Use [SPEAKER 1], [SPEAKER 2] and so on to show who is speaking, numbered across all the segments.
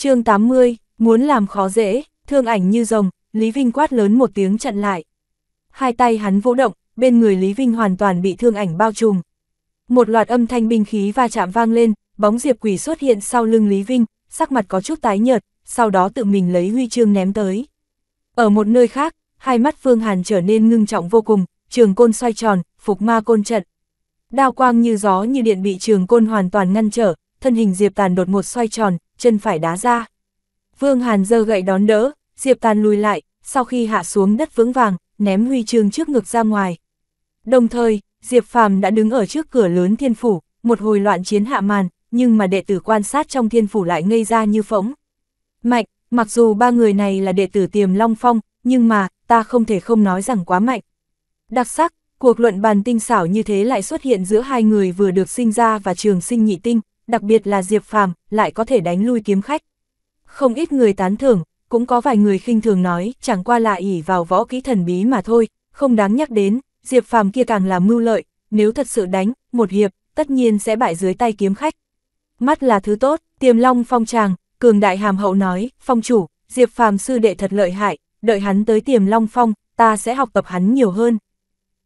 [SPEAKER 1] chương 80, muốn làm khó dễ, thương ảnh như rồng, Lý Vinh quát lớn một tiếng chặn lại. Hai tay hắn vũ động, bên người Lý Vinh hoàn toàn bị thương ảnh bao trùm. Một loạt âm thanh binh khí va chạm vang lên, bóng diệp quỷ xuất hiện sau lưng Lý Vinh, sắc mặt có chút tái nhợt, sau đó tự mình lấy huy chương ném tới. Ở một nơi khác, hai mắt Phương Hàn trở nên ngưng trọng vô cùng, trường côn xoay tròn, phục ma côn trận. Đao quang như gió như điện bị trường côn hoàn toàn ngăn trở, thân hình Diệp Tàn đột ngột xoay tròn, chân phải đá ra. Vương Hàn giơ gậy đón đỡ, Diệp Tàn lùi lại, sau khi hạ xuống đất vững vàng, ném huy chương trước ngực ra ngoài. Đồng thời, Diệp Phàm đã đứng ở trước cửa lớn thiên phủ, một hồi loạn chiến hạ màn, nhưng mà đệ tử quan sát trong thiên phủ lại ngây ra như phỗng. Mạnh, mặc dù ba người này là đệ tử tiềm long phong, nhưng mà, ta không thể không nói rằng quá mạnh. Đặc sắc, cuộc luận bàn tinh xảo như thế lại xuất hiện giữa hai người vừa được sinh ra và trường sinh nhị tinh, đặc biệt là Diệp Phàm lại có thể đánh lui kiếm khách. Không ít người tán thưởng, cũng có vài người khinh thường nói, chẳng qua là ỷ vào võ kỹ thần bí mà thôi, không đáng nhắc đến, Diệp Phàm kia càng là mưu lợi, nếu thật sự đánh, một hiệp, tất nhiên sẽ bại dưới tay kiếm khách. Mắt là thứ tốt, tiềm long phong tràng, cường đại hàm hậu nói, phong chủ, Diệp Phàm sư đệ thật lợi hại, đợi hắn tới tiềm long phong, ta sẽ học tập hắn nhiều hơn.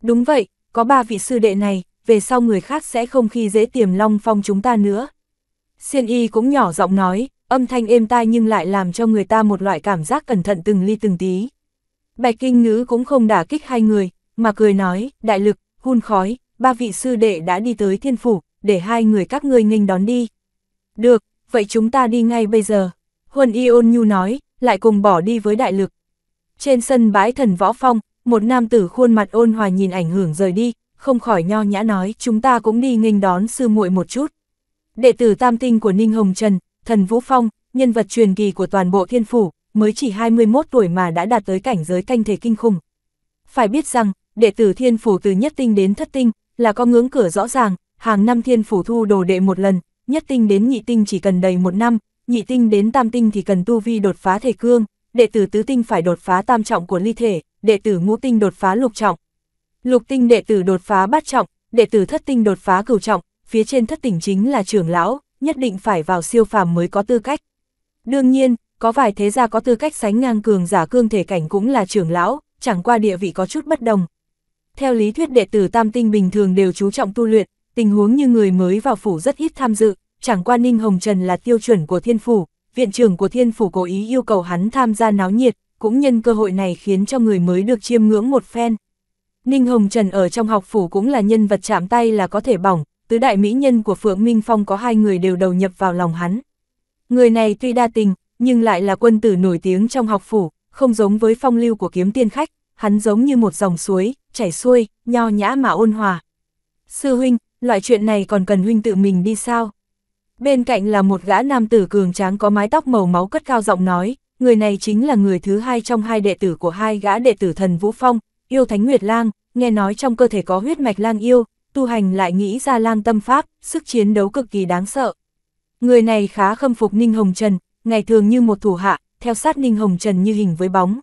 [SPEAKER 1] Đúng vậy, có ba vị sư đệ này, về sau người khác sẽ không khi dễ tiềm long phong chúng ta nữa. Xiên y cũng nhỏ giọng nói, âm thanh êm tai nhưng lại làm cho người ta một loại cảm giác cẩn thận từng ly từng tí. Bạch kinh ngữ cũng không đả kích hai người, mà cười nói, đại lực, hun khói, ba vị sư đệ đã đi tới thiên phủ, để hai người các ngươi nghênh đón đi. Được, vậy chúng ta đi ngay bây giờ. Huân y ôn nhu nói, lại cùng bỏ đi với đại lực. Trên sân bãi thần võ phong, một nam tử khuôn mặt ôn hòa nhìn ảnh hưởng rời đi, không khỏi nho nhã nói chúng ta cũng đi nghênh đón sư muội một chút đệ tử tam tinh của Ninh Hồng Trần, Thần Vũ Phong, nhân vật truyền kỳ của toàn bộ thiên phủ, mới chỉ 21 tuổi mà đã đạt tới cảnh giới canh thể kinh khủng. Phải biết rằng, đệ tử thiên phủ từ nhất tinh đến thất tinh, là có ngưỡng cửa rõ ràng, hàng năm thiên phủ thu đồ đệ một lần, nhất tinh đến nhị tinh chỉ cần đầy một năm, nhị tinh đến tam tinh thì cần tu vi đột phá thể cương, đệ tử tứ tinh phải đột phá tam trọng của ly thể, đệ tử ngũ tinh đột phá lục trọng. Lục tinh đệ tử đột phá bát trọng, đệ tử thất tinh đột phá cửu trọng, phía trên thất tỉnh chính là trưởng lão, nhất định phải vào siêu phàm mới có tư cách. Đương nhiên, có vài thế gia có tư cách sánh ngang cường giả cương thể cảnh cũng là trưởng lão, chẳng qua địa vị có chút bất đồng. Theo lý thuyết đệ tử tam tinh bình thường đều chú trọng tu luyện, tình huống như người mới vào phủ rất ít tham dự, chẳng qua Ninh Hồng Trần là tiêu chuẩn của thiên phủ, viện trưởng của thiên phủ cố ý yêu cầu hắn tham gia náo nhiệt, cũng nhân cơ hội này khiến cho người mới được chiêm ngưỡng một phen. Ninh Hồng Trần ở trong học phủ cũng là nhân vật chạm tay là có thể bỏng, tứ đại mỹ nhân của Phượng Minh Phong có hai người đều đầu nhập vào lòng hắn. Người này tuy đa tình, nhưng lại là quân tử nổi tiếng trong học phủ, không giống với phong lưu của kiếm tiên khách, hắn giống như một dòng suối, chảy xuôi, nho nhã mà ôn hòa. Sư huynh, loại chuyện này còn cần huynh tự mình đi sao? Bên cạnh là một gã nam tử cường tráng có mái tóc màu máu cất cao giọng nói, người này chính là người thứ hai trong hai đệ tử của hai gã đệ tử thần Vũ Phong, yêu Thánh Nguyệt Lang, nghe nói trong cơ thể có huyết mạch lang yêu, tu hành lại nghĩ ra lang tâm pháp, sức chiến đấu cực kỳ đáng sợ. Người này khá khâm phục Ninh Hồng Trần, ngày thường như một thủ hạ, theo sát Ninh Hồng Trần như hình với bóng.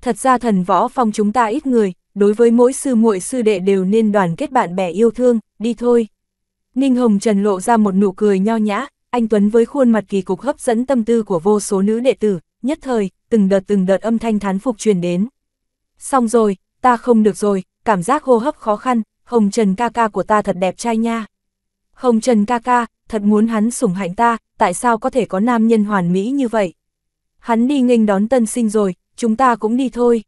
[SPEAKER 1] Thật ra thần võ phong chúng ta ít người, đối với mỗi sư muội sư đệ đều nên đoàn kết bạn bè yêu thương, đi thôi. Ninh Hồng Trần lộ ra một nụ cười nho nhã, anh Tuấn với khuôn mặt kỳ cục hấp dẫn tâm tư của vô số nữ đệ tử, nhất thời, từng đợt từng đợt âm thanh thán phục truyền đến. Xong rồi, ta không được rồi, cảm giác hô hấp khó khăn, Hồng Trần ca ca của ta thật đẹp trai nha. Hồng Trần ca ca, thật muốn hắn sủng hạnh ta, tại sao có thể có nam nhân hoàn mỹ như vậy? Hắn đi nghênh đón tân sinh rồi, chúng ta cũng đi thôi.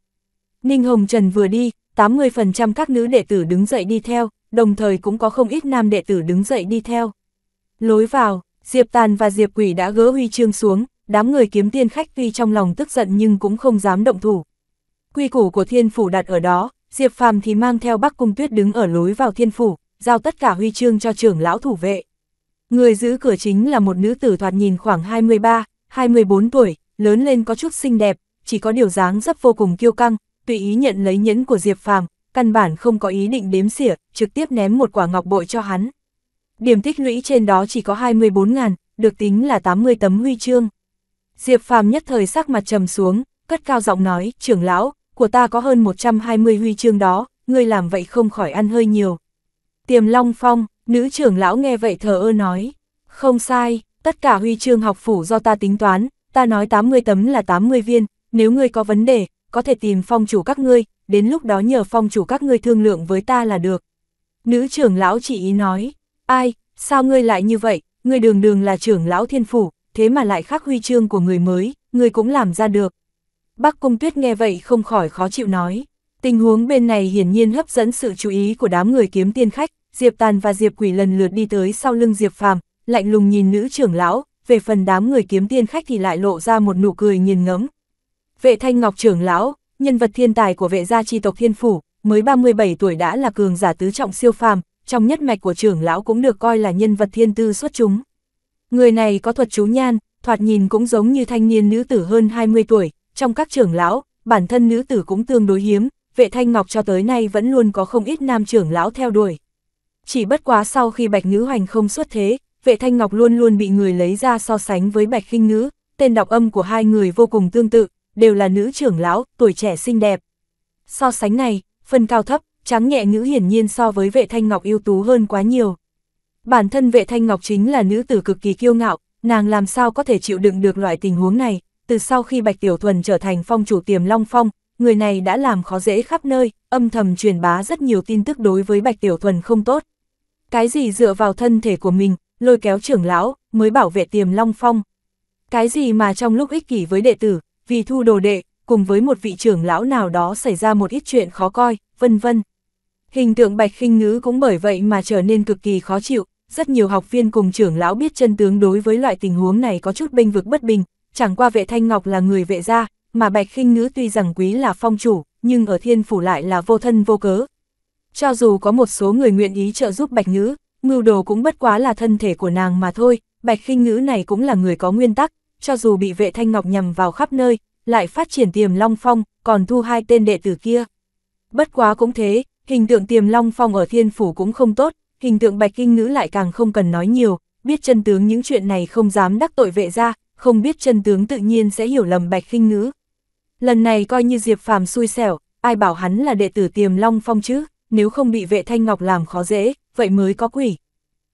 [SPEAKER 1] Ninh Hồng Trần vừa đi, 80% các nữ đệ tử đứng dậy đi theo, đồng thời cũng có không ít nam đệ tử đứng dậy đi theo. Lối vào, Diệp Tàn và Diệp Quỷ đã gỡ huy chương xuống, đám người kiếm tiên khách tuy trong lòng tức giận nhưng cũng không dám động thủ. Quy củ của thiên phủ đặt ở đó, Diệp Phàm thì mang theo Bắc Cung Tuyết đứng ở lối vào thiên phủ, giao tất cả huy chương cho trưởng lão thủ vệ. Người giữ cửa chính là một nữ tử thoạt nhìn khoảng 23, 24 tuổi, lớn lên có chút xinh đẹp, chỉ có điều dáng dấp vô cùng kiêu căng, tùy ý nhận lấy nhẫn của Diệp Phàm, căn bản không có ý định đếm xỉa, trực tiếp ném một quả ngọc bội cho hắn. Điểm tích lũy trên đó chỉ có 24 ngàn, được tính là 80 tấm huy chương. Diệp Phàm nhất thời sắc mặt trầm xuống, cất cao giọng nói, trưởng lão, của ta có hơn 120 huy chương đó, ngươi làm vậy không khỏi ăn hơi nhiều. Tiềm Long Phong, nữ trưởng lão nghe vậy thờ ơ nói, không sai, tất cả huy chương học phủ do ta tính toán, ta nói 80 tấm là 80 viên, nếu ngươi có vấn đề, có thể tìm phong chủ các ngươi, đến lúc đó nhờ phong chủ các ngươi thương lượng với ta là được. Nữ trưởng lão chỉ ý nói, ai, sao ngươi lại như vậy, ngươi đường đường là trưởng lão thiên phủ, thế mà lại khác huy chương của người mới, ngươi cũng làm ra được. Bắc Cung Tuyết nghe vậy không khỏi khó chịu nói. Tình huống bên này hiển nhiên hấp dẫn sự chú ý của đám người kiếm tiên khách, Diệp Tàn và Diệp Quỷ lần lượt đi tới sau lưng Diệp Phàm, lạnh lùng nhìn nữ trưởng lão, về phần đám người kiếm tiên khách thì lại lộ ra một nụ cười nghiền ngẫm. Vệ Thanh Ngọc trưởng lão, nhân vật thiên tài của vệ gia chi tộc Thiên phủ, mới 37 tuổi đã là cường giả tứ trọng siêu phàm, trong nhất mạch của trưởng lão cũng được coi là nhân vật thiên tư xuất chúng. Người này có thuật chú nhan, thoạt nhìn cũng giống như thanh niên nữ tử hơn 20 tuổi, trong các trưởng lão, bản thân nữ tử cũng tương đối hiếm, vệ thanh ngọc cho tới nay vẫn luôn có không ít nam trưởng lão theo đuổi. Chỉ bất quá sau khi bạch ngữ hoành không xuất thế, vệ thanh ngọc luôn luôn bị người lấy ra so sánh với bạch khinh ngữ, tên đọc âm của hai người vô cùng tương tự, đều là nữ trưởng lão, tuổi trẻ xinh đẹp. So sánh này, phần cao thấp, trắng nhẹ ngữ hiển nhiên so với vệ thanh ngọc ưu tú hơn quá nhiều. Bản thân vệ thanh ngọc chính là nữ tử cực kỳ kiêu ngạo, nàng làm sao có thể chịu đựng được loại tình huống này, từ sau khi Bạch Tiểu Thuần trở thành phong chủ tiềm Long Phong, người này đã làm khó dễ khắp nơi, âm thầm truyền bá rất nhiều tin tức đối với Bạch Tiểu Thuần không tốt. Cái gì dựa vào thân thể của mình, lôi kéo trưởng lão, mới bảo vệ tiềm Long Phong. Cái gì mà trong lúc ích kỷ với đệ tử, vì thu đồ đệ, cùng với một vị trưởng lão nào đó xảy ra một ít chuyện khó coi, vân vân. Hình tượng Bạch khinh Ngữ cũng bởi vậy mà trở nên cực kỳ khó chịu, rất nhiều học viên cùng trưởng lão biết chân tướng đối với loại tình huống này có chút bênh vực bất bình, chẳng qua vệ thanh ngọc là người vệ gia, mà bạch khinh nữ tuy rằng quý là phong chủ, nhưng ở thiên phủ lại là vô thân vô cớ. Cho dù có một số người nguyện ý trợ giúp bạch nữ, mưu đồ cũng bất quá là thân thể của nàng mà thôi, bạch khinh nữ này cũng là người có nguyên tắc, cho dù bị vệ thanh ngọc nhầm vào khắp nơi, lại phát triển tiềm long phong, còn thu hai tên đệ tử kia. Bất quá cũng thế, hình tượng tiềm long phong ở thiên phủ cũng không tốt, hình tượng bạch kinh nữ lại càng không cần nói nhiều, biết chân tướng những chuyện này không dám đắc tội vệ ra, không biết chân tướng tự nhiên sẽ hiểu lầm Bạch khinh Ngữ. Lần này coi như Diệp Phàm xui xẻo, ai bảo hắn là đệ tử Tiềm Long Phong chứ, nếu không bị vệ thanh ngọc làm khó dễ, vậy mới có quỷ.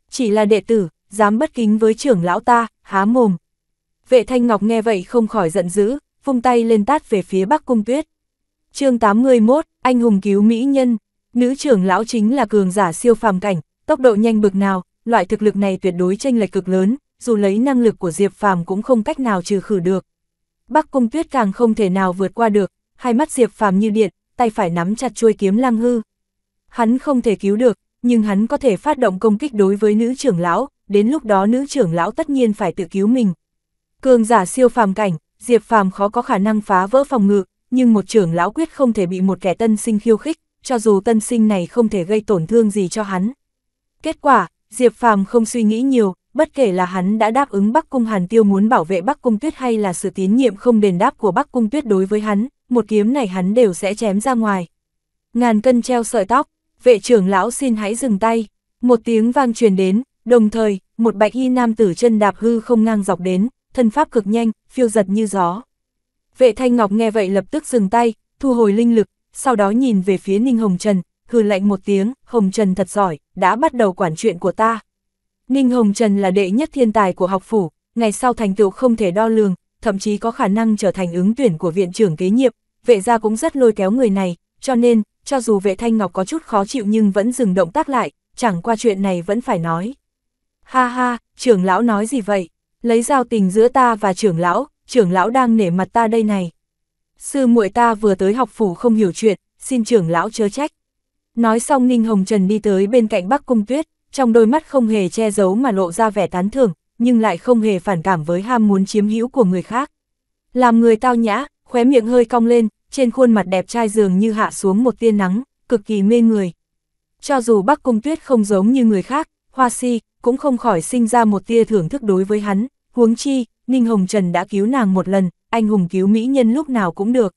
[SPEAKER 1] Chỉ là đệ tử, dám bất kính với trưởng lão ta, há mồm. Vệ thanh ngọc nghe vậy không khỏi giận dữ, vung tay lên tát về phía Bắc Cung Tuyết. chương 81, anh hùng cứu mỹ nhân, nữ trưởng lão chính là cường giả siêu phàm cảnh, tốc độ nhanh bực nào, loại thực lực này tuyệt đối tranh lệch cực lớn, dù lấy năng lực của Diệp Phàm cũng không cách nào trừ khử được. Bắc Cung Tuyết càng không thể nào vượt qua được, hai mắt Diệp Phàm như điện, tay phải nắm chặt chuôi kiếm Lăng Hư. Hắn không thể cứu được, nhưng hắn có thể phát động công kích đối với nữ trưởng lão, đến lúc đó nữ trưởng lão tất nhiên phải tự cứu mình. Cường giả siêu phàm cảnh, Diệp Phàm khó có khả năng phá vỡ phòng ngự, nhưng một trưởng lão quyết không thể bị một kẻ tân sinh khiêu khích, cho dù tân sinh này không thể gây tổn thương gì cho hắn. Kết quả, Diệp Phàm không suy nghĩ nhiều, bất kể là hắn đã đáp ứng Bắc Cung Hàn Tiêu muốn bảo vệ Bắc Cung Tuyết hay là sự tín nhiệm không đền đáp của Bắc Cung Tuyết đối với hắn, một kiếm này hắn đều sẽ chém ra ngoài. Ngàn cân treo sợi tóc, vệ trưởng lão xin hãy dừng tay, một tiếng vang truyền đến, đồng thời, một bạch y nam tử chân đạp hư không ngang dọc đến, thân pháp cực nhanh, phiêu giật như gió. Vệ Thanh Ngọc nghe vậy lập tức dừng tay, thu hồi linh lực, sau đó nhìn về phía Ninh Hồng Trần, hừ lạnh một tiếng, Hồng Trần thật giỏi, đã bắt đầu quản chuyện của ta. Ninh Hồng Trần là đệ nhất thiên tài của học phủ, ngày sau thành tựu không thể đo lường, thậm chí có khả năng trở thành ứng tuyển của viện trưởng kế nhiệm, vệ gia cũng rất lôi kéo người này, cho nên, cho dù vệ thanh ngọc có chút khó chịu nhưng vẫn dừng động tác lại, chẳng qua chuyện này vẫn phải nói. Ha ha, trưởng lão nói gì vậy? Lấy giao tình giữa ta và trưởng lão, trưởng lão đang nể mặt ta đây này. Sư muội ta vừa tới học phủ không hiểu chuyện, xin trưởng lão chớ trách. Nói xong Ninh Hồng Trần đi tới bên cạnh Bắc Cung Tuyết trong đôi mắt không hề che giấu mà lộ ra vẻ tán thưởng, nhưng lại không hề phản cảm với ham muốn chiếm hữu của người khác. Làm người tao nhã, khóe miệng hơi cong lên, trên khuôn mặt đẹp trai dường như hạ xuống một tia nắng, cực kỳ mê người. Cho dù Bắc Cung Tuyết không giống như người khác, Hoa Si cũng không khỏi sinh ra một tia thưởng thức đối với hắn, huống chi, Ninh Hồng Trần đã cứu nàng một lần, anh hùng cứu mỹ nhân lúc nào cũng được.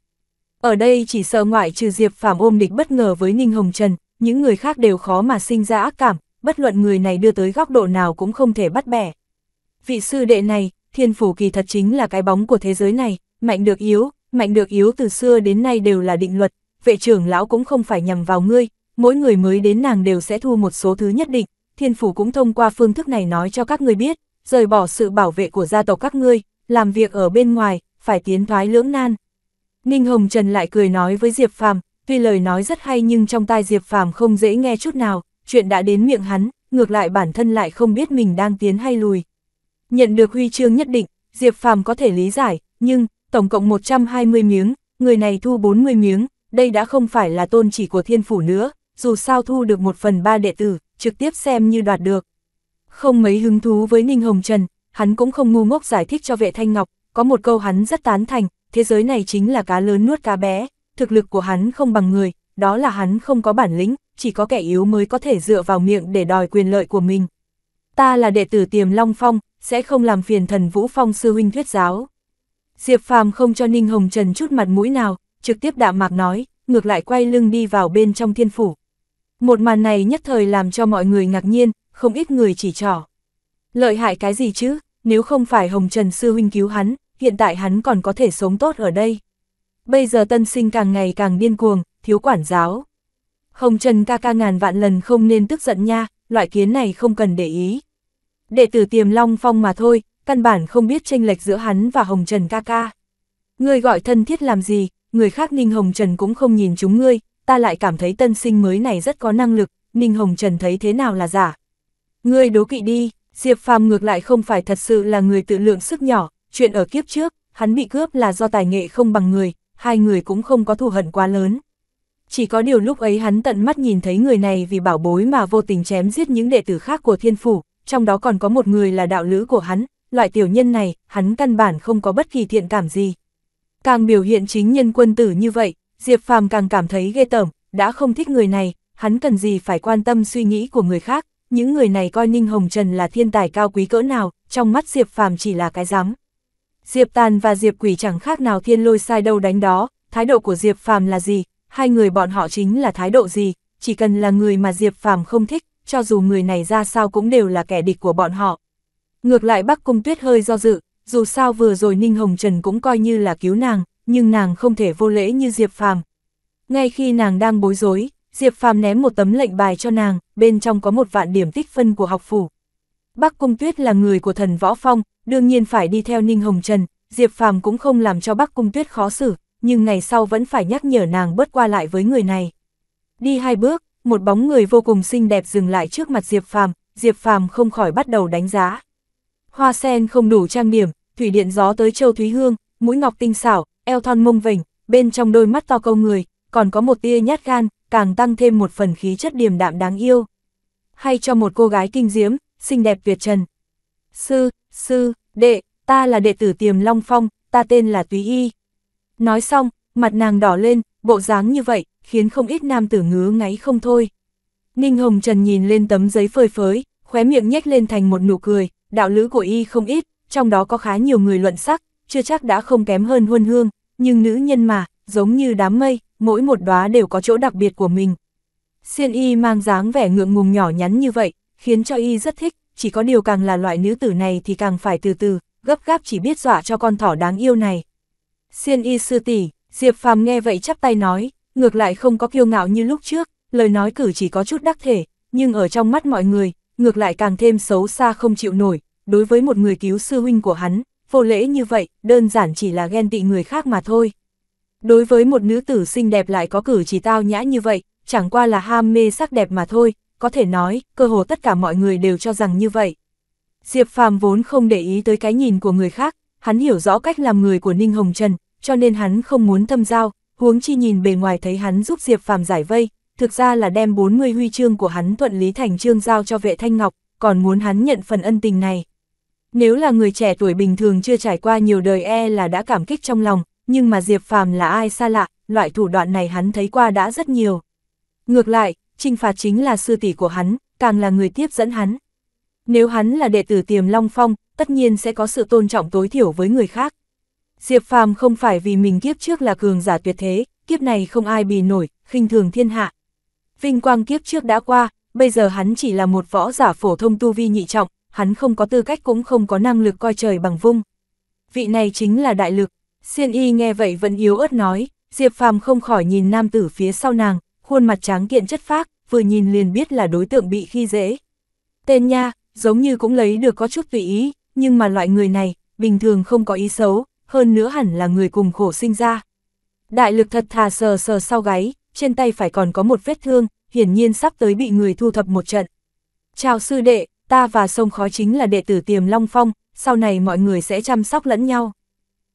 [SPEAKER 1] Ở đây chỉ sợ ngoại trừ Diệp Phạm ôm địch bất ngờ với Ninh Hồng Trần, những người khác đều khó mà sinh ra ác cảm, bất luận người này đưa tới góc độ nào cũng không thể bắt bẻ. Vị sư đệ này, thiên phủ kỳ thật chính là cái bóng của thế giới này, mạnh được yếu, mạnh được yếu từ xưa đến nay đều là định luật, vệ trưởng lão cũng không phải nhằm vào ngươi, mỗi người mới đến nàng đều sẽ thu một số thứ nhất định, thiên phủ cũng thông qua phương thức này nói cho các ngươi biết, rời bỏ sự bảo vệ của gia tộc các ngươi, làm việc ở bên ngoài, phải tiến thoái lưỡng nan. Ninh Hồng Trần lại cười nói với Diệp Phàm, tuy lời nói rất hay nhưng trong tai Diệp Phàm không dễ nghe chút nào, chuyện đã đến miệng hắn, ngược lại bản thân lại không biết mình đang tiến hay lùi. Nhận được huy chương nhất định, Diệp Phàm có thể lý giải, nhưng, tổng cộng 120 miếng, người này thu 40 miếng, đây đã không phải là tôn chỉ của thiên phủ nữa, dù sao thu được một phần ba đệ tử, trực tiếp xem như đoạt được. Không mấy hứng thú với Ninh Hồng Trần, hắn cũng không ngu ngốc giải thích cho vệ thanh ngọc, có một câu hắn rất tán thành, thế giới này chính là cá lớn nuốt cá bé, thực lực của hắn không bằng người, đó là hắn không có bản lĩnh, chỉ có kẻ yếu mới có thể dựa vào miệng để đòi quyền lợi của mình. Ta là đệ tử tiềm Long Phong, sẽ không làm phiền thần Vũ Phong sư huynh thuyết giáo. Diệp Phàm không cho Ninh Hồng Trần chút mặt mũi nào, trực tiếp đạm mạc nói, ngược lại quay lưng đi vào bên trong thiên phủ. Một màn này nhất thời làm cho mọi người ngạc nhiên, không ít người chỉ trỏ. Lợi hại cái gì chứ, nếu không phải Hồng Trần sư huynh cứu hắn, hiện tại hắn còn có thể sống tốt ở đây. Bây giờ tân sinh càng ngày càng điên cuồng, thiếu quản giáo. Hồng Trần ca ca ngàn vạn lần không nên tức giận nha, loại kiến này không cần để ý. Đệ tử tiềm long phong mà thôi, căn bản không biết tranh lệch giữa hắn và Hồng Trần ca ca. Ngươi gọi thân thiết làm gì, người khác Ninh Hồng Trần cũng không nhìn chúng ngươi, ta lại cảm thấy tân sinh mới này rất có năng lực, Ninh Hồng Trần thấy thế nào là giả. Ngươi đố kỵ đi, Diệp Phàm ngược lại không phải thật sự là người tự lượng sức nhỏ, chuyện ở kiếp trước, hắn bị cướp là do tài nghệ không bằng người, hai người cũng không có thù hận quá lớn chỉ có điều lúc ấy hắn tận mắt nhìn thấy người này vì bảo bối mà vô tình chém giết những đệ tử khác của thiên phủ, trong đó còn có một người là đạo lữ của hắn, loại tiểu nhân này, hắn căn bản không có bất kỳ thiện cảm gì. Càng biểu hiện chính nhân quân tử như vậy, Diệp Phàm càng cảm thấy ghê tởm, đã không thích người này, hắn cần gì phải quan tâm suy nghĩ của người khác, những người này coi Ninh Hồng Trần là thiên tài cao quý cỡ nào, trong mắt Diệp Phàm chỉ là cái giám. Diệp Tàn và Diệp Quỷ chẳng khác nào thiên lôi sai đâu đánh đó, thái độ của Diệp Phàm là gì, hai người bọn họ chính là thái độ gì, chỉ cần là người mà Diệp Phàm không thích, cho dù người này ra sao cũng đều là kẻ địch của bọn họ. Ngược lại Bắc Cung Tuyết hơi do dự, dù sao vừa rồi Ninh Hồng Trần cũng coi như là cứu nàng, nhưng nàng không thể vô lễ như Diệp Phàm. Ngay khi nàng đang bối rối, Diệp Phàm ném một tấm lệnh bài cho nàng, bên trong có một vạn điểm tích phân của học phủ. Bắc Cung Tuyết là người của thần Võ Phong, đương nhiên phải đi theo Ninh Hồng Trần, Diệp Phàm cũng không làm cho Bắc Cung Tuyết khó xử, nhưng ngày sau vẫn phải nhắc nhở nàng bớt qua lại với người này. Đi hai bước, một bóng người vô cùng xinh đẹp dừng lại trước mặt Diệp Phàm, Diệp Phàm không khỏi bắt đầu đánh giá. Hoa sen không đủ trang điểm, thủy điện gió tới châu Thúy Hương, mũi ngọc tinh xảo, eo thon mông vỉnh, bên trong đôi mắt to câu người, còn có một tia nhát gan, càng tăng thêm một phần khí chất điềm đạm đáng yêu. Hay cho một cô gái kinh diễm, xinh đẹp tuyệt trần. Sư, sư, đệ, ta là đệ tử Tiềm Long Phong, ta tên là Túy Y. Nói xong, mặt nàng đỏ lên, bộ dáng như vậy, khiến không ít nam tử ngứa ngáy không thôi. Ninh Hồng Trần nhìn lên tấm giấy phơi phới, khóe miệng nhếch lên thành một nụ cười, đạo lữ của y không ít, trong đó có khá nhiều người luận sắc, chưa chắc đã không kém hơn huân hương, nhưng nữ nhân mà, giống như đám mây, mỗi một đóa đều có chỗ đặc biệt của mình. Xiên y mang dáng vẻ ngượng ngùng nhỏ nhắn như vậy, khiến cho y rất thích, chỉ có điều càng là loại nữ tử này thì càng phải từ từ, gấp gáp chỉ biết dọa cho con thỏ đáng yêu này. Xiên y sư tỷ, Diệp Phàm nghe vậy chắp tay nói, ngược lại không có kiêu ngạo như lúc trước, lời nói cử chỉ có chút đắc thể, nhưng ở trong mắt mọi người, ngược lại càng thêm xấu xa không chịu nổi, đối với một người cứu sư huynh của hắn, vô lễ như vậy, đơn giản chỉ là ghen tị người khác mà thôi. Đối với một nữ tử xinh đẹp lại có cử chỉ tao nhã như vậy, chẳng qua là ham mê sắc đẹp mà thôi, có thể nói, cơ hồ tất cả mọi người đều cho rằng như vậy. Diệp Phàm vốn không để ý tới cái nhìn của người khác, hắn hiểu rõ cách làm người của Ninh Hồng Trần, cho nên hắn không muốn thâm giao, huống chi nhìn bề ngoài thấy hắn giúp Diệp Phàm giải vây, thực ra là đem 40 huy chương của hắn thuận lý thành trương giao cho vệ thanh ngọc, còn muốn hắn nhận phần ân tình này. Nếu là người trẻ tuổi bình thường chưa trải qua nhiều đời e là đã cảm kích trong lòng, nhưng mà Diệp Phàm là ai xa lạ, loại thủ đoạn này hắn thấy qua đã rất nhiều. Ngược lại, trinh phạt chính là sư tỷ của hắn, càng là người tiếp dẫn hắn. Nếu hắn là đệ tử tiềm Long Phong, tất nhiên sẽ có sự tôn trọng tối thiểu với người khác, Diệp Phàm không phải vì mình kiếp trước là cường giả tuyệt thế, kiếp này không ai bì nổi, khinh thường thiên hạ. Vinh quang kiếp trước đã qua, bây giờ hắn chỉ là một võ giả phổ thông tu vi nhị trọng, hắn không có tư cách cũng không có năng lực coi trời bằng vung. Vị này chính là đại lực, Siên y nghe vậy vẫn yếu ớt nói, Diệp Phàm không khỏi nhìn nam tử phía sau nàng, khuôn mặt tráng kiện chất phác, vừa nhìn liền biết là đối tượng bị khi dễ. Tên nha, giống như cũng lấy được có chút tùy ý, nhưng mà loại người này, bình thường không có ý xấu, hơn nữa hẳn là người cùng khổ sinh ra. Đại lực thật thà sờ sờ sau gáy, trên tay phải còn có một vết thương, hiển nhiên sắp tới bị người thu thập một trận. Chào sư đệ, ta và sông khói chính là đệ tử tiềm Long Phong, sau này mọi người sẽ chăm sóc lẫn nhau.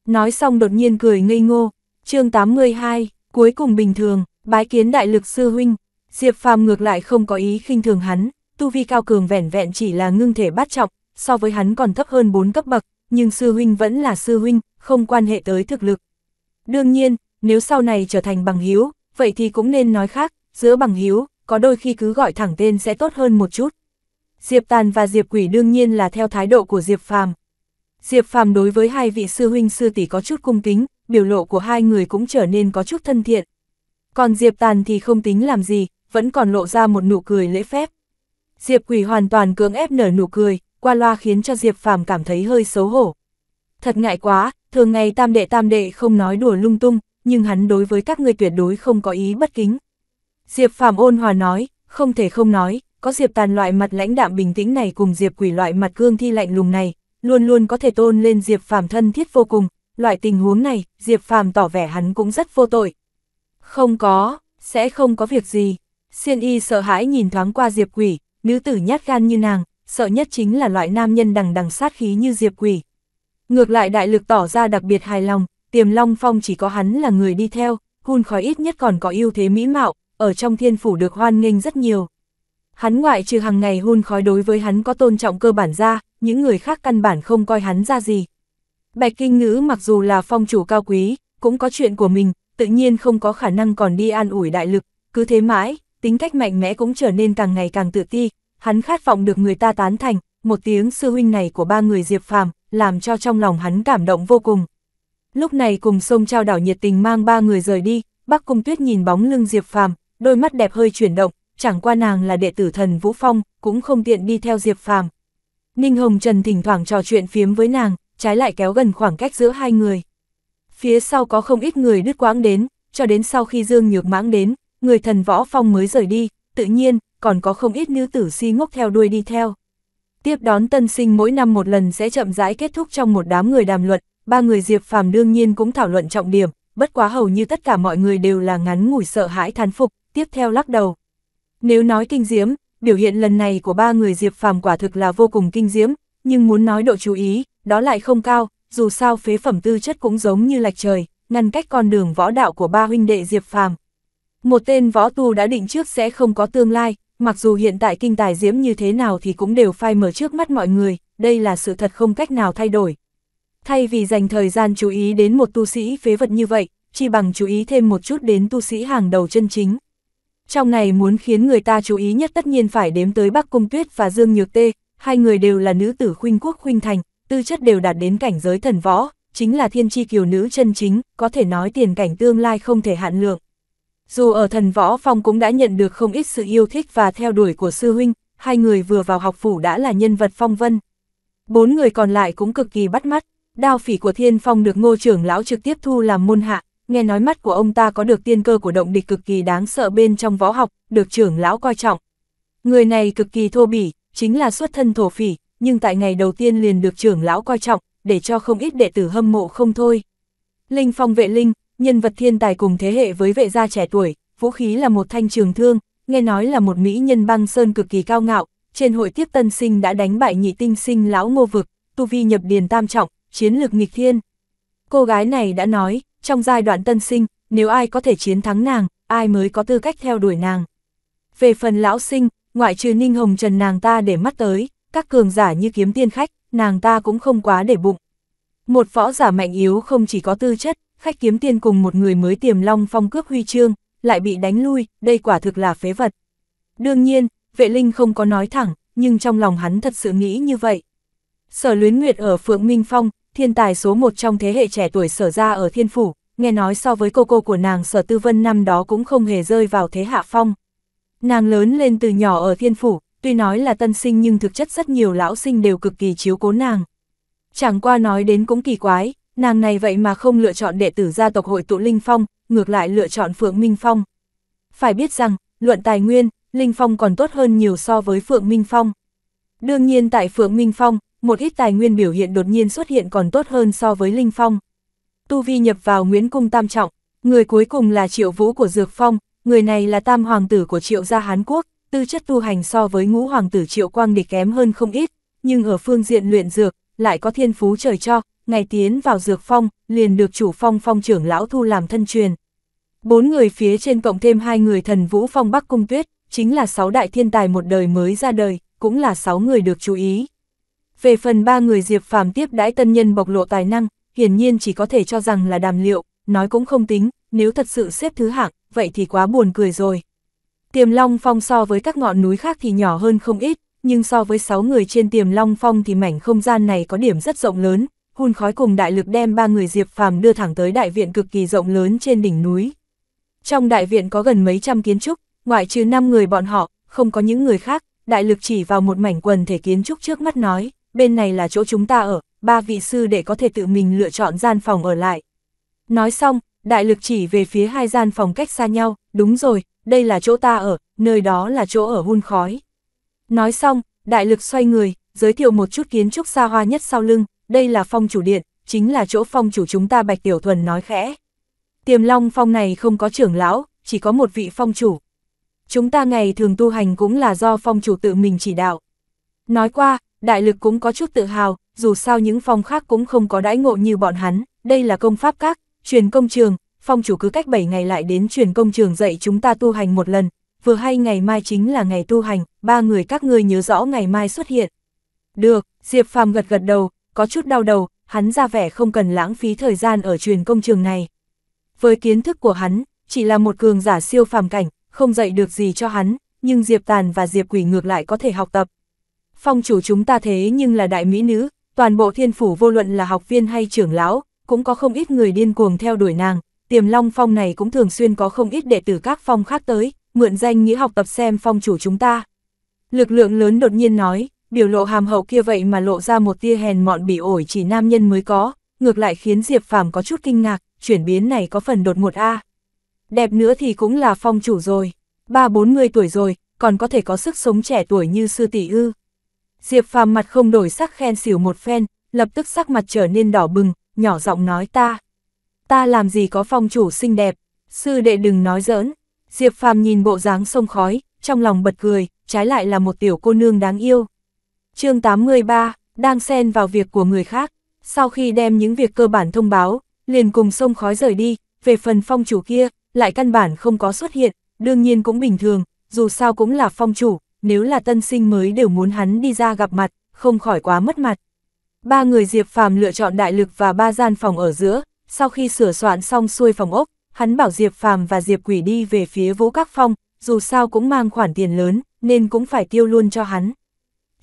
[SPEAKER 1] Nói xong đột nhiên cười ngây ngô, chương 82, cuối cùng bình thường, bái kiến đại lực sư huynh, Diệp Phàm ngược lại không có ý khinh thường hắn, tu vi cao cường vẻn vẹn chỉ là ngưng thể bát trọng, so với hắn còn thấp hơn 4 cấp bậc, nhưng sư huynh vẫn là sư huynh, không quan hệ tới thực lực. Đương nhiên, nếu sau này trở thành bằng hiếu, vậy thì cũng nên nói khác, giữa bằng hiếu, có đôi khi cứ gọi thẳng tên sẽ tốt hơn một chút. Diệp Tàn và Diệp Quỷ đương nhiên là theo thái độ của Diệp Phàm. Diệp Phàm đối với hai vị sư huynh sư tỷ có chút cung kính, biểu lộ của hai người cũng trở nên có chút thân thiện. Còn Diệp Tàn thì không tính làm gì, vẫn còn lộ ra một nụ cười lễ phép. Diệp Quỷ hoàn toàn cưỡng ép nở nụ cười, qua loa khiến cho Diệp Phàm cảm thấy hơi xấu hổ thật ngại quá, thường ngày tam đệ tam đệ không nói đùa lung tung, nhưng hắn đối với các ngươi tuyệt đối không có ý bất kính. Diệp Phạm ôn hòa nói, không thể không nói, có Diệp Tàn loại mặt lãnh đạm bình tĩnh này cùng Diệp Quỷ loại mặt cương thi lạnh lùng này, luôn luôn có thể tôn lên Diệp Phạm thân thiết vô cùng, loại tình huống này, Diệp Phạm tỏ vẻ hắn cũng rất vô tội. Không có, sẽ không có việc gì. Xuyên y sợ hãi nhìn thoáng qua Diệp Quỷ, nữ tử nhát gan như nàng, sợ nhất chính là loại nam nhân đằng đằng sát khí như Diệp Quỷ, Ngược lại đại lực tỏ ra đặc biệt hài lòng, tiềm long phong chỉ có hắn là người đi theo, hun khói ít nhất còn có ưu thế mỹ mạo, ở trong thiên phủ được hoan nghênh rất nhiều. Hắn ngoại trừ hàng ngày hun khói đối với hắn có tôn trọng cơ bản ra, những người khác căn bản không coi hắn ra gì. Bạch kinh ngữ mặc dù là phong chủ cao quý, cũng có chuyện của mình, tự nhiên không có khả năng còn đi an ủi đại lực, cứ thế mãi, tính cách mạnh mẽ cũng trở nên càng ngày càng tự ti, hắn khát vọng được người ta tán thành, một tiếng sư huynh này của ba người Diệp Phàm, làm cho trong lòng hắn cảm động vô cùng. Lúc này cùng sông trao đảo nhiệt tình mang ba người rời đi, Bắc Cung Tuyết nhìn bóng lưng Diệp Phàm, đôi mắt đẹp hơi chuyển động, chẳng qua nàng là đệ tử thần Vũ Phong, cũng không tiện đi theo Diệp Phàm. Ninh Hồng Trần thỉnh thoảng trò chuyện phiếm với nàng, trái lại kéo gần khoảng cách giữa hai người. Phía sau có không ít người đứt quãng đến, cho đến sau khi Dương Nhược Mãng đến, người thần Võ Phong mới rời đi, tự nhiên, còn có không ít nữ tử si ngốc theo đuôi đi theo. Tiếp đón tân sinh mỗi năm một lần sẽ chậm rãi kết thúc trong một đám người đàm luận, ba người Diệp Phàm đương nhiên cũng thảo luận trọng điểm, bất quá hầu như tất cả mọi người đều là ngắn ngủi sợ hãi thán phục, tiếp theo lắc đầu. Nếu nói kinh diễm, biểu hiện lần này của ba người Diệp Phàm quả thực là vô cùng kinh diễm, nhưng muốn nói độ chú ý, đó lại không cao, dù sao phế phẩm tư chất cũng giống như lạch trời, ngăn cách con đường võ đạo của ba huynh đệ Diệp Phàm. Một tên võ tu đã định trước sẽ không có tương lai, Mặc dù hiện tại kinh tài diễm như thế nào thì cũng đều phai mở trước mắt mọi người, đây là sự thật không cách nào thay đổi. Thay vì dành thời gian chú ý đến một tu sĩ phế vật như vậy, chỉ bằng chú ý thêm một chút đến tu sĩ hàng đầu chân chính. Trong này muốn khiến người ta chú ý nhất tất nhiên phải đếm tới Bắc Cung Tuyết và Dương Nhược Tê, hai người đều là nữ tử khuynh quốc khuynh thành, tư chất đều đạt đến cảnh giới thần võ, chính là thiên tri kiều nữ chân chính, có thể nói tiền cảnh tương lai không thể hạn lượng. Dù ở thần võ phong cũng đã nhận được không ít sự yêu thích và theo đuổi của sư huynh, hai người vừa vào học phủ đã là nhân vật phong vân. Bốn người còn lại cũng cực kỳ bắt mắt, đao phỉ của thiên phong được ngô trưởng lão trực tiếp thu làm môn hạ, nghe nói mắt của ông ta có được tiên cơ của động địch cực kỳ đáng sợ bên trong võ học, được trưởng lão coi trọng. Người này cực kỳ thô bỉ, chính là xuất thân thổ phỉ, nhưng tại ngày đầu tiên liền được trưởng lão coi trọng, để cho không ít đệ tử hâm mộ không thôi. Linh phong vệ linh, nhân vật thiên tài cùng thế hệ với vệ gia trẻ tuổi, vũ khí là một thanh trường thương, nghe nói là một mỹ nhân băng sơn cực kỳ cao ngạo, trên hội tiếp tân sinh đã đánh bại nhị tinh sinh lão ngô vực, tu vi nhập điền tam trọng, chiến lực nghịch thiên. Cô gái này đã nói, trong giai đoạn tân sinh, nếu ai có thể chiến thắng nàng, ai mới có tư cách theo đuổi nàng. Về phần lão sinh, ngoại trừ Ninh Hồng Trần nàng ta để mắt tới, các cường giả như kiếm tiên khách, nàng ta cũng không quá để bụng. Một võ giả mạnh yếu không chỉ có tư chất, khách kiếm tiền cùng một người mới tiềm long phong cướp huy chương, lại bị đánh lui, đây quả thực là phế vật. Đương nhiên, vệ linh không có nói thẳng, nhưng trong lòng hắn thật sự nghĩ như vậy. Sở luyến nguyệt ở Phượng Minh Phong, thiên tài số một trong thế hệ trẻ tuổi sở ra ở thiên phủ, nghe nói so với cô cô của nàng sở tư vân năm đó cũng không hề rơi vào thế hạ phong. Nàng lớn lên từ nhỏ ở thiên phủ, tuy nói là tân sinh nhưng thực chất rất nhiều lão sinh đều cực kỳ chiếu cố nàng. Chẳng qua nói đến cũng kỳ quái, nàng này vậy mà không lựa chọn đệ tử gia tộc hội tụ Linh Phong, ngược lại lựa chọn Phượng Minh Phong. Phải biết rằng, luận tài nguyên, Linh Phong còn tốt hơn nhiều so với Phượng Minh Phong. Đương nhiên tại Phượng Minh Phong, một ít tài nguyên biểu hiện đột nhiên xuất hiện còn tốt hơn so với Linh Phong. Tu Vi nhập vào Nguyễn Cung Tam Trọng, người cuối cùng là Triệu Vũ của Dược Phong, người này là tam hoàng tử của Triệu gia Hán Quốc, tư chất tu hành so với ngũ hoàng tử Triệu Quang Địch kém hơn không ít, nhưng ở phương diện luyện dược, lại có thiên phú trời cho, ngày tiến vào dược phong, liền được chủ phong phong trưởng lão thu làm thân truyền. Bốn người phía trên cộng thêm hai người thần vũ phong bắc cung tuyết, chính là sáu đại thiên tài một đời mới ra đời, cũng là sáu người được chú ý. Về phần ba người Diệp Phàm tiếp đãi tân nhân bộc lộ tài năng, hiển nhiên chỉ có thể cho rằng là đàm liệu, nói cũng không tính, nếu thật sự xếp thứ hạng, vậy thì quá buồn cười rồi. Tiềm Long Phong so với các ngọn núi khác thì nhỏ hơn không ít, nhưng so với sáu người trên Tiềm Long Phong thì mảnh không gian này có điểm rất rộng lớn, hun khói cùng đại lực đem ba người Diệp Phàm đưa thẳng tới đại viện cực kỳ rộng lớn trên đỉnh núi. Trong đại viện có gần mấy trăm kiến trúc, ngoại trừ 5 người bọn họ, không có những người khác, đại lực chỉ vào một mảnh quần thể kiến trúc trước mắt nói, bên này là chỗ chúng ta ở, ba vị sư để có thể tự mình lựa chọn gian phòng ở lại. Nói xong, đại lực chỉ về phía hai gian phòng cách xa nhau, đúng rồi, đây là chỗ ta ở, nơi đó là chỗ ở hun khói. Nói xong, đại lực xoay người, giới thiệu một chút kiến trúc xa hoa nhất sau lưng, đây là phong chủ điện, chính là chỗ phong chủ chúng ta Bạch Tiểu Thuần nói khẽ. Tiềm long phong này không có trưởng lão, chỉ có một vị phong chủ. Chúng ta ngày thường tu hành cũng là do phong chủ tự mình chỉ đạo. Nói qua, đại lực cũng có chút tự hào, dù sao những phong khác cũng không có đãi ngộ như bọn hắn, đây là công pháp các, truyền công trường, phong chủ cứ cách 7 ngày lại đến truyền công trường dạy chúng ta tu hành một lần, vừa hay ngày mai chính là ngày tu hành, ba người các ngươi nhớ rõ ngày mai xuất hiện. Được, Diệp Phàm gật gật đầu, có chút đau đầu, hắn ra vẻ không cần lãng phí thời gian ở truyền công trường này. Với kiến thức của hắn, chỉ là một cường giả siêu phàm cảnh, không dạy được gì cho hắn, nhưng Diệp Tàn và Diệp Quỷ ngược lại có thể học tập. Phong chủ chúng ta thế nhưng là đại mỹ nữ, toàn bộ thiên phủ vô luận là học viên hay trưởng lão, cũng có không ít người điên cuồng theo đuổi nàng, tiềm long phong này cũng thường xuyên có không ít đệ tử các phong khác tới, mượn danh nghĩa học tập xem phong chủ chúng ta. Lực lượng lớn đột nhiên nói, biểu lộ hàm hậu kia vậy mà lộ ra một tia hèn mọn bỉ ổi chỉ nam nhân mới có, ngược lại khiến Diệp Phàm có chút kinh ngạc, chuyển biến này có phần đột ngột a. Đẹp nữa thì cũng là phong chủ rồi, ba bốn mươi tuổi rồi, còn có thể có sức sống trẻ tuổi như sư tỷ ư. Diệp Phàm mặt không đổi sắc khen xỉu một phen, lập tức sắc mặt trở nên đỏ bừng, nhỏ giọng nói ta. Ta làm gì có phong chủ xinh đẹp, sư đệ đừng nói giỡn. Diệp Phàm nhìn bộ dáng sông khói, trong lòng bật cười, trái lại là một tiểu cô nương đáng yêu chương 83, đang xen vào việc của người khác, sau khi đem những việc cơ bản thông báo, liền cùng sông khói rời đi, về phần phong chủ kia, lại căn bản không có xuất hiện, đương nhiên cũng bình thường, dù sao cũng là phong chủ, nếu là tân sinh mới đều muốn hắn đi ra gặp mặt, không khỏi quá mất mặt. Ba người Diệp Phàm lựa chọn đại lực và ba gian phòng ở giữa, sau khi sửa soạn xong xuôi phòng ốc, hắn bảo Diệp Phàm và Diệp Quỷ đi về phía Vũ Các Phong, dù sao cũng mang khoản tiền lớn, nên cũng phải tiêu luôn cho hắn.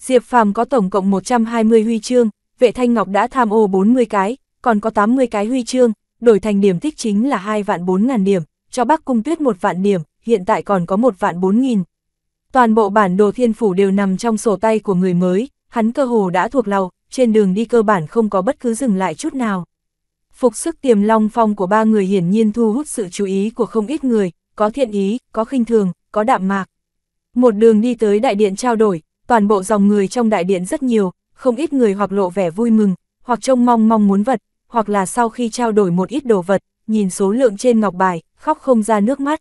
[SPEAKER 1] Diệp Phàm có tổng cộng 120 huy chương, vệ thanh ngọc đã tham ô 40 cái, còn có 80 cái huy chương, đổi thành điểm tích chính là 2 vạn 4 ngàn điểm, cho bác cung tuyết 1 vạn điểm, hiện tại còn có 1 vạn 4 nghìn. Toàn bộ bản đồ thiên phủ đều nằm trong sổ tay của người mới, hắn cơ hồ đã thuộc lầu, trên đường đi cơ bản không có bất cứ dừng lại chút nào. Phục sức tiềm long phong của ba người hiển nhiên thu hút sự chú ý của không ít người, có thiện ý, có khinh thường, có đạm mạc. Một đường đi tới đại điện trao đổi, toàn bộ dòng người trong đại điện rất nhiều, không ít người hoặc lộ vẻ vui mừng, hoặc trông mong mong muốn vật, hoặc là sau khi trao đổi một ít đồ vật, nhìn số lượng trên ngọc bài, khóc không ra nước mắt.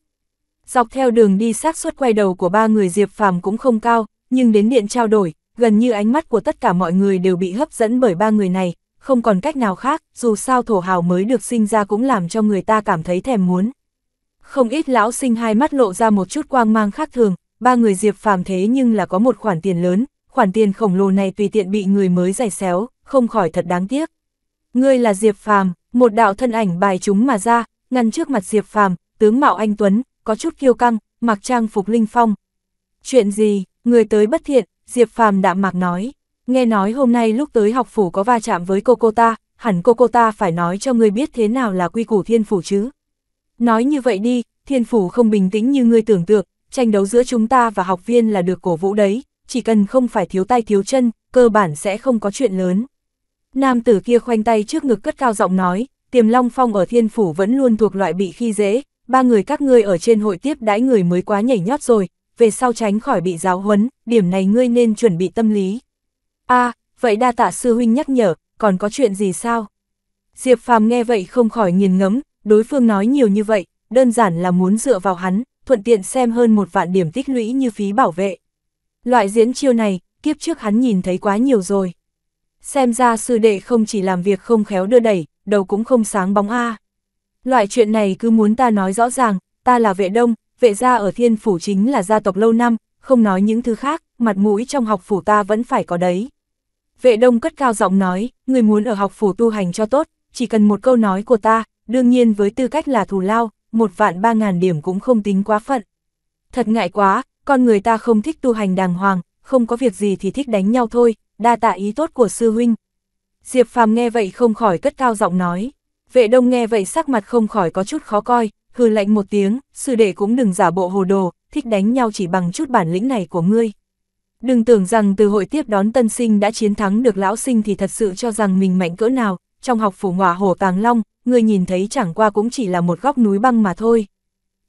[SPEAKER 1] Dọc theo đường đi xác suất quay đầu của ba người Diệp Phàm cũng không cao, nhưng đến điện trao đổi, gần như ánh mắt của tất cả mọi người đều bị hấp dẫn bởi ba người này, không còn cách nào khác, dù sao thổ hào mới được sinh ra cũng làm cho người ta cảm thấy thèm muốn. Không ít lão sinh hai mắt lộ ra một chút quang mang khác thường, ba người Diệp Phàm thế nhưng là có một khoản tiền lớn, khoản tiền khổng lồ này tùy tiện bị người mới giải xéo, không khỏi thật đáng tiếc. Ngươi là Diệp Phàm, một đạo thân ảnh bài chúng mà ra, ngăn trước mặt Diệp Phàm, tướng mạo anh tuấn, có chút kiêu căng, mặc trang phục linh phong. Chuyện gì, người tới bất thiện, Diệp Phàm đạm mạc nói, nghe nói hôm nay lúc tới học phủ có va chạm với cô cô ta, hẳn cô cô ta phải nói cho ngươi biết thế nào là quy củ thiên phủ chứ. Nói như vậy đi, thiên phủ không bình tĩnh như ngươi tưởng tượng, tranh đấu giữa chúng ta và học viên là được cổ vũ đấy, chỉ cần không phải thiếu tay thiếu chân, cơ bản sẽ không có chuyện lớn. Nam tử kia khoanh tay trước ngực cất cao giọng nói, tiềm long phong ở thiên phủ vẫn luôn thuộc loại bị khi dễ, ba người các ngươi ở trên hội tiếp đãi người mới quá nhảy nhót rồi, về sau tránh khỏi bị giáo huấn, điểm này ngươi nên chuẩn bị tâm lý. a vậy đa tạ sư huynh nhắc nhở, còn có chuyện gì sao? Diệp phàm nghe vậy không khỏi nghiền ngấm đối phương nói nhiều như vậy, đơn giản là muốn dựa vào hắn, thuận tiện xem hơn một vạn điểm tích lũy như phí bảo vệ. Loại diễn chiêu này, kiếp trước hắn nhìn thấy quá nhiều rồi. Xem ra sư đệ không chỉ làm việc không khéo đưa đẩy, đầu cũng không sáng bóng a. Loại chuyện này cứ muốn ta nói rõ ràng, ta là vệ đông, vệ gia ở thiên phủ chính là gia tộc lâu năm, không nói những thứ khác, mặt mũi trong học phủ ta vẫn phải có đấy. Vệ đông cất cao giọng nói, người muốn ở học phủ tu hành cho tốt, chỉ cần một câu nói của ta, đương nhiên với tư cách là thù lao, một vạn ba ngàn điểm cũng không tính quá phận. Thật ngại quá, con người ta không thích tu hành đàng hoàng, không có việc gì thì thích đánh nhau thôi, đa tạ ý tốt của sư huynh. Diệp Phàm nghe vậy không khỏi cất cao giọng nói, vệ đông nghe vậy sắc mặt không khỏi có chút khó coi, hừ lạnh một tiếng, sư đệ cũng đừng giả bộ hồ đồ, thích đánh nhau chỉ bằng chút bản lĩnh này của ngươi. Đừng tưởng rằng từ hội tiếp đón tân sinh đã chiến thắng được lão sinh thì thật sự cho rằng mình mạnh cỡ nào, trong học phủ ngọa hồ tàng long, ngươi nhìn thấy chẳng qua cũng chỉ là một góc núi băng mà thôi.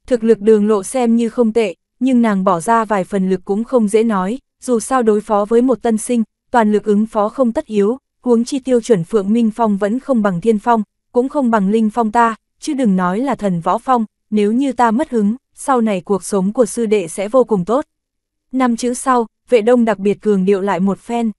[SPEAKER 1] Thực lực đường lộ xem như không tệ, nhưng nàng bỏ ra vài phần lực cũng không dễ nói, dù sao đối phó với một tân sinh, toàn lực ứng phó không tất yếu, huống chi tiêu chuẩn Phượng Minh Phong vẫn không bằng Thiên Phong, cũng không bằng Linh Phong ta, chứ đừng nói là thần Võ Phong, nếu như ta mất hứng, sau này cuộc sống của sư đệ sẽ vô cùng tốt. Năm chữ sau, vệ đông đặc biệt cường điệu lại một phen.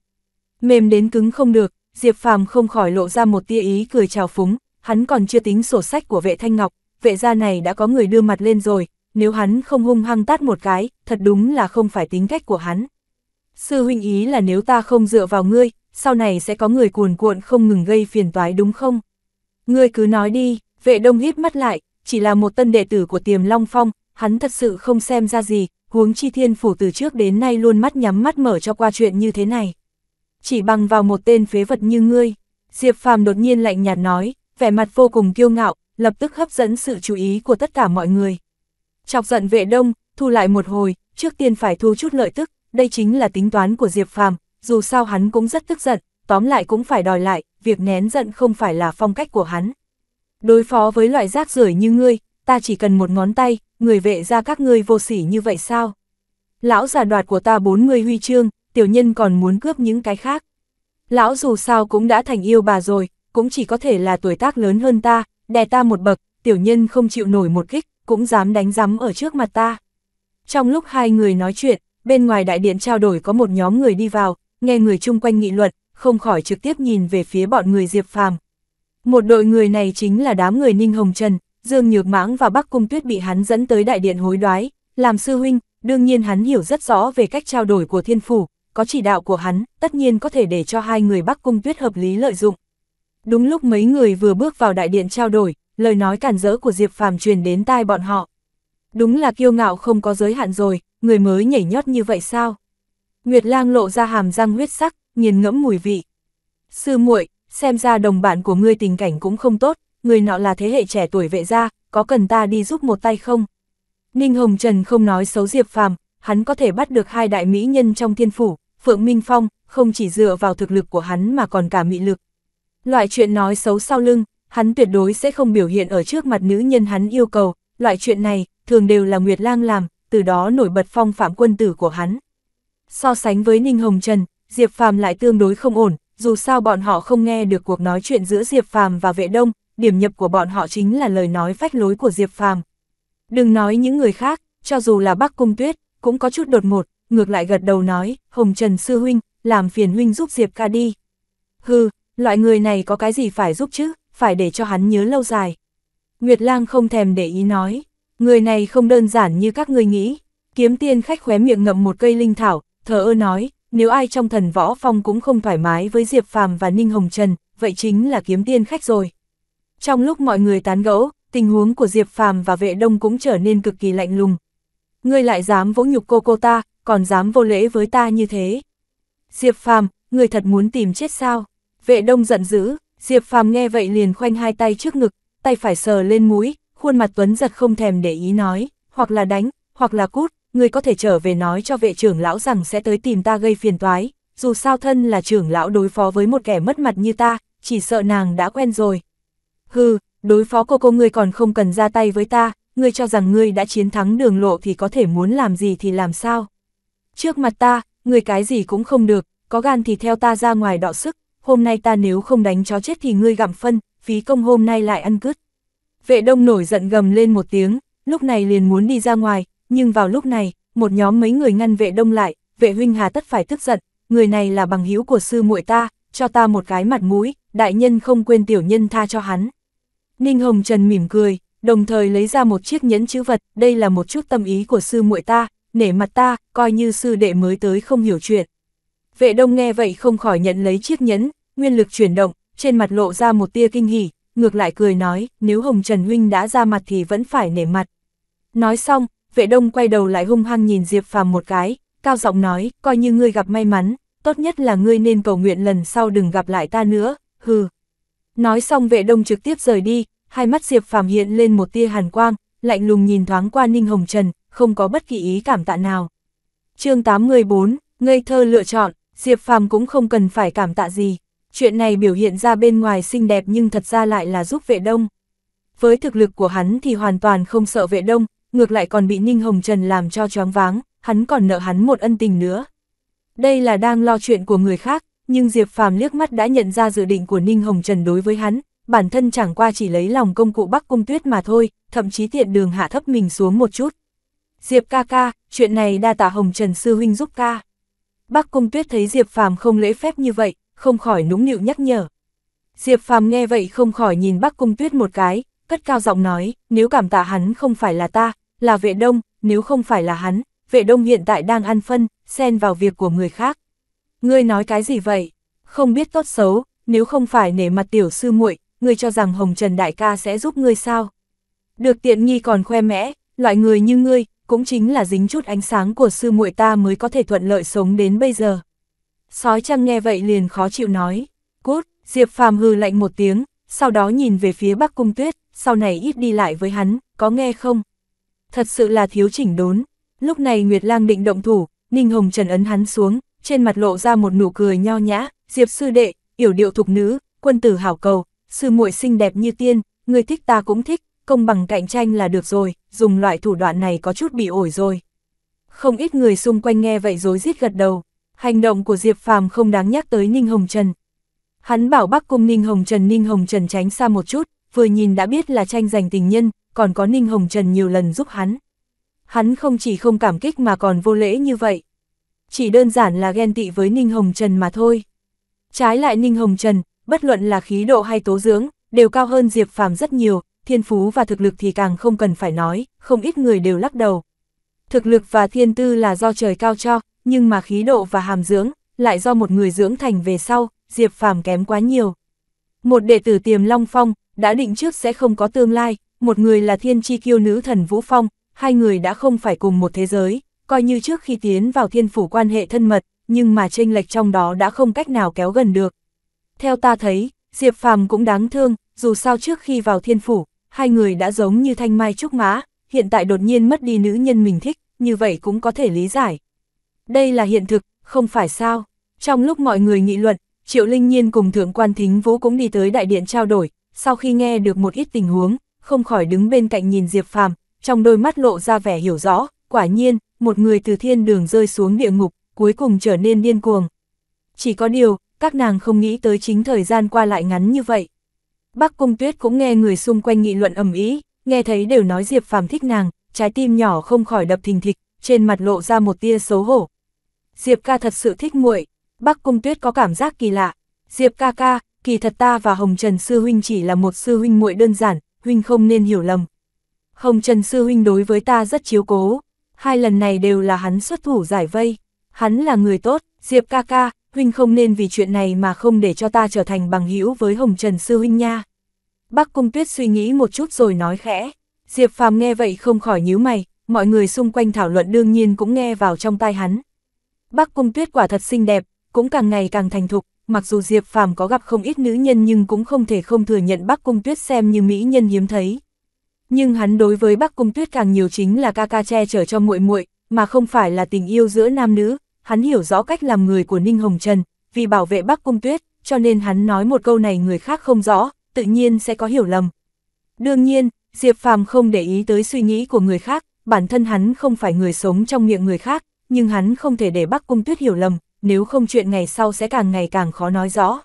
[SPEAKER 1] Mềm đến cứng không được, Diệp Phàm không khỏi lộ ra một tia ý cười trào phúng, hắn còn chưa tính sổ sách của vệ thanh ngọc, vệ gia này đã có người đưa mặt lên rồi, nếu hắn không hung hăng tát một cái, thật đúng là không phải tính cách của hắn. Sư huynh ý là nếu ta không dựa vào ngươi, sau này sẽ có người cuồn cuộn không ngừng gây phiền toái đúng không? Ngươi cứ nói đi, vệ đông híp mắt lại, chỉ là một tân đệ tử của tiềm Long Phong, hắn thật sự không xem ra gì, huống chi thiên phủ từ trước đến nay luôn mắt nhắm mắt mở cho qua chuyện như thế này. Chỉ bằng vào một tên phế vật như ngươi, Diệp Phàm đột nhiên lạnh nhạt nói, vẻ mặt vô cùng kiêu ngạo, lập tức hấp dẫn sự chú ý của tất cả mọi người. Chọc giận vệ đông, thu lại một hồi, trước tiên phải thu chút lợi tức, đây chính là tính toán của Diệp Phàm, dù sao hắn cũng rất tức giận, tóm lại cũng phải đòi lại, việc nén giận không phải là phong cách của hắn. Đối phó với loại rác rưởi như ngươi, ta chỉ cần một ngón tay, người vệ ra các ngươi vô sỉ như vậy sao? Lão giả đoạt của ta bốn người huy chương, tiểu nhân còn muốn cướp những cái khác. Lão dù sao cũng đã thành yêu bà rồi, cũng chỉ có thể là tuổi tác lớn hơn ta, đè ta một bậc, tiểu nhân không chịu nổi một kích, cũng dám đánh rắm ở trước mặt ta. Trong lúc hai người nói chuyện, bên ngoài đại điện trao đổi có một nhóm người đi vào, nghe người chung quanh nghị luận, không khỏi trực tiếp nhìn về phía bọn người Diệp Phàm. Một đội người này chính là đám người Ninh Hồng Trần, Dương Nhược Mãng và Bắc Cung Tuyết bị hắn dẫn tới đại điện hối đoái, làm sư huynh, đương nhiên hắn hiểu rất rõ về cách trao đổi của thiên phủ, có chỉ đạo của hắn, tất nhiên có thể để cho hai người Bắc Cung Tuyết hợp lý lợi dụng. Đúng lúc mấy người vừa bước vào đại điện trao đổi, lời nói cản rỡ của Diệp Phàm truyền đến tai bọn họ. Đúng là kiêu ngạo không có giới hạn rồi, người mới nhảy nhót như vậy sao? Nguyệt Lang lộ ra hàm răng huyết sắc, nghiền ngẫm mùi vị. Sư muội, xem ra đồng bạn của ngươi tình cảnh cũng không tốt, người nọ là thế hệ trẻ tuổi vệ gia, có cần ta đi giúp một tay không? Ninh Hồng Trần không nói xấu Diệp Phàm, hắn có thể bắt được hai đại mỹ nhân trong thiên phủ, Phượng Minh Phong, không chỉ dựa vào thực lực của hắn mà còn cả mỹ lực, Loại chuyện nói xấu sau lưng, hắn tuyệt đối sẽ không biểu hiện ở trước mặt nữ nhân hắn yêu cầu, loại chuyện này, thường đều là Nguyệt Lang làm, từ đó nổi bật phong phạm quân tử của hắn. So sánh với Ninh Hồng Trần, Diệp Phàm lại tương đối không ổn, dù sao bọn họ không nghe được cuộc nói chuyện giữa Diệp Phàm và Vệ Đông, điểm nhập của bọn họ chính là lời nói phách lối của Diệp Phàm. Đừng nói những người khác, cho dù là Bắc Cung Tuyết, cũng có chút đột ngột, ngược lại gật đầu nói, Hồng Trần Sư Huynh, làm phiền Huynh giúp Diệp ca đi. Hừ, Loại người này có cái gì phải giúp chứ, phải để cho hắn nhớ lâu dài. Nguyệt lang không thèm để ý nói, người này không đơn giản như các người nghĩ. Kiếm tiên khách khóe miệng ngậm một cây linh thảo, thờ ơ nói, nếu ai trong thần võ phong cũng không thoải mái với Diệp Phàm và Ninh Hồng Trần, vậy chính là kiếm tiên khách rồi. Trong lúc mọi người tán gẫu, tình huống của Diệp Phàm và vệ đông cũng trở nên cực kỳ lạnh lùng. Ngươi lại dám vỗ nhục cô cô ta, còn dám vô lễ với ta như thế. Diệp Phàm, người thật muốn tìm chết sao? Vệ đông giận dữ, Diệp Phàm nghe vậy liền khoanh hai tay trước ngực, tay phải sờ lên mũi, khuôn mặt tuấn giật không thèm để ý nói, hoặc là đánh, hoặc là cút, người có thể trở về nói cho vệ trưởng lão rằng sẽ tới tìm ta gây phiền toái, dù sao thân là trưởng lão đối phó với một kẻ mất mặt như ta, chỉ sợ nàng đã quen rồi. Hừ, đối phó cô cô người còn không cần ra tay với ta, Người cho rằng người đã chiến thắng đường lộ thì có thể muốn làm gì thì làm sao. Trước mặt ta, người cái gì cũng không được, có gan thì theo ta ra ngoài đọ sức, hôm nay ta nếu không đánh chó chết thì ngươi gặm phân, phí công hôm nay lại ăn cứt. Vệ đông nổi giận gầm lên một tiếng, lúc này liền muốn đi ra ngoài, nhưng vào lúc này, một nhóm mấy người ngăn vệ đông lại, vệ huynh hà tất phải tức giận, người này là bằng hữu của sư muội ta, cho ta một cái mặt mũi, đại nhân không quên tiểu nhân tha cho hắn. Ninh Hồng Trần mỉm cười, đồng thời lấy ra một chiếc nhẫn chữ vật, đây là một chút tâm ý của sư muội ta, nể mặt ta, coi như sư đệ mới tới không hiểu chuyện. Vệ đông nghe vậy không khỏi nhận lấy chiếc nhẫn, nguyên lực chuyển động, trên mặt lộ ra một tia kinh hỉ, ngược lại cười nói, nếu Hồng Trần Huynh đã ra mặt thì vẫn phải nể mặt. Nói xong, vệ đông quay đầu lại hung hăng nhìn Diệp Phàm một cái, cao giọng nói, coi như ngươi gặp may mắn, tốt nhất là ngươi nên cầu nguyện lần sau đừng gặp lại ta nữa, hừ. Nói xong vệ đông trực tiếp rời đi, hai mắt Diệp Phàm hiện lên một tia hàn quang, lạnh lùng nhìn thoáng qua Ninh Hồng Trần, không có bất kỳ ý cảm tạ nào. chương 84, ngây thơ lựa chọn Diệp Phàm cũng không cần phải cảm tạ gì, chuyện này biểu hiện ra bên ngoài xinh đẹp nhưng thật ra lại là giúp vệ đông. Với thực lực của hắn thì hoàn toàn không sợ vệ đông, ngược lại còn bị Ninh Hồng Trần làm cho choáng váng, hắn còn nợ hắn một ân tình nữa. Đây là đang lo chuyện của người khác, nhưng Diệp Phàm liếc mắt đã nhận ra dự định của Ninh Hồng Trần đối với hắn, bản thân chẳng qua chỉ lấy lòng công cụ Bắc Cung Tuyết mà thôi, thậm chí tiện đường hạ thấp mình xuống một chút. Diệp ca ca, chuyện này đa tạ Hồng Trần Sư Huynh giúp ca. Bắc Cung Tuyết thấy Diệp Phàm không lễ phép như vậy, không khỏi nũng nịu nhắc nhở. Diệp Phàm nghe vậy không khỏi nhìn Bắc Cung Tuyết một cái, cất cao giọng nói, nếu cảm tạ hắn không phải là ta, là vệ đông, nếu không phải là hắn, vệ đông hiện tại đang ăn phân, xen vào việc của người khác. Ngươi nói cái gì vậy? Không biết tốt xấu, nếu không phải nể mặt tiểu sư muội, ngươi cho rằng Hồng Trần Đại ca sẽ giúp ngươi sao? Được tiện nghi còn khoe mẽ, loại người như ngươi, cũng chính là dính chút ánh sáng của sư muội ta mới có thể thuận lợi sống đến bây giờ. Sói trăng nghe vậy liền khó chịu nói, cút, Diệp Phàm hư lạnh một tiếng, sau đó nhìn về phía Bắc Cung Tuyết, sau này ít đi lại với hắn, có nghe không? Thật sự là thiếu chỉnh đốn, lúc này Nguyệt Lang định động thủ, Ninh Hồng trần ấn hắn xuống, trên mặt lộ ra một nụ cười nho nhã, Diệp sư đệ, yểu điệu thục nữ, quân tử hảo cầu, sư muội xinh đẹp như tiên, người thích ta cũng thích, công bằng cạnh tranh là được rồi, dùng loại thủ đoạn này có chút bị ổi rồi. Không ít người xung quanh nghe vậy rối rít gật đầu, hành động của Diệp Phàm không đáng nhắc tới Ninh Hồng Trần. Hắn bảo Bắc Cung Ninh Hồng Trần Ninh Hồng Trần tránh xa một chút, vừa nhìn đã biết là tranh giành tình nhân, còn có Ninh Hồng Trần nhiều lần giúp hắn. Hắn không chỉ không cảm kích mà còn vô lễ như vậy. Chỉ đơn giản là ghen tị với Ninh Hồng Trần mà thôi. Trái lại Ninh Hồng Trần, bất luận là khí độ hay tố dưỡng, đều cao hơn Diệp Phàm rất nhiều, thiên phú và thực lực thì càng không cần phải nói, không ít người đều lắc đầu. Thực lực và thiên tư là do trời cao cho, nhưng mà khí độ và hàm dưỡng, lại do một người dưỡng thành về sau, Diệp Phàm kém quá nhiều. Một đệ tử tiềm Long Phong, đã định trước sẽ không có tương lai, một người là thiên chi kiêu nữ thần Vũ Phong, hai người đã không phải cùng một thế giới, coi như trước khi tiến vào thiên phủ quan hệ thân mật, nhưng mà chênh lệch trong đó đã không cách nào kéo gần được. Theo ta thấy, Diệp Phàm cũng đáng thương, dù sao trước khi vào thiên phủ, hai người đã giống như thanh mai trúc mã, hiện tại đột nhiên mất đi nữ nhân mình thích, như vậy cũng có thể lý giải. Đây là hiện thực, không phải sao. Trong lúc mọi người nghị luận, Triệu Linh Nhiên cùng Thượng Quan Thính Vũ cũng đi tới đại điện trao đổi, sau khi nghe được một ít tình huống, không khỏi đứng bên cạnh nhìn Diệp Phàm, trong đôi mắt lộ ra vẻ hiểu rõ, quả nhiên, một người từ thiên đường rơi xuống địa ngục, cuối cùng trở nên điên cuồng. Chỉ có điều, các nàng không nghĩ tới chính thời gian qua lại ngắn như vậy. Bắc Cung Tuyết cũng nghe người xung quanh nghị luận ầm ĩ, nghe thấy đều nói Diệp Phàm thích nàng, trái tim nhỏ không khỏi đập thình thịch, trên mặt lộ ra một tia xấu hổ. Diệp ca thật sự thích muội, Bắc Cung Tuyết có cảm giác kỳ lạ. Diệp ca ca, kỳ thật ta và Hồng Trần sư huynh chỉ là một sư huynh muội đơn giản, huynh không nên hiểu lầm. Hồng Trần sư huynh đối với ta rất chiếu cố, hai lần này đều là hắn xuất thủ giải vây, hắn là người tốt, Diệp ca ca, huynh không nên vì chuyện này mà không để cho ta trở thành bằng hữu với Hồng Trần Sư Huynh nha. Bắc Cung Tuyết suy nghĩ một chút rồi nói khẽ, Diệp Phàm nghe vậy không khỏi nhíu mày, mọi người xung quanh thảo luận đương nhiên cũng nghe vào trong tai hắn. Bắc Cung Tuyết quả thật xinh đẹp, cũng càng ngày càng thành thục, mặc dù Diệp Phàm có gặp không ít nữ nhân nhưng cũng không thể không thừa nhận Bắc Cung Tuyết xem như mỹ nhân hiếm thấy. Nhưng hắn đối với Bắc Cung Tuyết càng nhiều chính là ca ca che chở cho muội muội, mà không phải là tình yêu giữa nam nữ, hắn hiểu rõ cách làm người của Ninh Hồng Trần, vì bảo vệ Bắc Cung Tuyết, cho nên hắn nói một câu này người khác không rõ, tự nhiên sẽ có hiểu lầm. Đương nhiên, Diệp Phàm không để ý tới suy nghĩ của người khác, bản thân hắn không phải người sống trong miệng người khác, nhưng hắn không thể để Bắc Cung Tuyết hiểu lầm, nếu không chuyện ngày sau sẽ càng ngày càng khó nói rõ.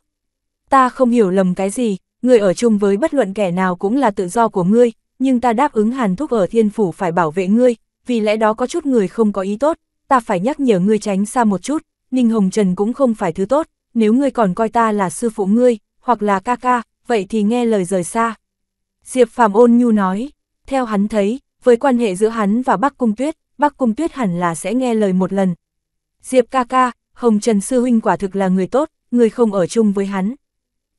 [SPEAKER 1] Ta không hiểu lầm cái gì, người ở chung với bất luận kẻ nào cũng là tự do của ngươi, nhưng ta đáp ứng Hàn Thúc ở Thiên Phủ phải bảo vệ ngươi, vì lẽ đó có chút người không có ý tốt, ta phải nhắc nhở ngươi tránh xa một chút, Ninh Hồng Trần cũng không phải thứ tốt, nếu ngươi còn coi ta là sư phụ ngươi, hoặc là ca ca, vậy thì nghe lời rời xa. Diệp Phạm ôn nhu nói, theo hắn thấy, với quan hệ giữa hắn và Bắc Cung Tuyết, Bắc Cung Tuyết hẳn là sẽ nghe lời một lần. Diệp ca ca, Hồng Trần Sư Huynh quả thực là người tốt, người không ở chung với hắn.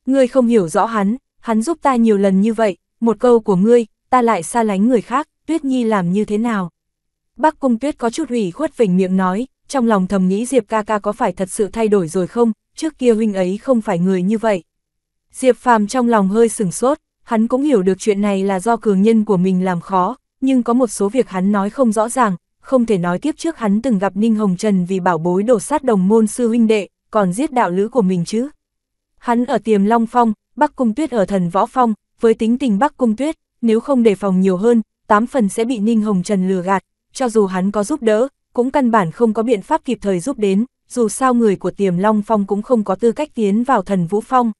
[SPEAKER 1] Ngươi không hiểu rõ hắn, hắn giúp ta nhiều lần như vậy, một câu của ngươi, ta lại xa lánh người khác, Tuyết Nhi làm như thế nào? Bắc Cung Tuyết có chút hủy khuất vỉnh miệng nói, trong lòng thầm nghĩ Diệp ca ca có phải thật sự thay đổi rồi không, trước kia huynh ấy không phải người như vậy. Diệp Phàm trong lòng hơi sửng sốt, hắn cũng hiểu được chuyện này là do cường nhân của mình làm khó, nhưng có một số việc hắn nói không rõ ràng, không thể nói tiếp trước hắn từng gặp Ninh Hồng Trần vì bảo bối đổ sát đồng môn sư huynh đệ, còn giết đạo lữ của mình chứ. Hắn ở tiềm Long Phong, Bắc Cung Tuyết ở thần Võ Phong, với tính tình Bắc Cung Tuyết, nếu không đề phòng nhiều hơn, tám phần sẽ bị Ninh Hồng Trần lừa gạt, cho dù hắn có giúp đỡ, cũng căn bản không có biện pháp kịp thời giúp đến, dù sao người của tiềm Long Phong cũng không có tư cách tiến vào thần Vũ Phong.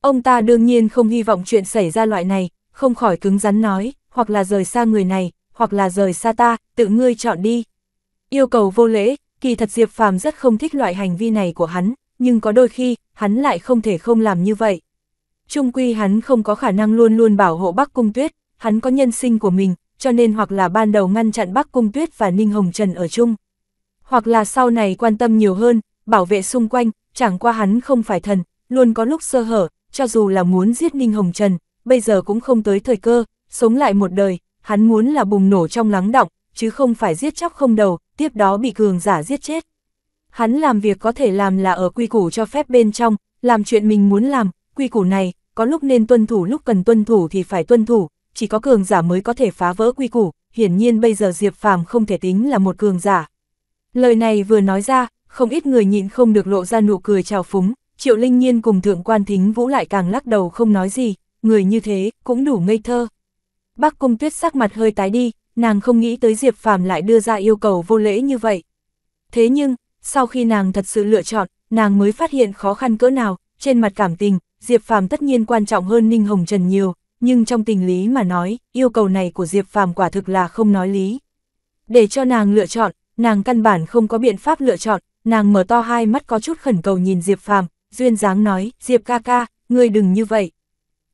[SPEAKER 1] Ông ta đương nhiên không hy vọng chuyện xảy ra loại này, không khỏi cứng rắn nói, hoặc là rời xa người này, hoặc là rời xa ta, tự ngươi chọn đi. Yêu cầu vô lễ, kỳ thật Diệp Phàm rất không thích loại hành vi này của hắn, nhưng có đôi khi, hắn lại không thể không làm như vậy. Trung quy hắn không có khả năng luôn luôn bảo hộ Bắc Cung Tuyết, hắn có nhân sinh của mình, cho nên hoặc là ban đầu ngăn chặn Bắc Cung Tuyết và Ninh Hồng Trần ở chung. Hoặc là sau này quan tâm nhiều hơn, bảo vệ xung quanh, chẳng qua hắn không phải thần, luôn có lúc sơ hở, cho dù là muốn giết Ninh Hồng Trần, bây giờ cũng không tới thời cơ, sống lại một đời, hắn muốn là bùng nổ trong lắng động, chứ không phải giết chóc không đầu, tiếp đó bị cường giả giết chết. Hắn làm việc có thể làm là ở quy củ cho phép bên trong, làm chuyện mình muốn làm, quy củ này, có lúc nên tuân thủ lúc cần tuân thủ thì phải tuân thủ, chỉ có cường giả mới có thể phá vỡ quy củ, hiển nhiên bây giờ Diệp Phàm không thể tính là một cường giả. Lời này vừa nói ra, không ít người nhịn không được lộ ra nụ cười trào phúng, Triệu Linh Nhiên cùng Thượng Quan Thính Vũ lại càng lắc đầu không nói gì, người như thế cũng đủ ngây thơ. Bác Cung Tuyết sắc mặt hơi tái đi, nàng không nghĩ tới Diệp Phàm lại đưa ra yêu cầu vô lễ như vậy. Thế nhưng, sau khi nàng thật sự lựa chọn, nàng mới phát hiện khó khăn cỡ nào, trên mặt cảm tình, Diệp Phàm tất nhiên quan trọng hơn Ninh Hồng Trần nhiều, nhưng trong tình lý mà nói, yêu cầu này của Diệp Phàm quả thực là không nói lý. Để cho nàng lựa chọn, nàng căn bản không có biện pháp lựa chọn, nàng mở to hai mắt có chút khẩn cầu nhìn Diệp Phàm, duyên dáng nói, Diệp ca ca, ngươi đừng như vậy.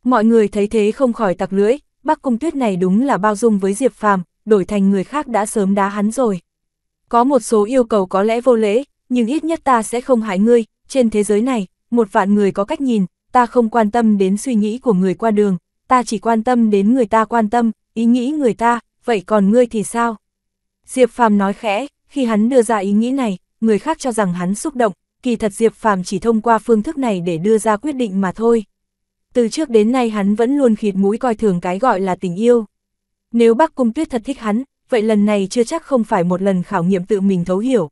[SPEAKER 1] Mọi người thấy thế không khỏi tặc lưỡi, bác cung tuyết này đúng là bao dung với Diệp Phàm, đổi thành người khác đã sớm đá hắn rồi. Có một số yêu cầu có lẽ vô lễ, nhưng ít nhất ta sẽ không hại ngươi, trên thế giới này, một vạn người có cách nhìn, ta không quan tâm đến suy nghĩ của người qua đường, ta chỉ quan tâm đến người ta quan tâm, ý nghĩ người ta, vậy còn ngươi thì sao? Diệp Phàm nói khẽ, khi hắn đưa ra ý nghĩ này, người khác cho rằng hắn xúc động, kỳ thật Diệp Phàm chỉ thông qua phương thức này để đưa ra quyết định mà thôi. Từ trước đến nay hắn vẫn luôn khịt mũi coi thường cái gọi là tình yêu. Nếu bác cung tuyết thật thích hắn, vậy lần này chưa chắc không phải một lần khảo nghiệm tự mình thấu hiểu.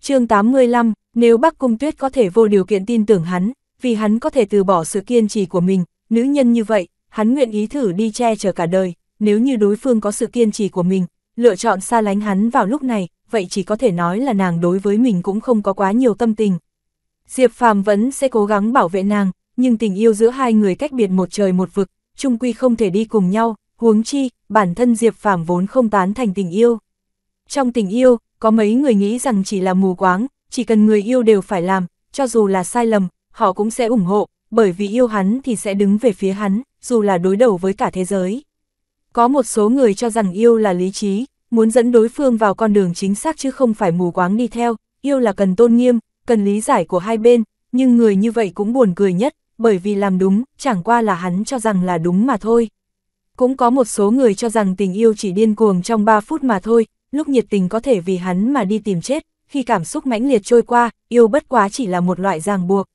[SPEAKER 1] chương 85, nếu bác cung tuyết có thể vô điều kiện tin tưởng hắn, vì hắn có thể từ bỏ sự kiên trì của mình, nữ nhân như vậy, hắn nguyện ý thử đi che chở cả đời, nếu như đối phương có sự kiên trì của mình, lựa chọn xa lánh hắn vào lúc này, vậy chỉ có thể nói là nàng đối với mình cũng không có quá nhiều tâm tình. Diệp Phàm vẫn sẽ cố gắng bảo vệ nàng, nhưng tình yêu giữa hai người cách biệt một trời một vực, chung quy không thể đi cùng nhau, huống chi, bản thân Diệp Phàm vốn không tán thành tình yêu. Trong tình yêu, có mấy người nghĩ rằng chỉ là mù quáng, chỉ cần người yêu đều phải làm, cho dù là sai lầm, họ cũng sẽ ủng hộ, bởi vì yêu hắn thì sẽ đứng về phía hắn dù là đối đầu với cả thế giới. Có một số người cho rằng yêu là lý trí, muốn dẫn đối phương vào con đường chính xác chứ không phải mù quáng đi theo, yêu là cần tôn nghiêm, cần lý giải của hai bên, nhưng người như vậy cũng buồn cười nhất, bởi vì làm đúng, chẳng qua là hắn cho rằng là đúng mà thôi. Cũng có một số người cho rằng tình yêu chỉ điên cuồng trong 3 phút mà thôi, lúc nhiệt tình có thể vì hắn mà đi tìm chết, khi cảm xúc mãnh liệt trôi qua, yêu bất quá chỉ là một loại ràng buộc.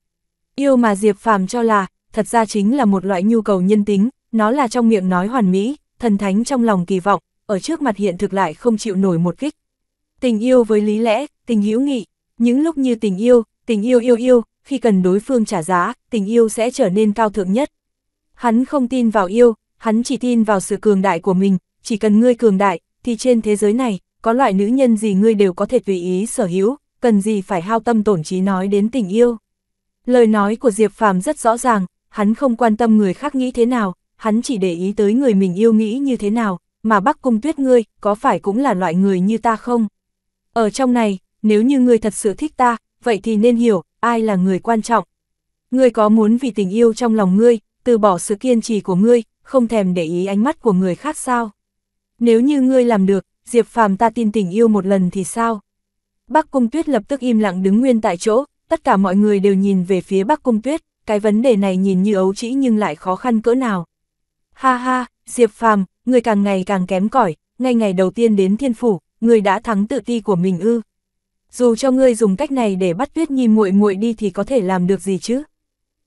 [SPEAKER 1] Yêu mà Diệp Phàm cho là, thật ra chính là một loại nhu cầu nhân tính, nó là trong miệng nói hoàn mỹ, thần thánh trong lòng kỳ vọng, ở trước mặt hiện thực lại không chịu nổi một kích. Tình yêu với lý lẽ, tình hữu nghị, những lúc như tình yêu, tình yêu yêu yêu, khi cần đối phương trả giá, tình yêu sẽ trở nên cao thượng nhất. Hắn không tin vào yêu, hắn chỉ tin vào sự cường đại của mình, chỉ cần ngươi cường đại, thì trên thế giới này, có loại nữ nhân gì ngươi đều có thể tùy ý sở hữu, cần gì phải hao tâm tổn trí nói đến tình yêu. Lời nói của Diệp Phàm rất rõ ràng, hắn không quan tâm người khác nghĩ thế nào, hắn chỉ để ý tới người mình yêu nghĩ như thế nào, mà bác cung tuyết ngươi, có phải cũng là loại người như ta không? Ở trong này, nếu như ngươi thật sự thích ta, vậy thì nên hiểu, ai là người quan trọng. Ngươi có muốn vì tình yêu trong lòng ngươi, từ bỏ sự kiên trì của ngươi, không thèm để ý ánh mắt của người khác sao? Nếu như ngươi làm được, Diệp Phàm ta tin tình yêu một lần thì sao? Bác Cung Tuyết lập tức im lặng đứng nguyên tại chỗ, tất cả mọi người đều nhìn về phía Bác Cung Tuyết, cái vấn đề này nhìn như ấu trĩ nhưng lại khó khăn cỡ nào. Ha ha, Diệp Phàm, người càng ngày càng kém cỏi, ngay ngày đầu tiên đến thiên phủ, người đã thắng tự ti của mình ư? Dù cho ngươi dùng cách này để bắt Tuyết Nhi muội muội đi thì có thể làm được gì chứ?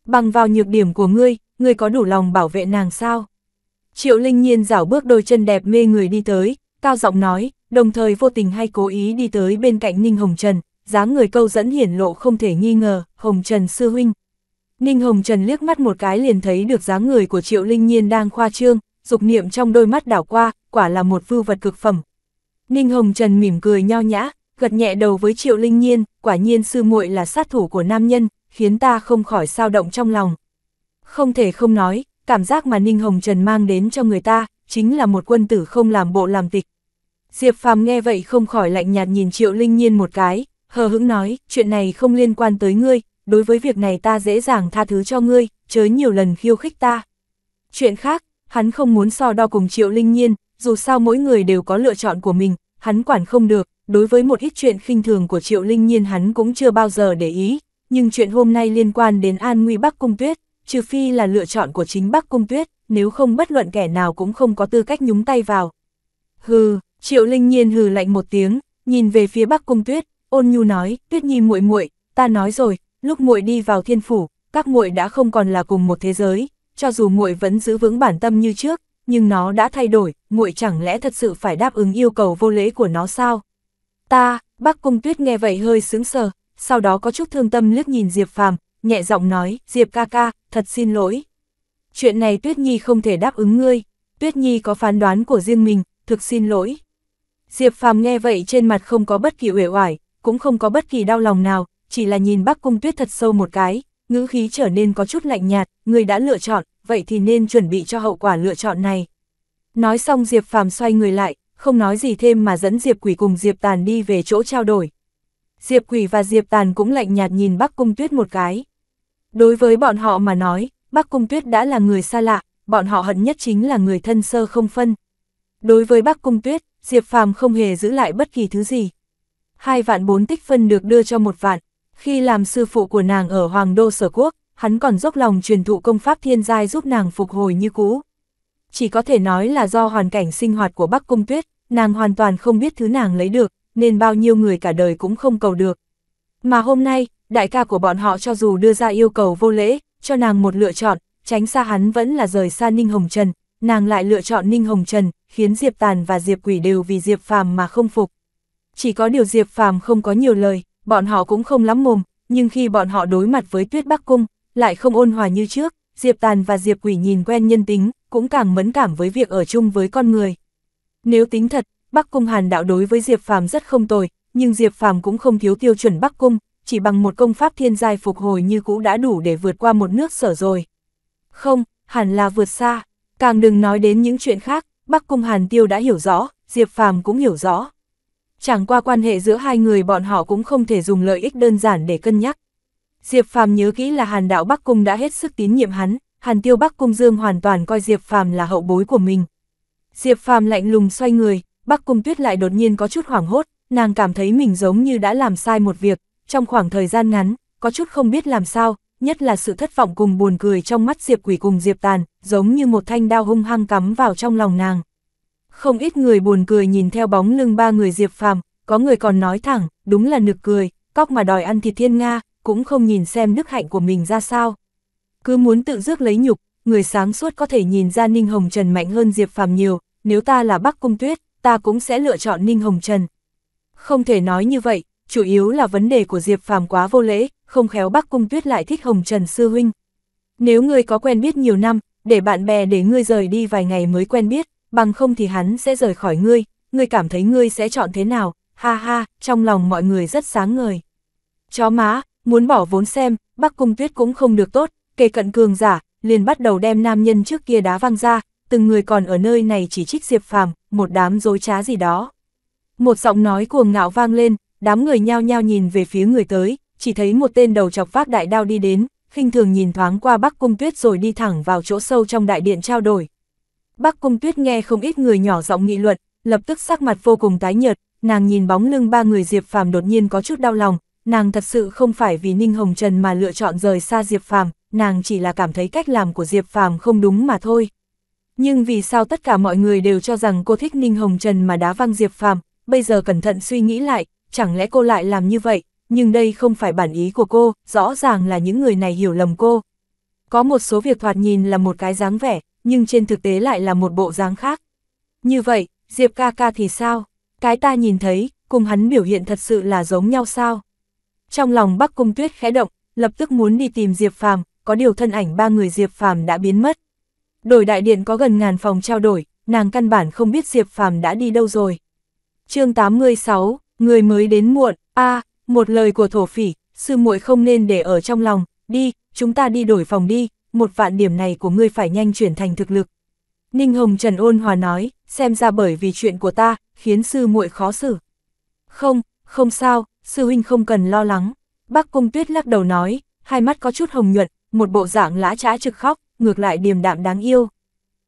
[SPEAKER 1] Bằng vào nhược điểm của ngươi, ngươi có đủ lòng bảo vệ nàng sao? Triệu Linh Nhiên dảo bước đôi chân đẹp mê người đi tới, cao giọng nói, đồng thời vô tình hay cố ý đi tới bên cạnh Ninh Hồng Trần, dáng người câu dẫn hiển lộ không thể nghi ngờ, Hồng Trần sư huynh, Ninh Hồng Trần liếc mắt một cái liền thấy được dáng người của Triệu Linh Nhiên đang khoa trương, dục niệm trong đôi mắt đảo qua, quả là một vưu vật cực phẩm. Ninh Hồng Trần mỉm cười nho nhã, gật nhẹ đầu với Triệu Linh Nhiên, quả nhiên sư muội là sát thủ của nam nhân, khiến ta không khỏi sao động trong lòng. Không thể không nói, cảm giác mà Ninh Hồng Trần mang đến cho người ta, chính là một quân tử không làm bộ làm tịch. Diệp Phàm nghe vậy không khỏi lạnh nhạt nhìn Triệu Linh Nhiên một cái, hờ hững nói, chuyện này không liên quan tới ngươi, đối với việc này ta dễ dàng tha thứ cho ngươi, chớ nhiều lần khiêu khích ta. Chuyện khác, hắn không muốn so đo cùng Triệu Linh Nhiên, dù sao mỗi người đều có lựa chọn của mình, hắn quản không được, đối với một ít chuyện khinh thường của Triệu Linh Nhiên hắn cũng chưa bao giờ để ý, nhưng chuyện hôm nay liên quan đến an nguy Bắc Cung Tuyết, trừ phi là lựa chọn của chính Bắc Cung Tuyết, nếu không bất luận kẻ nào cũng không có tư cách nhúng tay vào. Hừ, Triệu Linh Nhiên hừ lạnh một tiếng, nhìn về phía Bắc Cung Tuyết, ôn nhu nói, Tuyết Nhi muội muội, ta nói rồi, lúc muội đi vào thiên phủ, các muội đã không còn là cùng một thế giới, cho dù muội vẫn giữ vững bản tâm như trước, nhưng nó đã thay đổi, muội chẳng lẽ thật sự phải đáp ứng yêu cầu vô lễ của nó sao? Ta, Bắc Cung Tuyết nghe vậy hơi sững sờ, sau đó có chút thương tâm liếc nhìn Diệp Phàm, nhẹ giọng nói, Diệp ca ca, thật xin lỗi. Chuyện này Tuyết Nhi không thể đáp ứng ngươi, Tuyết Nhi có phán đoán của riêng mình, thực xin lỗi. Diệp Phàm nghe vậy trên mặt không có bất kỳ uể oải, cũng không có bất kỳ đau lòng nào, chỉ là nhìn Bắc Cung Tuyết thật sâu một cái, ngữ khí trở nên có chút lạnh nhạt, người đã lựa chọn, vậy thì nên chuẩn bị cho hậu quả lựa chọn này. Nói xong Diệp Phàm xoay người lại, không nói gì thêm mà dẫn Diệp Quỷ cùng Diệp Tàn đi về chỗ trao đổi. Diệp Quỷ và Diệp Tàn cũng lạnh nhạt nhìn Bắc Cung Tuyết một cái. Đối với bọn họ mà nói, Bắc Cung Tuyết đã là người xa lạ, bọn họ hận nhất chính là người thân sơ không phân. Đối với Bắc Cung Tuyết, Diệp Phàm không hề giữ lại bất kỳ thứ gì. Hai vạn bốn tích phân được đưa cho một vạn, khi làm sư phụ của nàng ở Hoàng Đô Sở Quốc, hắn còn dốc lòng truyền thụ công pháp thiên giai giúp nàng phục hồi như cũ. Chỉ có thể nói là do hoàn cảnh sinh hoạt của Bắc Cung Tuyết, nàng hoàn toàn không biết thứ nàng lấy được, nên bao nhiêu người cả đời cũng không cầu được. Mà hôm nay, đại ca của bọn họ cho dù đưa ra yêu cầu vô lễ, cho nàng một lựa chọn, tránh xa hắn vẫn là rời xa Ninh Hồng Trần, nàng lại lựa chọn Ninh Hồng Trần, khiến Diệp Tàn và Diệp Quỷ đều vì Diệp Phàm mà không phục. Chỉ có điều Diệp Phàm không có nhiều lời, bọn họ cũng không lắm mồm, nhưng khi bọn họ đối mặt với tuyết bắc cung, lại không ôn hòa như trước, Diệp Tàn và Diệp Quỷ nhìn quen nhân tính, cũng càng mẫn cảm với việc ở chung với con người. Nếu tính thật, Bắc Cung Hàn đạo đối với Diệp Phàm rất không tồi, nhưng Diệp Phàm cũng không thiếu tiêu chuẩn Bắc Cung, chỉ bằng một công pháp thiên giai phục hồi như cũ đã đủ để vượt qua một nước sở rồi. Không, hẳn là vượt xa, càng đừng nói đến những chuyện khác, Bắc Cung Hàn Tiêu đã hiểu rõ, Diệp Phàm cũng hiểu rõ chẳng qua quan hệ giữa hai người bọn họ cũng không thể dùng lợi ích đơn giản để cân nhắc. Diệp Phàm nhớ kỹ là Hàn Đạo Bắc Cung đã hết sức tín nhiệm hắn, Hàn Tiêu Bắc Cung Dương hoàn toàn coi Diệp Phàm là hậu bối của mình. Diệp Phàm lạnh lùng xoay người, Bắc Cung Tuyết lại đột nhiên có chút hoảng hốt, nàng cảm thấy mình giống như đã làm sai một việc, trong khoảng thời gian ngắn, có chút không biết làm sao, nhất là sự thất vọng cùng buồn cười trong mắt Diệp Quỷ cùng Diệp Tàn, giống như một thanh đao hung hăng cắm vào trong lòng nàng. Không ít người buồn cười nhìn theo bóng lưng ba người Diệp Phàm, có người còn nói thẳng, đúng là nực cười, cóc mà đòi ăn thịt thiên Nga, cũng không nhìn xem đức hạnh của mình ra sao. Cứ muốn tự rước lấy nhục, người sáng suốt có thể nhìn ra Ninh Hồng Trần mạnh hơn Diệp Phàm nhiều, nếu ta là Bắc Cung Tuyết, ta cũng sẽ lựa chọn Ninh Hồng Trần. Không thể nói như vậy, chủ yếu là vấn đề của Diệp Phàm quá vô lễ, không khéo Bắc Cung Tuyết lại thích Hồng Trần sư huynh. Nếu ngươi có quen biết nhiều năm, để bạn bè để ngươi rời đi vài ngày mới quen biết, bằng không thì hắn sẽ rời khỏi ngươi, ngươi cảm thấy ngươi sẽ chọn thế nào, ha ha, trong lòng mọi người rất sáng ngời. Chó má, muốn bỏ vốn xem, Bắc Cung Tuyết cũng không được tốt, kề cận cường giả, liền bắt đầu đem nam nhân trước kia đá văng ra, từng người còn ở nơi này chỉ trích Diệp Phàm, một đám dối trá gì đó. Một giọng nói cuồng ngạo vang lên, đám người nhao nhao nhìn về phía người tới, chỉ thấy một tên đầu chọc vác đại đao đi đến, khinh thường nhìn thoáng qua Bắc Cung Tuyết rồi đi thẳng vào chỗ sâu trong đại điện trao đổi, Bắc Cung Tuyết nghe không ít người nhỏ giọng nghị luận, lập tức sắc mặt vô cùng tái nhợt, nàng nhìn bóng lưng ba người Diệp Phàm đột nhiên có chút đau lòng, nàng thật sự không phải vì Ninh Hồng Trần mà lựa chọn rời xa Diệp Phàm, nàng chỉ là cảm thấy cách làm của Diệp Phàm không đúng mà thôi. Nhưng vì sao tất cả mọi người đều cho rằng cô thích Ninh Hồng Trần mà đá văng Diệp Phàm, bây giờ cẩn thận suy nghĩ lại, chẳng lẽ cô lại làm như vậy, nhưng đây không phải bản ý của cô, rõ ràng là những người này hiểu lầm cô. Có một số việc thoạt nhìn là một cái dáng vẻ, nhưng trên thực tế lại là một bộ dáng khác. Như vậy, Diệp ca ca thì sao? Cái ta nhìn thấy, cùng hắn biểu hiện thật sự là giống nhau sao? Trong lòng Bắc Cung Tuyết khẽ động, lập tức muốn đi tìm Diệp Phàm, có điều thân ảnh ba người Diệp Phàm đã biến mất. Đổi đại điện có gần ngàn phòng trao đổi, nàng căn bản không biết Diệp Phàm đã đi đâu rồi. chương 86, người mới đến muộn, a một lời của thổ phỉ, sư muội không nên để ở trong lòng, đi, chúng ta đi đổi phòng đi, một vạn điểm này của ngươi phải nhanh chuyển thành thực lực. Ninh Hồng Trần ôn hòa nói, xem ra bởi vì chuyện của ta, khiến sư muội khó xử. Không, không sao, sư huynh không cần lo lắng. Bác Cung Tuyết lắc đầu nói, hai mắt có chút hồng nhuận, một bộ dạng lã trá trực khóc, ngược lại điềm đạm đáng yêu.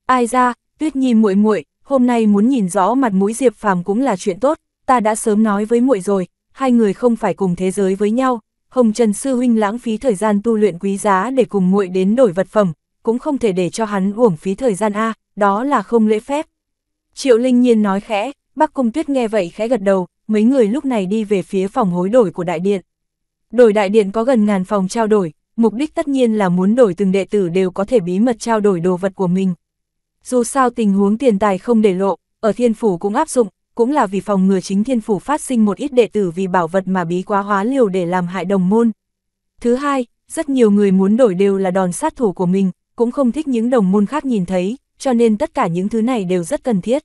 [SPEAKER 1] Ai ra, Tuyết Nhi muội muội, hôm nay muốn nhìn rõ mặt mũi Diệp Phàm cũng là chuyện tốt, ta đã sớm nói với muội rồi, hai người không phải cùng thế giới với nhau, Hồng Trần Sư Huynh lãng phí thời gian tu luyện quý giá để cùng muội đến đổi vật phẩm, cũng không thể để cho hắn uổng phí thời gian A, đó là không lễ phép. Triệu Linh Nhiên nói khẽ, Bắc Cung Tuyết nghe vậy khẽ gật đầu, mấy người lúc này đi về phía phòng hối đổi của đại điện. Đổi đại điện có gần ngàn phòng trao đổi, mục đích tất nhiên là muốn đổi từng đệ tử đều có thể bí mật trao đổi đồ vật của mình. Dù sao tình huống tiền tài không để lộ, ở thiên phủ cũng áp dụng, cũng là vì phòng ngừa chính thiên phủ phát sinh một ít đệ tử vì bảo vật mà bí quá hóa liều để làm hại đồng môn. Thứ hai, rất nhiều người muốn đổi đều là đòn sát thủ của mình, cũng không thích những đồng môn khác nhìn thấy, cho nên tất cả những thứ này đều rất cần thiết.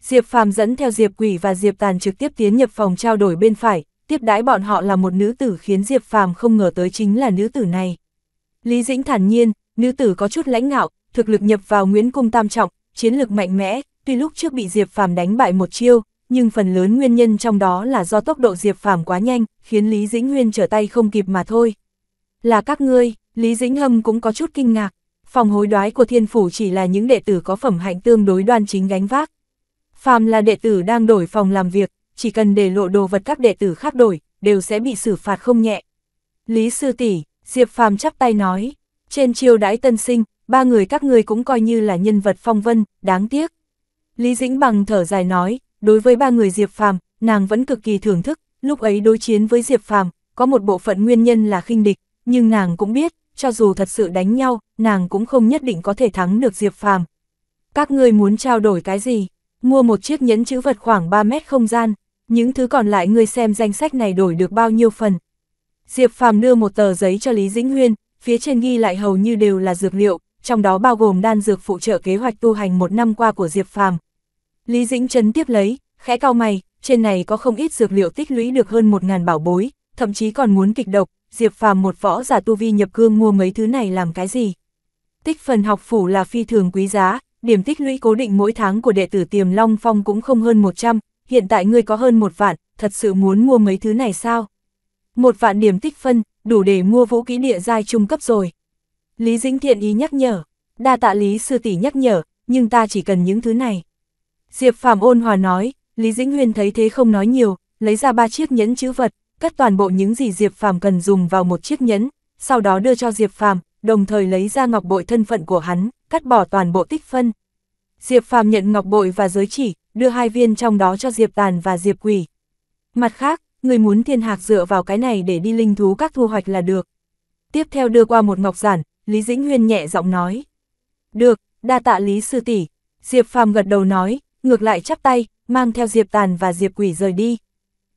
[SPEAKER 1] Diệp Phàm dẫn theo Diệp Quỷ và Diệp Tàn trực tiếp tiến nhập phòng trao đổi bên phải, tiếp đãi bọn họ là một nữ tử khiến Diệp Phàm không ngờ tới chính là nữ tử này. Lý Dĩnh thản nhiên, nữ tử có chút lãnh ngạo, thực lực nhập vào Nguyễn Cung Tam Trọng, chiến lược mạnh mẽ, Tuy lúc trước bị Diệp Phàm đánh bại một chiêu, nhưng phần lớn nguyên nhân trong đó là do tốc độ Diệp Phàm quá nhanh, khiến Lý Dĩnh Nguyên trở tay không kịp mà thôi. Là các ngươi, Lý Dĩnh Hâm cũng có chút kinh ngạc, phòng hối đoái của thiên phủ chỉ là những đệ tử có phẩm hạnh tương đối đoan chính gánh vác. Phàm là đệ tử đang đổi phòng làm việc, chỉ cần để lộ đồ vật các đệ tử khác đổi, đều sẽ bị xử phạt không nhẹ. Lý Sư tỷ Diệp Phàm chắp tay nói, trên chiêu đãi tân sinh, ba người các ngươi cũng coi như là nhân vật phong vân, đáng tiếc. Lý Dĩnh Bằng thở dài nói, đối với ba người Diệp Phàm, nàng vẫn cực kỳ thưởng thức, lúc ấy đối chiến với Diệp Phàm, có một bộ phận nguyên nhân là khinh địch, nhưng nàng cũng biết, cho dù thật sự đánh nhau, nàng cũng không nhất định có thể thắng được Diệp Phàm. Các ngươi muốn trao đổi cái gì? Mua một chiếc nhẫn chữ vật khoảng 3 mét không gian, những thứ còn lại ngươi xem danh sách này đổi được bao nhiêu phần. Diệp Phàm đưa một tờ giấy cho Lý Dĩnh Huyên, phía trên ghi lại hầu như đều là dược liệu, trong đó bao gồm đan dược phụ trợ kế hoạch tu hành một năm qua của Diệp Phàm. Lý Dĩnh Trấn tiếp lấy, khẽ cao mày, trên này có không ít dược liệu tích lũy được hơn 1.000 bảo bối, thậm chí còn muốn kịch độc, Diệp Phàm một võ giả tu vi nhập cương mua mấy thứ này làm cái gì? Tích phần học phủ là phi thường quý giá, điểm tích lũy cố định mỗi tháng của đệ tử Tiềm Long Phong cũng không hơn 100, hiện tại ngươi có hơn một vạn, thật sự muốn mua mấy thứ này sao? Một vạn điểm tích phân, đủ để mua vũ kỹ địa giai trung cấp rồi. Lý Dĩnh thiện ý nhắc nhở, đa tạ Lý sư tỷ nhắc nhở, nhưng ta chỉ cần những thứ này. Diệp Phạm ôn hòa nói, Lý Dĩnh Huyền thấy thế không nói nhiều, lấy ra ba chiếc nhẫn chữ vật, cất toàn bộ những gì Diệp Phạm cần dùng vào một chiếc nhẫn, sau đó đưa cho Diệp Phạm, đồng thời lấy ra ngọc bội thân phận của hắn, cắt bỏ toàn bộ tích phân. Diệp Phạm nhận ngọc bội và giới chỉ, đưa hai viên trong đó cho Diệp Tàn và Diệp Quỷ. Mặt khác, người muốn thiên hạc dựa vào cái này để đi linh thú các thu hoạch là được. Tiếp theo đưa qua một ngọc giản, Lý Dĩnh Huyên nhẹ giọng nói. Được, đa tạ Lý Sư tỷ Diệp Phàm gật đầu nói, ngược lại chắp tay, mang theo Diệp Tàn và Diệp Quỷ rời đi.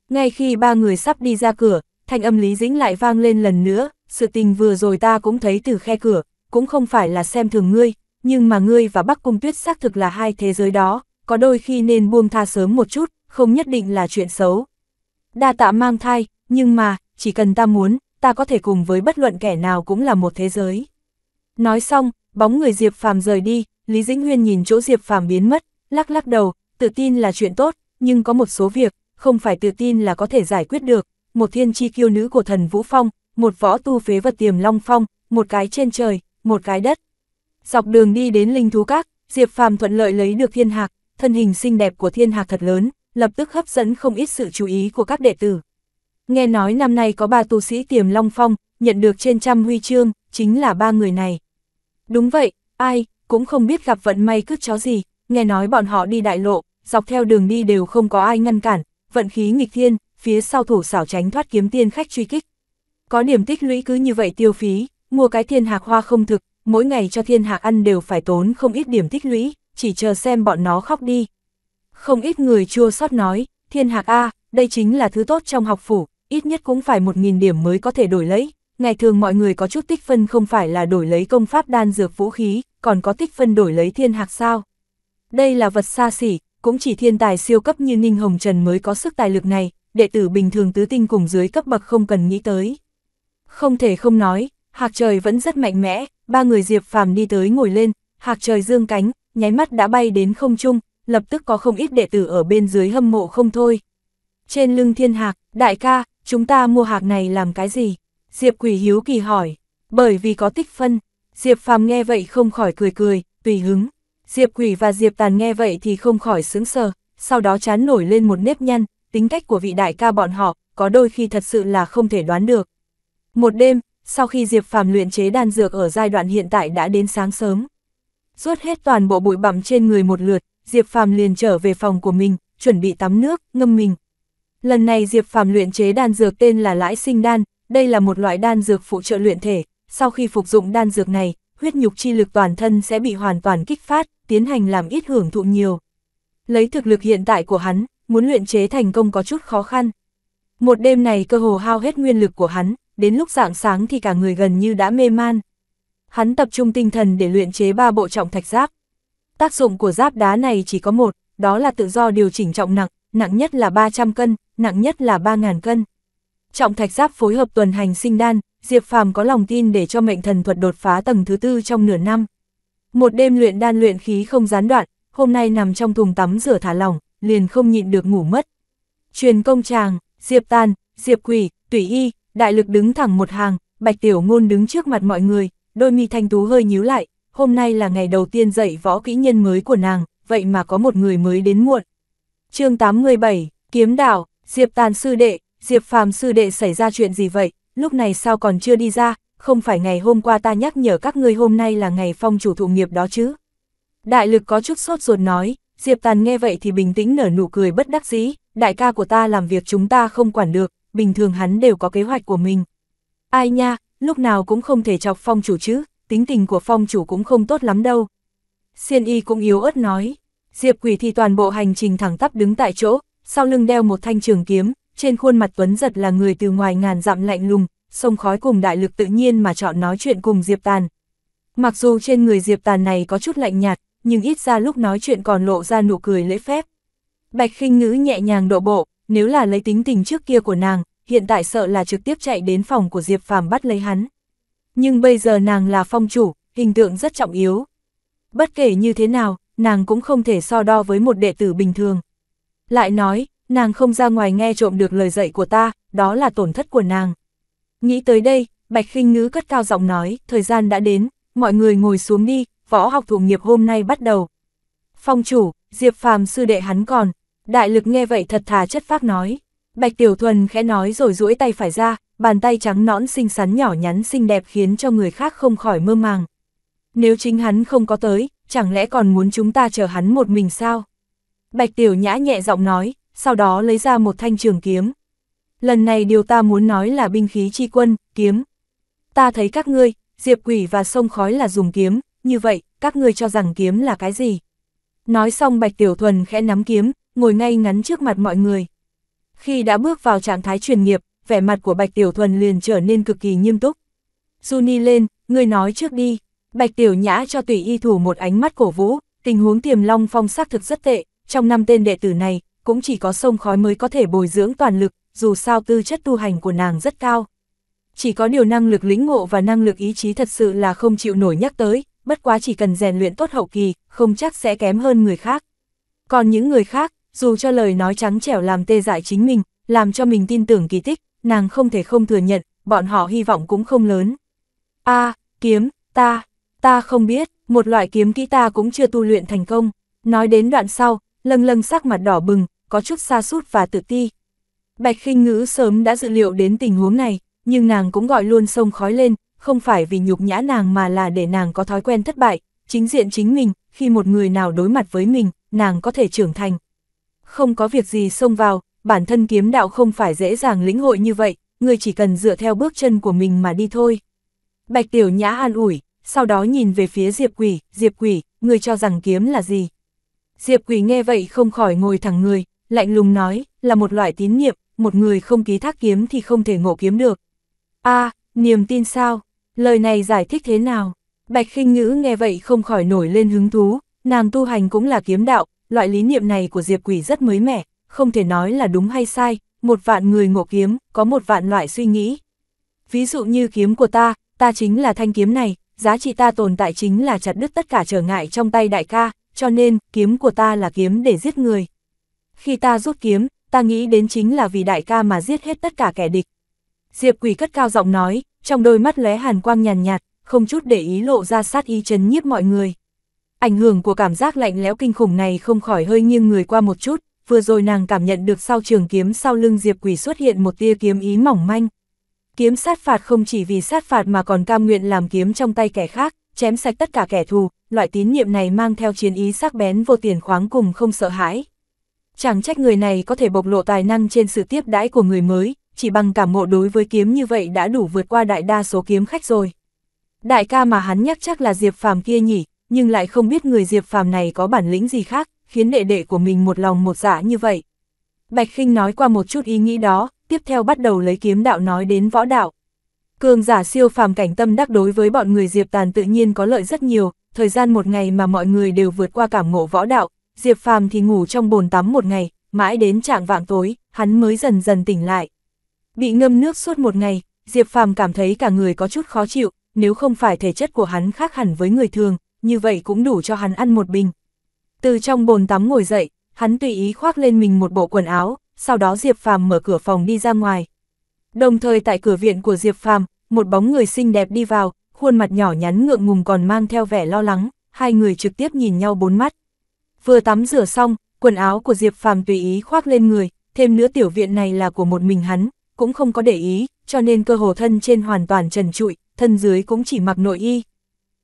[SPEAKER 1] Ngay khi ba người sắp đi ra cửa, thanh âm Lý Dĩnh lại vang lên lần nữa, sự tình vừa rồi ta cũng thấy từ khe cửa, cũng không phải là xem thường ngươi, nhưng mà ngươi và Bắc Cung Tuyết xác thực là hai thế giới đó, có đôi khi nên buông tha sớm một chút, không nhất định là chuyện xấu. Đa tạ mang thai, nhưng mà, chỉ cần ta muốn, ta có thể cùng với bất luận kẻ nào cũng là một thế giới. Nói xong, bóng người Diệp Phàm rời đi, Lý Dĩnh Huyên nhìn chỗ Diệp Phàm biến mất, lắc lắc đầu, tự tin là chuyện tốt, nhưng có một số việc, không phải tự tin là có thể giải quyết được. Một thiên chi kiêu nữ của thần Vũ Phong, một võ tu phế vật tiềm Long Phong, một cái trên trời, một cái đất. Dọc đường đi đến Linh Thú Các, Diệp Phàm thuận lợi lấy được thiên hạc, thân hình xinh đẹp của thiên hạc thật lớn, lập tức hấp dẫn không ít sự chú ý của các đệ tử. Nghe nói năm nay có ba tu sĩ tiềm Long Phong, nhận được trên trăm huy chương, chính là ba người này. Đúng vậy, ai, cũng không biết gặp vận may cướp chó gì, nghe nói bọn họ đi đại lộ, dọc theo đường đi đều không có ai ngăn cản, vận khí nghịch thiên, phía sau thủ xảo tránh thoát kiếm tiên khách truy kích. Có điểm tích lũy cứ như vậy tiêu phí, mua cái thiên hạc hoa không thực, mỗi ngày cho thiên hạc ăn đều phải tốn không ít điểm tích lũy, chỉ chờ xem bọn nó khóc đi. Không ít người chua sót nói, thiên hạc A, đây chính là thứ tốt trong học phủ, ít nhất cũng phải 1.000 điểm mới có thể đổi lấy, ngày thường mọi người có chút tích phân không phải là đổi lấy công pháp đan dược vũ khí, còn có tích phân đổi lấy thiên hạc sao. Đây là vật xa xỉ, cũng chỉ thiên tài siêu cấp như Ninh Hồng Trần mới có sức tài lực này, đệ tử bình thường tứ tinh cùng dưới cấp bậc không cần nghĩ tới. Không thể không nói, hạc trời vẫn rất mạnh mẽ, ba người Diệp Phàm đi tới ngồi lên, hạc trời dương cánh, nháy mắt đã bay đến không trung, lập tức có không ít đệ tử ở bên dưới hâm mộ không thôi. Trên lưng thiên hạc, đại ca, chúng ta mua hạc này làm cái gì? Diệp Quỷ hiếu kỳ hỏi, bởi vì có tích phân, Diệp Phàm nghe vậy không khỏi cười cười, tùy hứng. Diệp Quỷ và Diệp Tàn nghe vậy thì không khỏi sướng sờ, sau đó chán nổi lên một nếp nhăn, tính cách của vị đại ca bọn họ, có đôi khi thật sự là không thể đoán được. Một đêm, sau khi Diệp Phàm luyện chế đan dược ở giai đoạn hiện tại đã đến sáng sớm. Rút hết toàn bộ bụi bặm trên người một lượt, Diệp Phàm liền trở về phòng của mình, chuẩn bị tắm nước, ngâm mình. Lần này Diệp Phàm luyện chế đan dược tên là Lãi Sinh Đan, đây là một loại đan dược phụ trợ luyện thể, sau khi phục dụng đan dược này, huyết nhục chi lực toàn thân sẽ bị hoàn toàn kích phát, tiến hành làm ít hưởng thụ nhiều. Lấy thực lực hiện tại của hắn, muốn luyện chế thành công có chút khó khăn. Một đêm này cơ hồ hao hết nguyên lực của hắn, đến lúc rạng sáng thì cả người gần như đã mê man. Hắn tập trung tinh thần để luyện chế ba bộ trọng thạch giáp. Tác dụng của giáp đá này chỉ có một, đó là tự do điều chỉnh trọng nặng, nặng nhất là 300 cân, nặng nhất là 3.000 cân trọng thạch giáp phối hợp tuần hành sinh đan, Diệp Phàm có lòng tin để cho mệnh thần thuật đột phá tầng thứ tư trong nửa năm. Một đêm luyện đan luyện khí không gián đoạn, hôm nay nằm trong thùng tắm rửa thả lỏng, liền không nhịn được ngủ mất. Truyền công tràng, Diệp Tan, Diệp Quỷ, Tùy Y, đại lực đứng thẳng một hàng, Bạch Tiểu Ngôn đứng trước mặt mọi người, đôi mi thanh tú hơi nhíu lại, hôm nay là ngày đầu tiên dạy võ kỹ nhân mới của nàng, vậy mà có một người mới đến muộn. chương 87, Kiếm Đạo, Diệp Tàn Sư Đệ, Diệp Phàm sư đệ xảy ra chuyện gì vậy, lúc này sao còn chưa đi ra, không phải ngày hôm qua ta nhắc nhở các ngươi hôm nay là ngày phong chủ thụ nghiệp đó chứ. Đại lực có chút sốt ruột nói, Diệp Tàn nghe vậy thì bình tĩnh nở nụ cười bất đắc dĩ, đại ca của ta làm việc chúng ta không quản được, bình thường hắn đều có kế hoạch của mình. Ai nha, lúc nào cũng không thể chọc phong chủ chứ, tính tình của phong chủ cũng không tốt lắm đâu. Siên y cũng yếu ớt nói, Diệp quỷ thì toàn bộ hành trình thẳng tắp đứng tại chỗ, sau lưng đeo một thanh trường kiếm, trên khuôn mặt Tuấn Giật là người từ ngoài ngàn dặm lạnh lùng, sông khói cùng đại lực tự nhiên mà chọn nói chuyện cùng Diệp Tàn. Mặc dù trên người Diệp Tàn này có chút lạnh nhạt, nhưng ít ra lúc nói chuyện còn lộ ra nụ cười lễ phép. Bạch khinh ngữ nhẹ nhàng độ bộ, nếu là lấy tính tình trước kia của nàng, hiện tại sợ là trực tiếp chạy đến phòng của Diệp Phàm bắt lấy hắn. Nhưng bây giờ nàng là phong chủ, hình tượng rất trọng yếu. Bất kể như thế nào, nàng cũng không thể so đo với một đệ tử bình thường. Lại nói, nàng không ra ngoài nghe trộm được lời dạy của ta, đó là tổn thất của nàng. Nghĩ tới đây, Bạch khinh Ngữ cất cao giọng nói, thời gian đã đến, mọi người ngồi xuống đi, võ học thủ nghiệp hôm nay bắt đầu. Phong chủ, Diệp Phàm sư đệ hắn còn, đại lực nghe vậy thật thà chất phác nói. Bạch Tiểu Thuần khẽ nói rồi duỗi tay phải ra, bàn tay trắng nõn xinh xắn nhỏ nhắn xinh đẹp khiến cho người khác không khỏi mơ màng. Nếu chính hắn không có tới, chẳng lẽ còn muốn chúng ta chờ hắn một mình sao? Bạch Tiểu Nhã nhẹ giọng nói, sau đó lấy ra một thanh trường kiếm. Lần này điều ta muốn nói là binh khí chi quân, kiếm. Ta thấy các ngươi, diệp quỷ và sông khói là dùng kiếm, như vậy, các ngươi cho rằng kiếm là cái gì? Nói xong Bạch Tiểu Thuần khẽ nắm kiếm, ngồi ngay ngắn trước mặt mọi người. Khi đã bước vào trạng thái truyền nghiệp, vẻ mặt của Bạch Tiểu Thuần liền trở nên cực kỳ nghiêm túc. Juni lên, ngươi nói trước đi. Bạch Tiểu Nhã cho tùy y thủ một ánh mắt cổ vũ, tình huống tiềm long phong xác thực rất tệ, trong năm tên đệ tử này, cũng chỉ có sông khói mới có thể bồi dưỡng toàn lực, dù sao tư chất tu hành của nàng rất cao. Chỉ có điều năng lực lĩnh ngộ và năng lực ý chí thật sự là không chịu nổi nhắc tới, bất quá chỉ cần rèn luyện tốt hậu kỳ, không chắc sẽ kém hơn người khác. Còn những người khác, dù cho lời nói trắng trẻo làm tê dại chính mình, làm cho mình tin tưởng kỳ tích, nàng không thể không thừa nhận, bọn họ hy vọng cũng không lớn. A, kiếm, ta, ta không biết, một loại kiếm kỹ ta cũng chưa tu luyện thành công. Nói đến đoạn sau, lâng lâng sắc mặt đỏ bừng, có chút xa sút và tự ti. Bạch khinh ngữ sớm đã dự liệu đến tình huống này, nhưng nàng cũng gọi luôn sông khói lên, không phải vì nhục nhã nàng mà là để nàng có thói quen thất bại, chính diện chính mình, khi một người nào đối mặt với mình, nàng có thể trưởng thành. Không có việc gì xông vào, bản thân kiếm đạo không phải dễ dàng lĩnh hội như vậy, người chỉ cần dựa theo bước chân của mình mà đi thôi. Bạch tiểu nhã an ủi, sau đó nhìn về phía Diệp Quỷ, Diệp Quỷ, người cho rằng kiếm là gì? Diệp Quỷ nghe vậy không khỏi ngồi thẳng người, lạnh lùng nói, là một loại tín niệm, một người không ký thác kiếm thì không thể ngộ kiếm được. a niềm tin sao? Lời này giải thích thế nào? Bạch khinh ngữ nghe vậy không khỏi nổi lên hứng thú, nàng tu hành cũng là kiếm đạo, loại lý niệm này của Diệp Quỷ rất mới mẻ, không thể nói là đúng hay sai, một vạn người ngộ kiếm, có một vạn loại suy nghĩ. Ví dụ như kiếm của ta, ta chính là thanh kiếm này, giá trị ta tồn tại chính là chặt đứt tất cả trở ngại trong tay đại ca, cho nên kiếm của ta là kiếm để giết người, khi ta rút kiếm, ta nghĩ đến chính là vì đại ca mà giết hết tất cả kẻ địch. Diệp quỷ cất cao giọng nói, trong đôi mắt lóe hàn quang nhàn nhạt, không chút để ý lộ ra sát ý chấn nhiếp mọi người. Ảnh hưởng của cảm giác lạnh lẽo kinh khủng này không khỏi hơi nghiêng người qua một chút, vừa rồi nàng cảm nhận được sau trường kiếm sau lưng Diệp Quỷ xuất hiện một tia kiếm ý mỏng manh. Kiếm sát phạt không chỉ vì sát phạt mà còn cam nguyện làm kiếm trong tay kẻ khác, chém sạch tất cả kẻ thù, loại tín nhiệm này mang theo chiến ý sắc bén vô tiền khoáng cùng không sợ hãi chẳng trách người này có thể bộc lộ tài năng trên sự tiếp đãi của người mới, chỉ bằng cảm mộ đối với kiếm như vậy đã đủ vượt qua đại đa số kiếm khách rồi. Đại ca mà hắn nhắc chắc là Diệp Phàm kia nhỉ, nhưng lại không biết người Diệp Phàm này có bản lĩnh gì khác, khiến đệ đệ của mình một lòng một dạ như vậy. Bạch khinh nói qua một chút ý nghĩ đó, tiếp theo bắt đầu lấy kiếm đạo nói đến võ đạo. Cường giả siêu phàm cảnh tâm đắc đối với bọn người Diệp Tàn tự nhiên có lợi rất nhiều, thời gian một ngày mà mọi người đều vượt qua cảm ngộ võ đạo, Diệp Phàm thì ngủ trong bồn tắm một ngày, mãi đến trạng vạng tối, hắn mới dần dần tỉnh lại. Bị ngâm nước suốt một ngày, Diệp Phàm cảm thấy cả người có chút khó chịu, nếu không phải thể chất của hắn khác hẳn với người thường, như vậy cũng đủ cho hắn ăn một bình. Từ trong bồn tắm ngồi dậy, hắn tùy ý khoác lên mình một bộ quần áo, sau đó Diệp Phàm mở cửa phòng đi ra ngoài. Đồng thời tại cửa viện của Diệp Phàm, một bóng người xinh đẹp đi vào, khuôn mặt nhỏ nhắn ngượng ngùng còn mang theo vẻ lo lắng, hai người trực tiếp nhìn nhau bốn mắt. Vừa tắm rửa xong, quần áo của Diệp Phàm tùy ý khoác lên người, thêm nữa tiểu viện này là của một mình hắn, cũng không có để ý, cho nên cơ hồ thân trên hoàn toàn trần trụi, thân dưới cũng chỉ mặc nội y.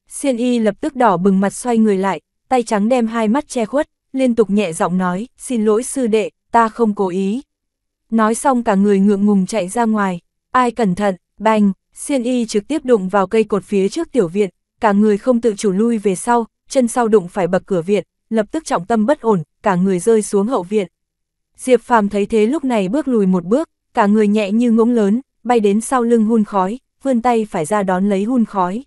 [SPEAKER 1] Xiên y lập tức đỏ bừng mặt xoay người lại, tay trắng đem hai mắt che khuất, liên tục nhẹ giọng nói, xin lỗi sư đệ, ta không cố ý. Nói xong cả người ngượng ngùng chạy ra ngoài, ai cẩn thận, bành, xiên y trực tiếp đụng vào cây cột phía trước tiểu viện, cả người không tự chủ lui về sau, chân sau đụng phải bậc cửa viện, lập tức trọng tâm bất ổn, cả người rơi xuống hậu viện. Diệp Phàm thấy thế lúc này bước lùi một bước, cả người nhẹ như ngỗng lớn, bay đến sau lưng hun khói, vươn tay phải ra đón lấy hun khói.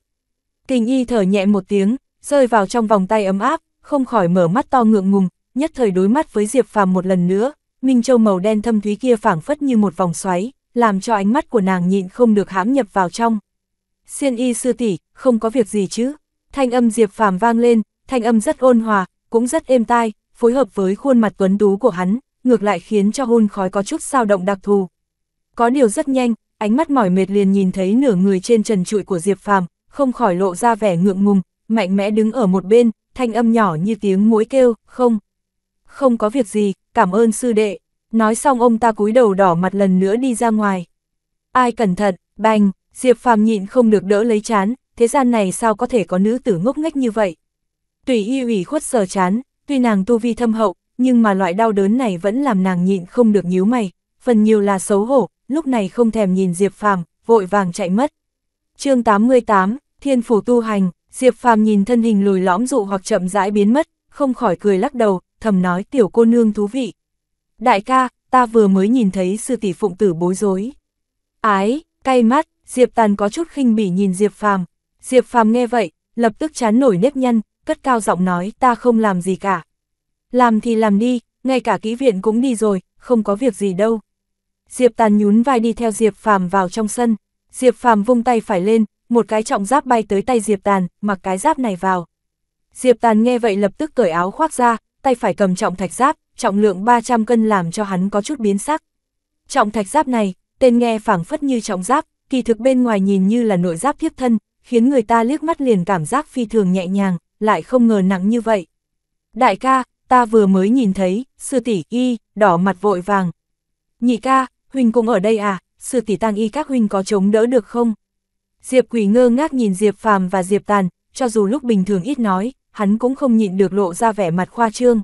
[SPEAKER 1] kình y thở nhẹ một tiếng, rơi vào trong vòng tay ấm áp, không khỏi mở mắt to ngượng ngùng, nhất thời đối mắt với Diệp Phàm một lần nữa, Minh Châu màu đen thâm thúy kia phảng phất như một vòng xoáy, làm cho ánh mắt của nàng nhịn không được hãm nhập vào trong. Xiên y sư tỷ, không có việc gì chứ? Thanh âm Diệp Phàm vang lên, thanh âm rất ôn hòa, cũng rất êm tai, phối hợp với khuôn mặt tuấn tú của hắn, ngược lại khiến cho hôn khói có chút sao động đặc thù. Có điều rất nhanh, ánh mắt mỏi mệt liền nhìn thấy nửa người trên trần trụi của Diệp Phàm, không khỏi lộ ra vẻ ngượng ngùng, mạnh mẽ đứng ở một bên, thanh âm nhỏ như tiếng muỗi kêu, "Không, không có việc gì, cảm ơn sư đệ." Nói xong ông ta cúi đầu đỏ mặt lần nữa đi ra ngoài. Ai cẩn thận, bành, Diệp Phàm nhịn không được đỡ lấy chán, thế gian này sao có thể có nữ tử ngốc nghếch như vậy. Tùy y ủy khuất sờ chán, tuy nàng tu vi thâm hậu, nhưng mà loại đau đớn này vẫn làm nàng nhịn không được nhíu mày, phần nhiều là xấu hổ, lúc này không thèm nhìn Diệp Phàm, vội vàng chạy mất. chương 88, Thiên Phủ Tu Hành, Diệp Phàm nhìn thân hình lùi lõm dụ hoặc chậm rãi biến mất, không khỏi cười lắc đầu, thầm nói tiểu cô nương thú vị. Đại ca, ta vừa mới nhìn thấy sư tỷ phụng tử bối rối. Ái, cay mắt, Diệp Tàn có chút khinh bỉ nhìn Diệp Phàm. Diệp Phàm nghe vậy, lập tức chán nổi nếp nhăn, cất cao giọng nói ta không làm gì cả. Làm thì làm đi, ngay cả kỹ viện cũng đi rồi, không có việc gì đâu. Diệp Tàn nhún vai đi theo Diệp Phàm vào trong sân, Diệp Phàm vung tay phải lên, một cái trọng giáp bay tới tay Diệp Tàn, mặc cái giáp này vào. Diệp Tàn nghe vậy lập tức cởi áo khoác ra, tay phải cầm trọng thạch giáp, trọng lượng 300 cân làm cho hắn có chút biến sắc. Trọng thạch giáp này, tên nghe phảng phất như trọng giáp, kỳ thực bên ngoài nhìn như là nội giáp thiếp thân, khiến người ta liếc mắt liền cảm giác phi thường nhẹ nhàng lại không ngờ nặng như vậy. Đại ca, ta vừa mới nhìn thấy, sư tỷ y, đỏ mặt vội vàng. Nhị ca, huynh cũng ở đây à, sư tỷ tăng y các huynh có chống đỡ được không? Diệp quỷ ngơ ngác nhìn Diệp phàm và Diệp tàn, cho dù lúc bình thường ít nói, hắn cũng không nhịn được lộ ra vẻ mặt khoa trương.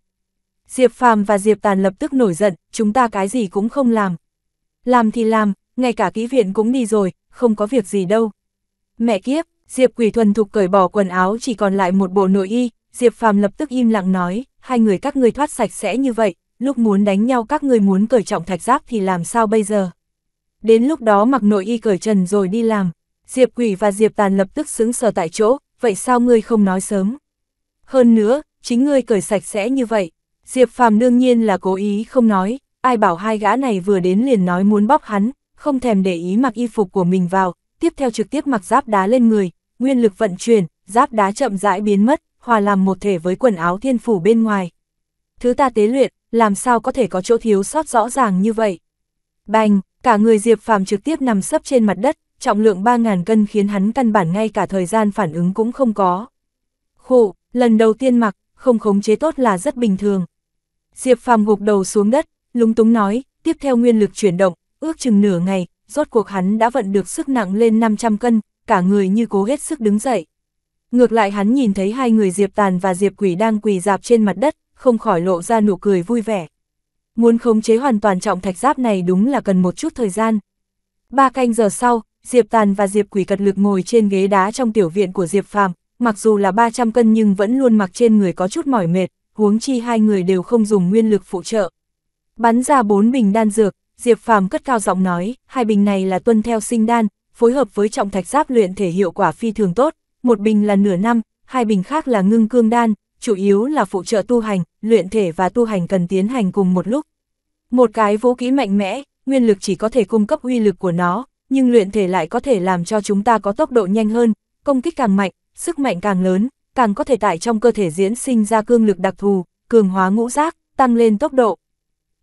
[SPEAKER 1] Diệp phàm và Diệp tàn lập tức nổi giận, chúng ta cái gì cũng không làm. Làm thì làm, ngay cả kỹ viện cũng đi rồi, không có việc gì đâu. Mẹ kiếp, Diệp Quỷ thuần thục cởi bỏ quần áo chỉ còn lại một bộ nội y, Diệp Phàm lập tức im lặng nói, hai người các ngươi thoát sạch sẽ như vậy, lúc muốn đánh nhau các ngươi muốn cởi trọng thạch giáp thì làm sao bây giờ? Đến lúc đó mặc nội y cởi trần rồi đi làm, Diệp Quỷ và Diệp Tàn lập tức xứng sờ tại chỗ, vậy sao ngươi không nói sớm? Hơn nữa, chính ngươi cởi sạch sẽ như vậy, Diệp Phàm đương nhiên là cố ý không nói, ai bảo hai gã này vừa đến liền nói muốn bóp hắn, không thèm để ý mặc y phục của mình vào, tiếp theo trực tiếp mặc giáp đá lên người, nguyên lực vận chuyển, giáp đá chậm rãi biến mất, hòa làm một thể với quần áo thiên phủ bên ngoài. Thứ ta tế luyện, làm sao có thể có chỗ thiếu sót rõ ràng như vậy. Bành, cả người Diệp Phàm trực tiếp nằm sấp trên mặt đất, trọng lượng 3.000 cân khiến hắn căn bản ngay cả thời gian phản ứng cũng không có. Khổ, lần đầu tiên mặc, không khống chế tốt là rất bình thường. Diệp Phàm gục đầu xuống đất, lúng túng nói, tiếp theo nguyên lực chuyển động, ước chừng nửa ngày, rốt cuộc hắn đã vận được sức nặng lên 500 cân, cả người như cố hết sức đứng dậy. Ngược lại hắn nhìn thấy hai người Diệp Tàn và Diệp Quỷ đang quỳ dạp trên mặt đất, không khỏi lộ ra nụ cười vui vẻ. Muốn khống chế hoàn toàn trọng thạch giáp này đúng là cần một chút thời gian. Ba canh giờ sau, Diệp Tàn và Diệp Quỷ cật lực ngồi trên ghế đá trong tiểu viện của Diệp Phàm, mặc dù là 300 cân nhưng vẫn luôn mặc trên người có chút mỏi mệt, huống chi hai người đều không dùng nguyên lực phụ trợ. Bắn ra bốn bình đan dược, Diệp Phàm cất cao giọng nói, hai bình này là tuân theo sinh đan, phối hợp với trọng thạch giáp luyện thể hiệu quả phi thường tốt, một bình là nửa năm, hai bình khác là ngưng cương đan, chủ yếu là phụ trợ tu hành, luyện thể và tu hành cần tiến hành cùng một lúc. Một cái vũ kỹ mạnh mẽ, nguyên lực chỉ có thể cung cấp uy lực của nó, nhưng luyện thể lại có thể làm cho chúng ta có tốc độ nhanh hơn, công kích càng mạnh, sức mạnh càng lớn, càng có thể tại trong cơ thể diễn sinh ra cương lực đặc thù, cường hóa ngũ giác, tăng lên tốc độ.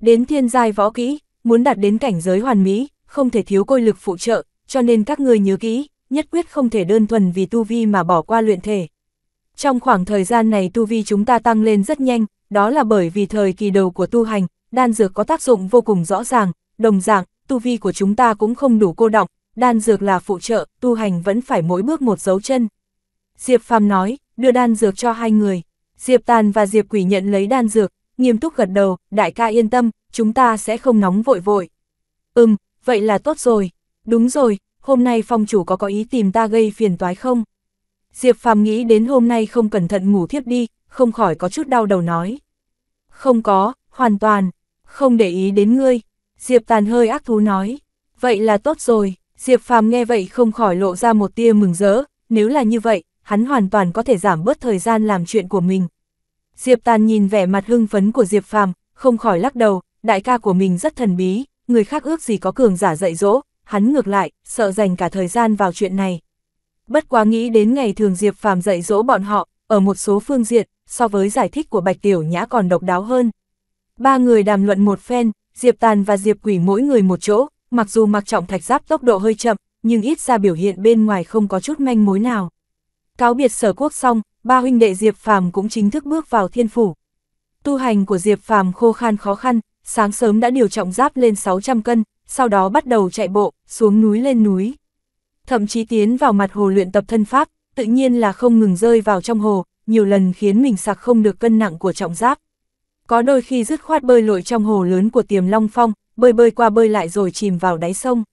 [SPEAKER 1] Đến thiên giai võ kỹ, muốn đạt đến cảnh giới hoàn mỹ, không thể thiếu côi lực phụ trợ, cho nên các người nhớ kỹ, nhất quyết không thể đơn thuần vì tu vi mà bỏ qua luyện thể. Trong khoảng thời gian này tu vi chúng ta tăng lên rất nhanh, đó là bởi vì thời kỳ đầu của tu hành, đan dược có tác dụng vô cùng rõ ràng, đồng dạng, tu vi của chúng ta cũng không đủ cô động đan dược là phụ trợ, tu hành vẫn phải mỗi bước một dấu chân. Diệp Phàm nói, đưa đan dược cho hai người. Diệp Tàn và Diệp Quỷ nhận lấy đan dược, nghiêm túc gật đầu, đại ca yên tâm, chúng ta sẽ không nóng vội vội. Ừm, vậy là tốt rồi. Đúng rồi, hôm nay phong chủ có có ý tìm ta gây phiền toái không? Diệp Phàm nghĩ đến hôm nay không cẩn thận ngủ thiếp đi, không khỏi có chút đau đầu nói. Không có, hoàn toàn, không để ý đến ngươi. Diệp Tàn hơi ác thú nói. Vậy là tốt rồi, Diệp Phàm nghe vậy không khỏi lộ ra một tia mừng rỡ, nếu là như vậy, hắn hoàn toàn có thể giảm bớt thời gian làm chuyện của mình. Diệp Tàn nhìn vẻ mặt hưng phấn của Diệp Phàm, không khỏi lắc đầu, đại ca của mình rất thần bí, người khác ước gì có cường giả dạy dỗ, hắn ngược lại, sợ dành cả thời gian vào chuyện này. Bất quá nghĩ đến ngày thường Diệp Phàm dạy dỗ bọn họ, ở một số phương diện, so với giải thích của Bạch Tiểu Nhã còn độc đáo hơn. Ba người đàm luận một phen, Diệp Tàn và Diệp Quỷ mỗi người một chỗ, mặc dù mặc trọng thạch giáp tốc độ hơi chậm, nhưng ít ra biểu hiện bên ngoài không có chút manh mối nào. Cáo biệt sở quốc xong, ba huynh đệ Diệp Phàm cũng chính thức bước vào thiên phủ. Tu hành của Diệp Phàm khô khan khó khăn, sáng sớm đã điều trọng giáp lên 600 cân, sau đó bắt đầu chạy bộ, xuống núi lên núi. Thậm chí tiến vào mặt hồ luyện tập thân pháp, tự nhiên là không ngừng rơi vào trong hồ, nhiều lần khiến mình sạc không được cân nặng của trọng giáp. Có đôi khi dứt khoát bơi lội trong hồ lớn của tiềm long phong, bơi bơi qua bơi lại rồi chìm vào đáy sông.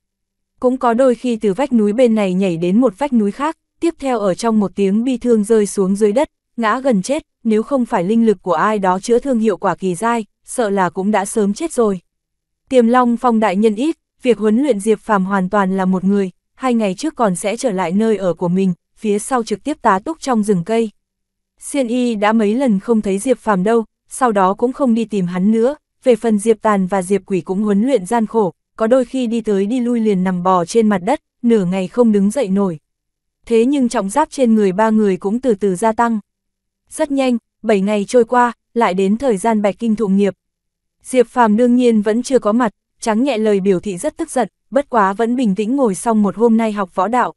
[SPEAKER 1] Cũng có đôi khi từ vách núi bên này nhảy đến một vách núi khác, tiếp theo ở trong một tiếng bi thương rơi xuống dưới đất, ngã gần chết, nếu không phải linh lực của ai đó chữa thương hiệu quả kỳ dai, sợ là cũng đã sớm chết rồi. Tiềm Long Phong đại nhân ít, việc huấn luyện Diệp Phàm hoàn toàn là một người, hai ngày trước còn sẽ trở lại nơi ở của mình, phía sau trực tiếp tá túc trong rừng cây. Siên Y đã mấy lần không thấy Diệp Phàm đâu, sau đó cũng không đi tìm hắn nữa, về phần Diệp Tàn và Diệp Quỷ cũng huấn luyện gian khổ, có đôi khi đi tới đi lui liền nằm bò trên mặt đất, nửa ngày không đứng dậy nổi. Thế nhưng trọng giáp trên người ba người cũng từ từ gia tăng. Rất nhanh, 7 ngày trôi qua, lại đến thời gian bạch kinh thụ nghiệp, Diệp Phàm đương nhiên vẫn chưa có mặt, trắng nhẹ lời biểu thị rất tức giận, bất quá vẫn bình tĩnh ngồi xong một hôm nay học võ đạo.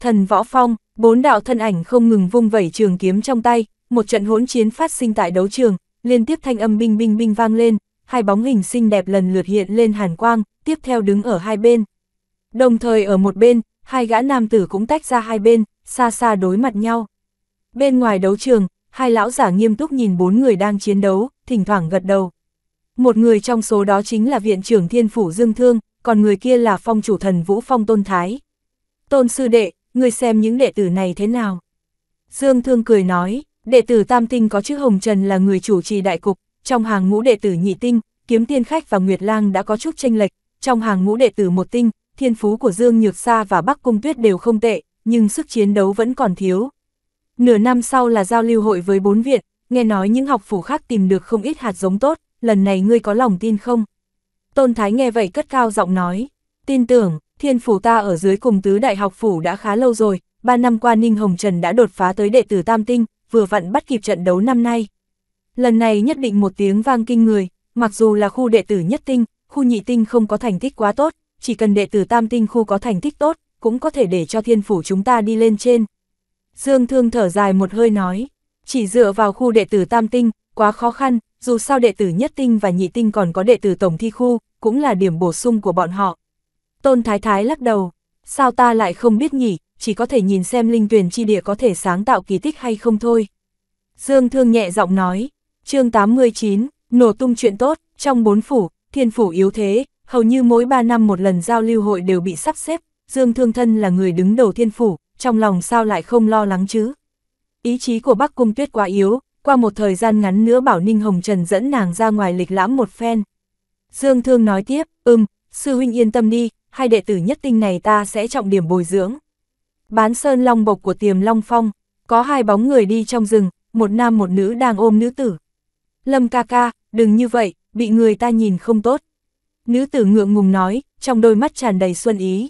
[SPEAKER 1] Thần võ phong, bốn đạo thân ảnh không ngừng vung vẩy trường kiếm trong tay, một trận hỗn chiến phát sinh tại đấu trường, liên tiếp thanh âm binh binh binh vang lên, hai bóng hình xinh đẹp lần lượt hiện lên hàn quang, tiếp theo đứng ở hai bên. Đồng thời ở một bên, hai gã nam tử cũng tách ra hai bên, xa xa đối mặt nhau. Bên ngoài đấu trường, hai lão giả nghiêm túc nhìn bốn người đang chiến đấu, thỉnh thoảng gật đầu. Một người trong số đó chính là viện trưởng thiên phủ Dương Thương, còn người kia là phong chủ thần Vũ Phong Tôn Thái. Tôn sư đệ, ngươi xem những đệ tử này thế nào? Dương Thương cười nói, đệ tử Tam Tinh có chữ Hồng Trần là người chủ trì đại cục, trong hàng ngũ đệ tử Nhị Tinh, Kiếm Tiên Khách và Nguyệt Lang đã có chút tranh lệch, trong hàng ngũ đệ tử Một Tinh, thiên phú của Dương Nhược Sa và Bắc Cung Tuyết đều không tệ, nhưng sức chiến đấu vẫn còn thiếu. Nửa năm sau là giao lưu hội với bốn viện, nghe nói những học phủ khác tìm được không ít hạt giống tốt, lần này ngươi có lòng tin không? Tôn Thái nghe vậy cất cao giọng nói, tin tưởng, thiên phủ ta ở dưới cùng tứ đại học phủ đã khá lâu rồi, ba năm qua Ninh Hồng Trần đã đột phá tới đệ tử Tam Tinh, vừa vặn bắt kịp trận đấu năm nay. Lần này nhất định một tiếng vang kinh người, mặc dù là khu đệ tử nhất tinh, khu nhị tinh không có thành tích quá tốt, chỉ cần đệ tử Tam Tinh khu có thành tích tốt, cũng có thể để cho thiên phủ chúng ta đi lên trên. Dương Thương thở dài một hơi nói, chỉ dựa vào khu đệ tử Tam Tinh, quá khó khăn, dù sao đệ tử nhất tinh và nhị tinh còn có đệ tử tổng thi khu, cũng là điểm bổ sung của bọn họ. Tôn Thái Thái lắc đầu, sao ta lại không biết nhỉ, chỉ có thể nhìn xem linh tuyển chi địa có thể sáng tạo kỳ tích hay không thôi. Dương Thương nhẹ giọng nói, chương 89, nổ tung chuyện tốt, trong bốn phủ, thiên phủ yếu thế, hầu như mỗi ba năm một lần giao lưu hội đều bị sắp xếp, Dương Thương Thân là người đứng đầu thiên phủ, trong lòng sao lại không lo lắng chứ. Ý chí của Bắc Cung Tuyết quá yếu, qua một thời gian ngắn nữa bảo Ninh Hồng Trần dẫn nàng ra ngoài lịch lãm một phen. Dương Thương nói tiếp, ừm sư huynh yên tâm đi, hai đệ tử nhất tinh này ta sẽ trọng điểm bồi dưỡng. Bán sơn long bộc của tiềm long phong, có hai bóng người đi trong rừng, một nam một nữ đang ôm nữ tử. Lâm ca ca, đừng như vậy, bị người ta nhìn không tốt. Nữ tử ngượng ngùng nói, trong đôi mắt tràn đầy xuân ý.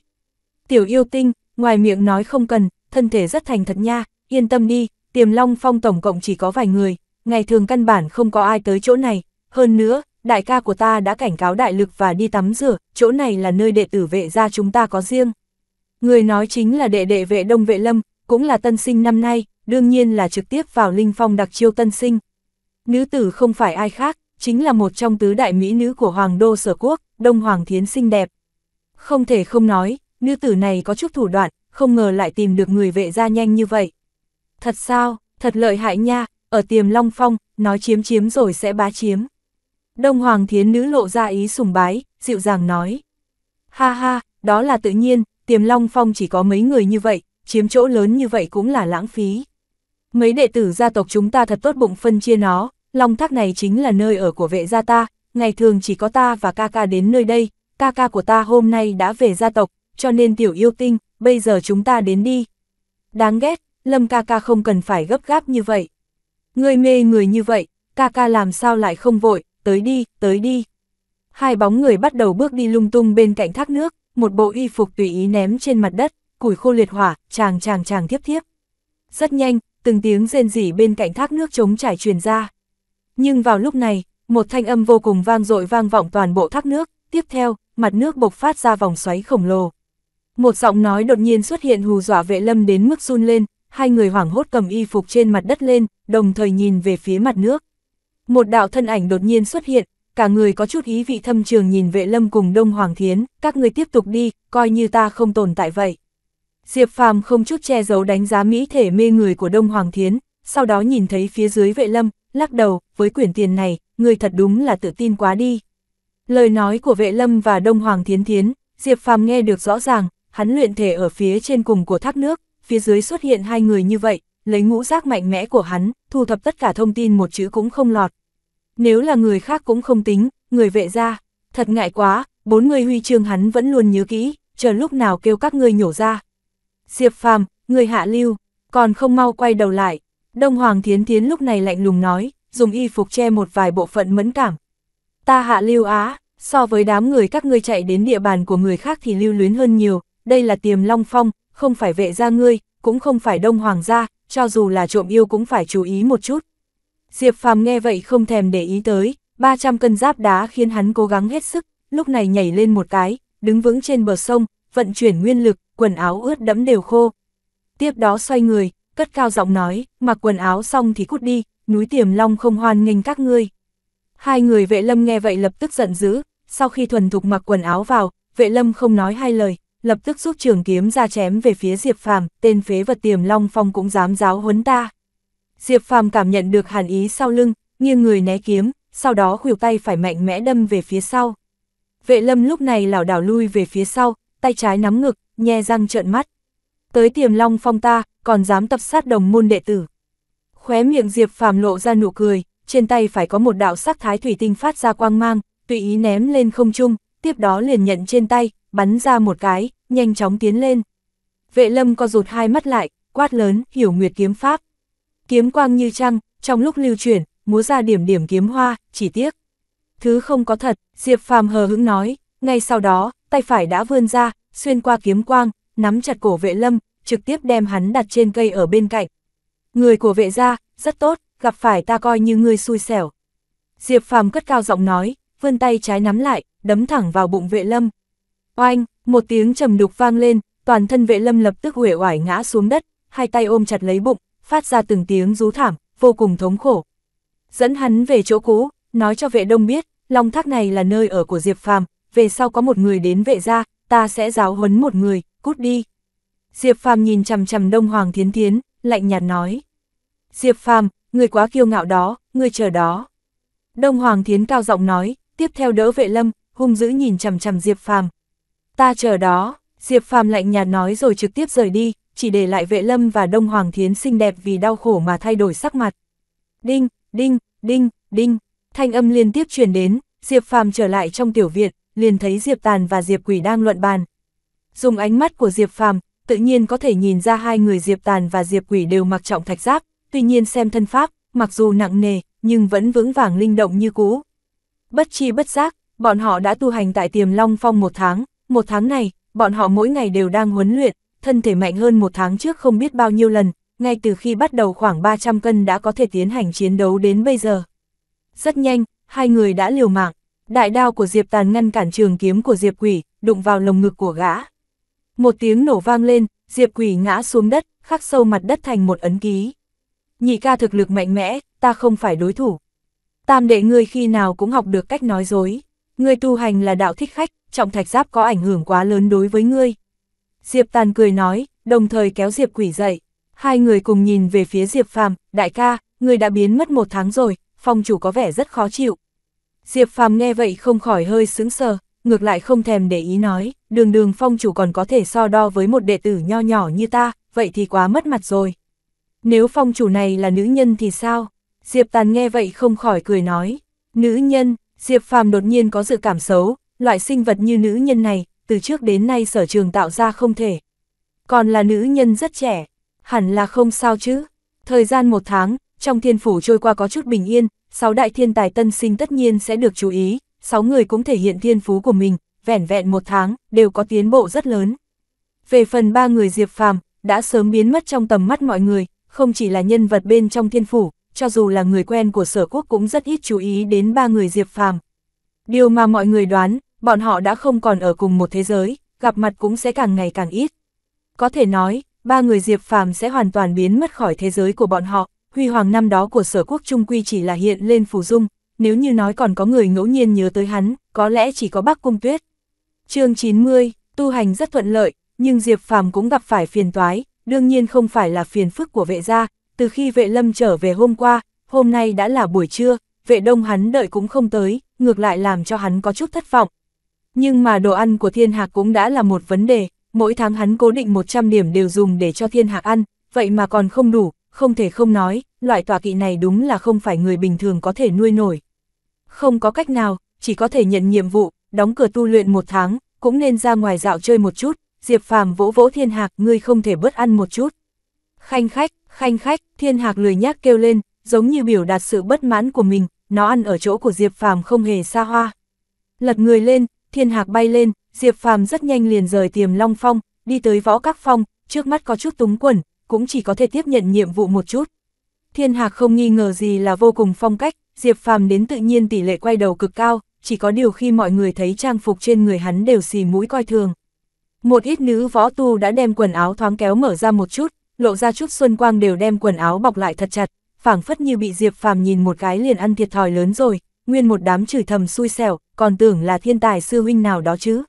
[SPEAKER 1] Tiểu yêu tinh, ngoài miệng nói không cần, thân thể rất thành thật nha, yên tâm đi, tiềm long phong tổng cộng chỉ có vài người, ngày thường căn bản không có ai tới chỗ này, hơn nữa, đại ca của ta đã cảnh cáo đại lực và đi tắm rửa, chỗ này là nơi đệ tử vệ gia chúng ta có riêng. Người nói chính là đệ đệ vệ Đông Vệ Lâm, cũng là tân sinh năm nay, đương nhiên là trực tiếp vào linh phong đặc chiêu tân sinh. Nữ tử không phải ai khác, chính là một trong tứ đại mỹ nữ của Hoàng Đô Sở Quốc, Đông Hoàng Thiến xinh đẹp. Không thể không nói, nữ tử này có chút thủ đoạn, không ngờ lại tìm được người vệ gia nhanh như vậy thật sao, thật lợi hại nha, ở tiềm long phong, nói chiếm chiếm rồi sẽ bá chiếm. Đông Hoàng Thiến Nữ lộ ra ý sùng bái, dịu dàng nói. Ha ha, đó là tự nhiên, tiềm long phong chỉ có mấy người như vậy, chiếm chỗ lớn như vậy cũng là lãng phí. Mấy đệ tử gia tộc chúng ta thật tốt bụng phân chia nó, long thác này chính là nơi ở của vệ gia ta, ngày thường chỉ có ta và ca ca đến nơi đây, ca ca của ta hôm nay đã về gia tộc, cho nên tiểu yêu tinh, bây giờ chúng ta đến đi. Đáng ghét, Lâm ca ca không cần phải gấp gáp như vậy. Người mê người như vậy, ca ca làm sao lại không vội, tới đi, tới đi. Hai bóng người bắt đầu bước đi lung tung bên cạnh thác nước, một bộ y phục tùy ý ném trên mặt đất, củi khô liệt hỏa, chàng chàng chàng tiếp tiếp. Rất nhanh, từng tiếng rên rỉ bên cạnh thác nước trống trải truyền ra. Nhưng vào lúc này, một thanh âm vô cùng vang dội vang vọng toàn bộ thác nước, tiếp theo, mặt nước bộc phát ra vòng xoáy khổng lồ. Một giọng nói đột nhiên xuất hiện hù dọa vệ lâm đến mức run lên, hai người hoảng hốt cầm y phục trên mặt đất lên, đồng thời nhìn về phía mặt nước. Một đạo thân ảnh đột nhiên xuất hiện, cả người có chút ý vị thâm trường nhìn vệ lâm cùng Đông Hoàng Thiến, các người tiếp tục đi, coi như ta không tồn tại vậy. Diệp Phàm không chút che giấu đánh giá mỹ thể mê người của Đông Hoàng Thiến, sau đó nhìn thấy phía dưới vệ lâm, lắc đầu, với quyển tiền này, người thật đúng là tự tin quá đi. Lời nói của vệ lâm và Đông Hoàng Thiến Thiến, Diệp Phàm nghe được rõ ràng, hắn luyện thể ở phía trên cùng của thác nước, phía dưới xuất hiện hai người như vậy, lấy ngũ giác mạnh mẽ của hắn, thu thập tất cả thông tin một chữ cũng không lọt. Nếu là người khác cũng không tính, người vệ ra, thật ngại quá, bốn người huy chương hắn vẫn luôn nhớ kỹ, chờ lúc nào kêu các ngươi nhổ ra. Diệp phàm, người hạ lưu, còn không mau quay đầu lại. Đông Hoàng Thiến Thiến lúc này lạnh lùng nói, dùng y phục che một vài bộ phận mẫn cảm. Ta hạ lưu á, so với đám người các ngươi chạy đến địa bàn của người khác thì lưu luyến hơn nhiều, đây là tiềm long phong, không phải vệ gia ngươi, cũng không phải đông hoàng gia, cho dù là trộm yêu cũng phải chú ý một chút. Diệp Phàm nghe vậy không thèm để ý tới, 300 cân giáp đá khiến hắn cố gắng hết sức, lúc này nhảy lên một cái, đứng vững trên bờ sông, vận chuyển nguyên lực, quần áo ướt đẫm đều khô. Tiếp đó xoay người, cất cao giọng nói, mặc quần áo xong thì cút đi, núi tiềm long không hoan nghênh các ngươi. Hai người vệ lâm nghe vậy lập tức giận dữ, sau khi thuần thục mặc quần áo vào, vệ lâm không nói hai lời, lập tức rút trường kiếm ra chém về phía Diệp Phàm, tên phế vật tiềm long phong cũng dám giáo huấn ta. Diệp Phàm cảm nhận được hàn ý sau lưng, nghiêng người né kiếm, sau đó khuỷu tay phải mạnh mẽ đâm về phía sau. Vệ lâm lúc này lảo đảo lui về phía sau, tay trái nắm ngực, nhe răng trợn mắt. Tới tiềm long phong ta, còn dám tập sát đồng môn đệ tử. Khóe miệng Diệp Phàm lộ ra nụ cười, trên tay phải có một đạo sắc thái thủy tinh phát ra quang mang, tùy ý ném lên không trung, tiếp đó liền nhận trên tay, bắn ra một cái, nhanh chóng tiến lên. Vệ lâm co rụt hai mắt lại, quát lớn, hiểu nguyệt kiếm pháp. Kiếm quang như trăng, trong lúc lưu chuyển, múa ra điểm điểm kiếm hoa, chỉ tiếc. Thứ không có thật, Diệp Phàm hờ hững nói, ngay sau đó, tay phải đã vươn ra, xuyên qua kiếm quang, nắm chặt cổ vệ lâm, trực tiếp đem hắn đặt trên cây ở bên cạnh. Người của vệ gia, rất tốt, gặp phải ta coi như người xui xẻo. Diệp Phàm cất cao giọng nói, vươn tay trái nắm lại, đấm thẳng vào bụng vệ lâm. Oanh, một tiếng trầm đục vang lên, toàn thân vệ lâm lập tức uể oải ngã xuống đất, hai tay ôm chặt lấy bụng, phát ra từng tiếng rú thảm, vô cùng thống khổ. Dẫn hắn về chỗ cũ, nói cho vệ đông biết, Long Thác này là nơi ở của Diệp Phàm, về sau có một người đến vệ ra, ta sẽ giáo huấn một người, cút đi. Diệp Phàm nhìn chằm chằm Đông Hoàng Thiến Thiến, lạnh nhạt nói. Diệp Phàm, người quá kiêu ngạo đó, người chờ đó. Đông Hoàng Thiến cao giọng nói, tiếp theo đỡ vệ lâm, hung dữ nhìn chằm chằm Diệp Phàm. Ta chờ đó, Diệp Phàm lạnh nhạt nói rồi trực tiếp rời đi, chỉ để lại vệ lâm và đông hoàng thiến xinh đẹp vì đau khổ mà thay đổi sắc mặt. Đinh, đinh, đinh, đinh, thanh âm liên tiếp truyền đến, Diệp Phàm trở lại trong tiểu viện, liền thấy Diệp Tàn và Diệp Quỷ đang luận bàn. Dùng ánh mắt của Diệp Phàm, tự nhiên có thể nhìn ra hai người Diệp Tàn và Diệp Quỷ đều mặc trọng thạch giáp, tuy nhiên xem thân pháp, mặc dù nặng nề, nhưng vẫn vững vàng linh động như cũ. Bất chi bất giác, bọn họ đã tu hành tại tiềm long phong một tháng, một tháng này, bọn họ mỗi ngày đều đang huấn luyện, thân thể mạnh hơn một tháng trước không biết bao nhiêu lần, ngay từ khi bắt đầu khoảng 300 cân đã có thể tiến hành chiến đấu đến bây giờ. Rất nhanh, hai người đã liều mạng, đại đao của Diệp Tàn ngăn cản trường kiếm của Diệp Quỷ, đụng vào lồng ngực của gã. Một tiếng nổ vang lên, Diệp Quỷ ngã xuống đất, khắc sâu mặt đất thành một ấn ký. Nhị ca thực lực mạnh mẽ, ta không phải đối thủ. Tam đệ ngươi khi nào cũng học được cách nói dối. Ngươi tu hành là đạo thích khách, trọng thạch giáp có ảnh hưởng quá lớn đối với ngươi. Diệp Tàn cười nói, đồng thời kéo Diệp quỷ dậy. Hai người cùng nhìn về phía Diệp Phàm, đại ca, ngươi đã biến mất một tháng rồi, phong chủ có vẻ rất khó chịu. Diệp Phàm nghe vậy không khỏi hơi sững sờ, ngược lại không thèm để ý nói, đường đường phong chủ còn có thể so đo với một đệ tử nho nhỏ như ta, vậy thì quá mất mặt rồi. Nếu phong chủ này là nữ nhân thì sao? Diệp Tàn nghe vậy không khỏi cười nói, nữ nhân, Diệp Phàm đột nhiên có dự cảm xấu, loại sinh vật như nữ nhân này, từ trước đến nay sở trường tạo ra không thể. Còn là nữ nhân rất trẻ, hẳn là không sao chứ. Thời gian một tháng, trong thiên phủ trôi qua có chút bình yên, sáu đại thiên tài tân sinh tất nhiên sẽ được chú ý, sáu người cũng thể hiện thiên phú của mình, vẻn vẹn một tháng, đều có tiến bộ rất lớn. Về phần ba người Diệp Phàm đã sớm biến mất trong tầm mắt mọi người, không chỉ là nhân vật bên trong thiên phủ, cho dù là người quen của sở quốc cũng rất ít chú ý đến ba người Diệp Phàm. Điều mà mọi người đoán, bọn họ đã không còn ở cùng một thế giới, gặp mặt cũng sẽ càng ngày càng ít. Có thể nói, ba người Diệp Phàm sẽ hoàn toàn biến mất khỏi thế giới của bọn họ, huy hoàng năm đó của sở quốc Trung Quy chỉ là hiện lên phù dung, nếu như nói còn có người ngẫu nhiên nhớ tới hắn, có lẽ chỉ có bác cung tuyết. chương 90, tu hành rất thuận lợi, nhưng Diệp Phàm cũng gặp phải phiền toái, đương nhiên không phải là phiền phức của vệ gia, từ khi vệ lâm trở về hôm qua, hôm nay đã là buổi trưa, vệ đông hắn đợi cũng không tới, ngược lại làm cho hắn có chút thất vọng. Nhưng mà đồ ăn của thiên hạc cũng đã là một vấn đề, mỗi tháng hắn cố định 100 điểm đều dùng để cho thiên hạc ăn, vậy mà còn không đủ, không thể không nói, loại tòa kỵ này đúng là không phải người bình thường có thể nuôi nổi. Không có cách nào, chỉ có thể nhận nhiệm vụ, đóng cửa tu luyện một tháng, cũng nên ra ngoài dạo chơi một chút, Diệp Phàm vỗ vỗ thiên hạc, ngươi không thể bớt ăn một chút. Khanh khách, Khanh khách, thiên hạc lười nhác kêu lên, giống như biểu đạt sự bất mãn của mình, nó ăn ở chỗ của Diệp Phàm không hề xa hoa. Lật người lên, thiên hạc bay lên, Diệp Phàm rất nhanh liền rời tiềm long phong, đi tới võ các phong, trước mắt có chút túng quẩn, cũng chỉ có thể tiếp nhận nhiệm vụ một chút. Thiên hạc không nghi ngờ gì là vô cùng phong cách, Diệp Phàm đến tự nhiên tỷ lệ quay đầu cực cao, chỉ có điều khi mọi người thấy trang phục trên người hắn đều xì mũi coi thường. Một ít nữ võ tu đã đem quần áo thoáng kéo mở ra một chút, lộ ra chút xuân quang đều đem quần áo bọc lại thật chặt, phảng phất như bị Diệp Phàm nhìn một cái liền ăn thiệt thòi lớn rồi, nguyên một đám chửi thầm xui xẻo, còn tưởng là thiên tài sư huynh nào đó chứ.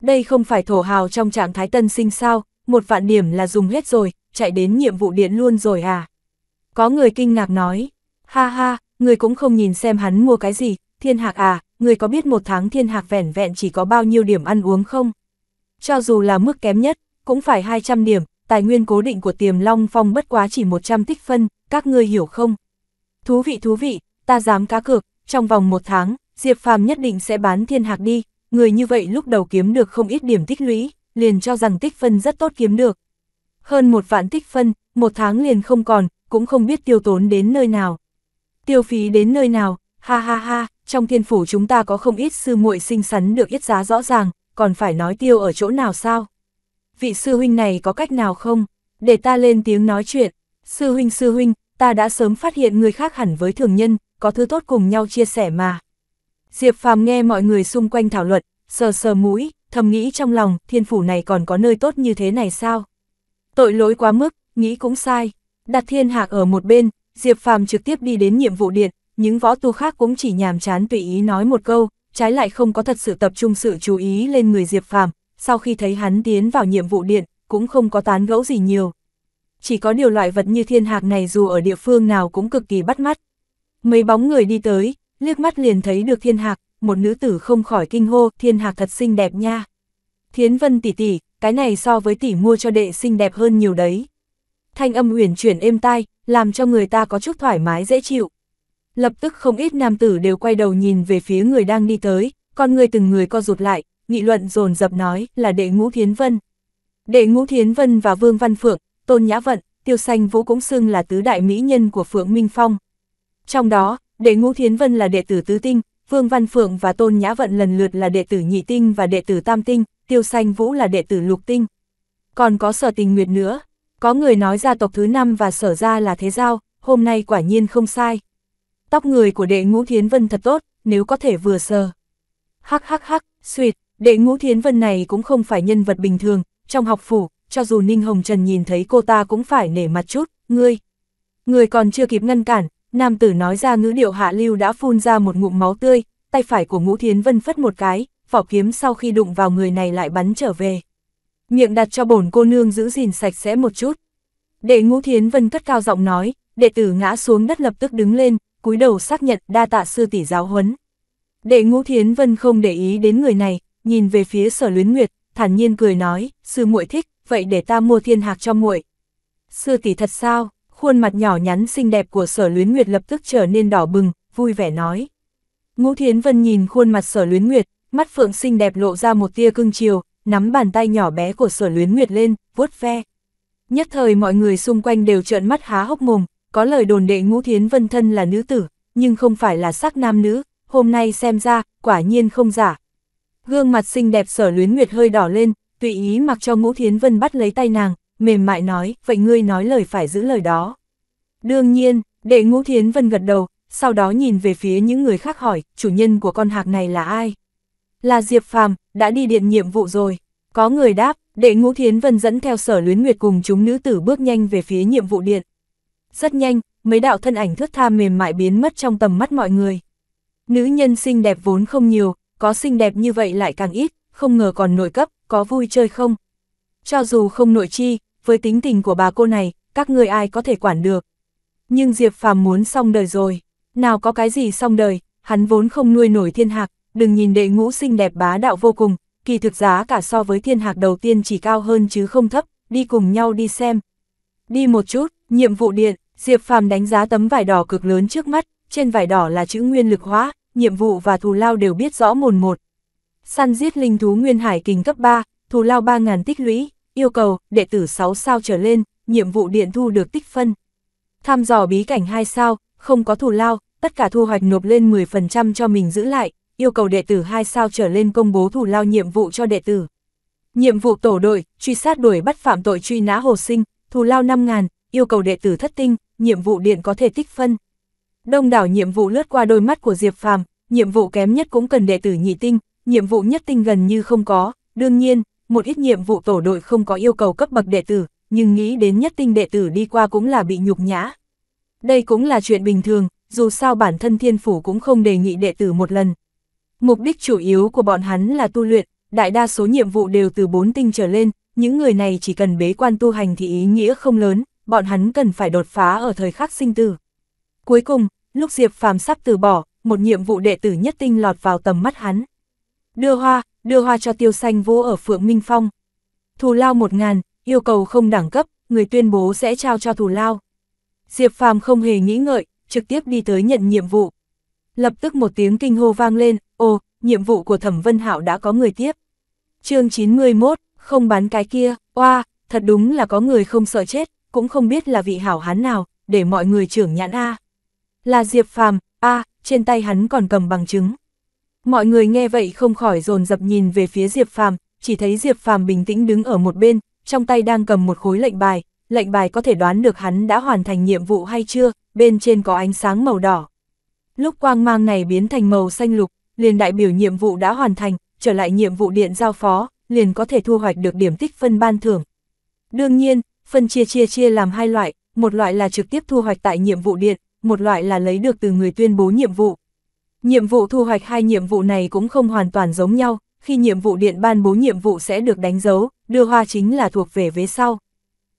[SPEAKER 1] Đây không phải thổ hào trong trạng thái tân sinh sao, một vạn điểm là dùng hết rồi, chạy đến nhiệm vụ điện luôn rồi à. Có người kinh ngạc nói, ha ha, người cũng không nhìn xem hắn mua cái gì, thiên hạc à, người có biết một tháng thiên hạc vẻn vẹn chỉ có bao nhiêu điểm ăn uống không? Cho dù là mức kém nhất, cũng phải 200 điểm, tài nguyên cố định của tiềm long phong bất quá chỉ 100 tích phân, các ngươi hiểu không? Thú vị thú vị, ta dám cá cược, trong vòng một tháng, Diệp Phàm nhất định sẽ bán thiên hạc đi, người như vậy lúc đầu kiếm được không ít điểm tích lũy, liền cho rằng tích phân rất tốt kiếm được. Hơn một vạn tích phân, một tháng liền không còn, cũng không biết tiêu tốn đến nơi nào. Tiêu phí đến nơi nào, ha ha ha, trong thiên phủ chúng ta có không ít sư muội sinh sắn được ít giá rõ ràng, còn phải nói tiêu ở chỗ nào sao? vị sư huynh này có cách nào không? Để ta lên tiếng nói chuyện. Sư huynh sư huynh, ta đã sớm phát hiện người khác hẳn với thường nhân, có thứ tốt cùng nhau chia sẻ mà. Diệp Phàm nghe mọi người xung quanh thảo luận, sờ sờ mũi, thầm nghĩ trong lòng, thiên phủ này còn có nơi tốt như thế này sao? Tội lỗi quá mức, nghĩ cũng sai. Đặt thiên hạc ở một bên, Diệp Phàm trực tiếp đi đến nhiệm vụ điện, những võ tu khác cũng chỉ nhàm chán tùy ý nói một câu, trái lại không có thật sự tập trung sự chú ý lên người Diệp Phàm, sau khi thấy hắn tiến vào nhiệm vụ điện, cũng không có tán gẫu gì nhiều. Chỉ có điều loại vật như thiên hạc này dù ở địa phương nào cũng cực kỳ bắt mắt. Mấy bóng người đi tới, liếc mắt liền thấy được thiên hạc, một nữ tử không khỏi kinh hô, thiên hạc thật xinh đẹp nha. Thiến vân tỷ tỷ, cái này so với tỷ mua cho đệ xinh đẹp hơn nhiều đấy. Thanh âm uyển chuyển êm tai, làm cho người ta có chút thoải mái dễ chịu. Lập tức không ít nam tử đều quay đầu nhìn về phía người đang đi tới, con người từng người co rụt lại, nghị luận dồn dập nói là đệ ngũ thiến vân. Đệ ngũ thiến vân và Vương Văn Phượng, Tôn Nhã Vận, Tiêu Xanh Vũ cũng xưng là tứ đại mỹ nhân của Phượng Minh Phong. Trong đó, đệ ngũ thiến vân là đệ tử tứ tinh, Vương Văn Phượng và Tôn Nhã Vận lần lượt là đệ tử nhị tinh và đệ tử tam tinh, Tiêu Xanh Vũ là đệ tử lục tinh. Còn có sở tình nguyệt nữa, có người nói gia tộc thứ năm và sở ra là thế giao, hôm nay quả nhiên không sai. Tóc người của đệ ngũ thiến vân thật tốt, nếu có thể vừa sờ. Hắc hắc hắc, suyệt, Đệ ngũ thiến vân này cũng không phải nhân vật bình thường, trong học phủ, cho dù Ninh Hồng Trần nhìn thấy cô ta cũng phải nể mặt chút, ngươi. Ngươi còn chưa kịp ngăn cản, nam tử nói ra ngữ điệu hạ lưu đã phun ra một ngụm máu tươi, tay phải của ngũ thiến vân phất một cái, vỏ kiếm sau khi đụng vào người này lại bắn trở về. Miệng đặt cho bổn cô nương giữ gìn sạch sẽ một chút. Đệ ngũ thiến vân cất cao giọng nói, đệ tử ngã xuống đất lập tức đứng lên, cúi đầu xác nhận đa tạ sư tỷ giáo huấn. Đệ ngũ thiến vân không để ý đến người này, nhìn về phía sở luyến nguyệt, thản nhiên cười nói, sư muội thích, vậy để ta mua thiên hạc cho muội. Sư tỷ thật sao, khuôn mặt nhỏ nhắn xinh đẹp của sở luyến nguyệt lập tức trở nên đỏ bừng, vui vẻ nói. Ngũ Thiến Vân nhìn khuôn mặt sở luyến nguyệt, mắt phượng xinh đẹp lộ ra một tia cưng chiều, nắm bàn tay nhỏ bé của sở luyến nguyệt lên, vuốt ve. Nhất thời mọi người xung quanh đều trợn mắt há hốc mồm, có lời đồn đệ Ngũ Thiến Vân thân là nữ tử, nhưng không phải là sắc nam nữ, hôm nay xem ra, quả nhiên không giả, Gương mặt xinh đẹp sở luyến nguyệt hơi đỏ lên, tùy ý mặc cho Ngũ Thiến Vân bắt lấy tay nàng, mềm mại nói, vậy ngươi nói lời phải giữ lời đó. Đương nhiên, đệ Ngũ Thiến Vân gật đầu, sau đó nhìn về phía những người khác hỏi, chủ nhân của con hạc này là ai? Là Diệp Phàm, đã đi điện nhiệm vụ rồi. Có người đáp, đệ Ngũ Thiến Vân dẫn theo sở luyến nguyệt cùng chúng nữ tử bước nhanh về phía nhiệm vụ điện. Rất nhanh, mấy đạo thân ảnh thước tha mềm mại biến mất trong tầm mắt mọi người. Nữ nhân xinh đẹp vốn không nhiều, có xinh đẹp như vậy lại càng ít, không ngờ còn nội cấp, có vui chơi không? Cho dù không nội chi, với tính tình của bà cô này, các người ai có thể quản được. Nhưng Diệp Phàm muốn xong đời rồi, nào có cái gì xong đời, hắn vốn không nuôi nổi thiên hạc, đừng nhìn đệ ngũ xinh đẹp bá đạo vô cùng, kỳ thực giá cả so với thiên hạc đầu tiên chỉ cao hơn chứ không thấp, đi cùng nhau đi xem. Đi một chút, nhiệm vụ điện, Diệp Phàm đánh giá tấm vải đỏ cực lớn trước mắt, trên vải đỏ là chữ nguyên lực hóa, nhiệm vụ và thù lao đều biết rõ mồn một. Săn giết linh thú nguyên hải kình cấp 3, thù lao 3.000 tích lũy, yêu cầu, đệ tử 6 sao trở lên, nhiệm vụ điện thu được tích phân. Tham dò bí cảnh 2 sao, không có thù lao, tất cả thu hoạch nộp lên 10% cho mình giữ lại, yêu cầu đệ tử 2 sao trở lên công bố thù lao nhiệm vụ cho đệ tử. Nhiệm vụ tổ đội, truy sát đuổi bắt phạm tội truy nã hồ sinh, thù lao 5.000, yêu cầu đệ tử thất tinh, nhiệm vụ điện có thể tích phân. Đông đảo nhiệm vụ lướt qua đôi mắt của Diệp Phàm, nhiệm vụ kém nhất cũng cần đệ tử nhị tinh, nhiệm vụ nhất tinh gần như không có, đương nhiên, một ít nhiệm vụ tổ đội không có yêu cầu cấp bậc đệ tử, nhưng nghĩ đến nhất tinh đệ tử đi qua cũng là bị nhục nhã. Đây cũng là chuyện bình thường, dù sao bản thân thiên phủ cũng không đề nghị đệ tử một lần. Mục đích chủ yếu của bọn hắn là tu luyện, đại đa số nhiệm vụ đều từ bốn tinh trở lên, những người này chỉ cần bế quan tu hành thì ý nghĩa không lớn, bọn hắn cần phải đột phá ở thời khắc sinh tử. Cuối cùng, lúc Diệp Phàm sắp từ bỏ, một nhiệm vụ đệ tử nhất tinh lọt vào tầm mắt hắn. Đưa hoa, đưa hoa cho tiêu xanh vô ở Phượng Minh Phong. Thù lao một ngàn, yêu cầu không đẳng cấp, người tuyên bố sẽ trao cho thù lao. Diệp Phàm không hề nghĩ ngợi, trực tiếp đi tới nhận nhiệm vụ. Lập tức một tiếng kinh hô vang lên, ô nhiệm vụ của Thẩm Vân Hạo đã có người tiếp. chương 91, không bán cái kia, oa, thật đúng là có người không sợ chết, cũng không biết là vị hảo hán nào, để mọi người trưởng nhãn A. Là Diệp Phàm, a, à, trên tay hắn còn cầm bằng chứng. Mọi người nghe vậy không khỏi dồn dập nhìn về phía Diệp Phàm, chỉ thấy Diệp Phàm bình tĩnh đứng ở một bên, trong tay đang cầm một khối lệnh bài, lệnh bài có thể đoán được hắn đã hoàn thành nhiệm vụ hay chưa, bên trên có ánh sáng màu đỏ. Lúc quang mang này biến thành màu xanh lục, liền đại biểu nhiệm vụ đã hoàn thành, trở lại nhiệm vụ điện giao phó, liền có thể thu hoạch được điểm tích phân ban thưởng. Đương nhiên, phân chia chia chia làm hai loại, một loại là trực tiếp thu hoạch tại nhiệm vụ điện, một loại là lấy được từ người tuyên bố nhiệm vụ. Nhiệm vụ thu hoạch hai nhiệm vụ này cũng không hoàn toàn giống nhau, khi nhiệm vụ điện ban bố nhiệm vụ sẽ được đánh dấu, đưa hoa chính là thuộc về vế sau.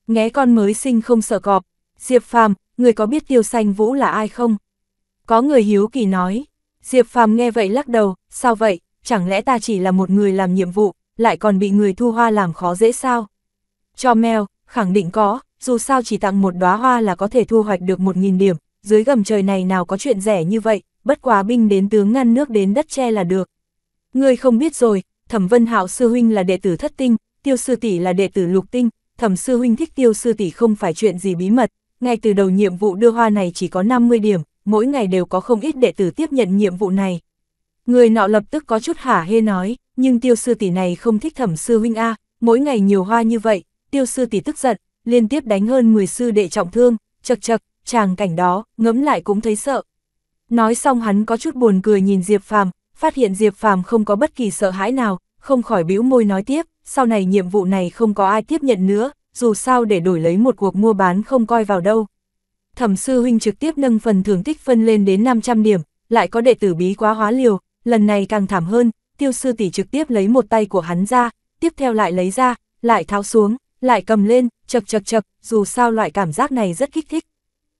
[SPEAKER 1] nghe con mới sinh không sợ cọp, Diệp Phàm, người có biết Tiêu Xanh Vũ là ai không? Có người hiếu kỳ nói, Diệp Phàm nghe vậy lắc đầu, sao vậy, chẳng lẽ ta chỉ là một người làm nhiệm vụ, lại còn bị người thu hoa làm khó dễ sao? Cho mèo, khẳng định có, dù sao chỉ tặng một đóa hoa là có thể thu hoạch được 1.000 điểm, dưới gầm trời này nào có chuyện rẻ như vậy, bất quá binh đến tướng ngăn nước đến đất che là được. Ngươi không biết rồi, Thẩm Vân Hạo sư huynh là đệ tử thất tinh, Tiêu sư tỷ là đệ tử lục tinh, Thẩm sư huynh thích Tiêu sư tỷ không phải chuyện gì bí mật, ngay từ đầu nhiệm vụ đưa hoa này chỉ có 50 điểm, mỗi ngày đều có không ít đệ tử tiếp nhận nhiệm vụ này. Người nọ lập tức có chút hả hê nói, nhưng Tiêu sư tỷ này không thích Thẩm sư huynh a, mỗi ngày nhiều hoa như vậy, Tiêu sư tỷ tức giận, liên tiếp đánh hơn 10 sư đệ trọng thương, chật chật, tràng cảnh đó, ngẫm lại cũng thấy sợ. Nói xong hắn có chút buồn cười nhìn Diệp Phàm, phát hiện Diệp Phàm không có bất kỳ sợ hãi nào, không khỏi bĩu môi nói tiếp, sau này nhiệm vụ này không có ai tiếp nhận nữa, dù sao để đổi lấy một cuộc mua bán không coi vào đâu. Thẩm sư huynh trực tiếp nâng phần thưởng tích phân lên đến 500 điểm, lại có đệ tử bí quá hóa liều, lần này càng thảm hơn, tiêu sư tỷ trực tiếp lấy một tay của hắn ra, tiếp theo lại lấy ra, lại tháo xuống, lại cầm lên, chập chập chập, dù sao loại cảm giác này rất kích thích,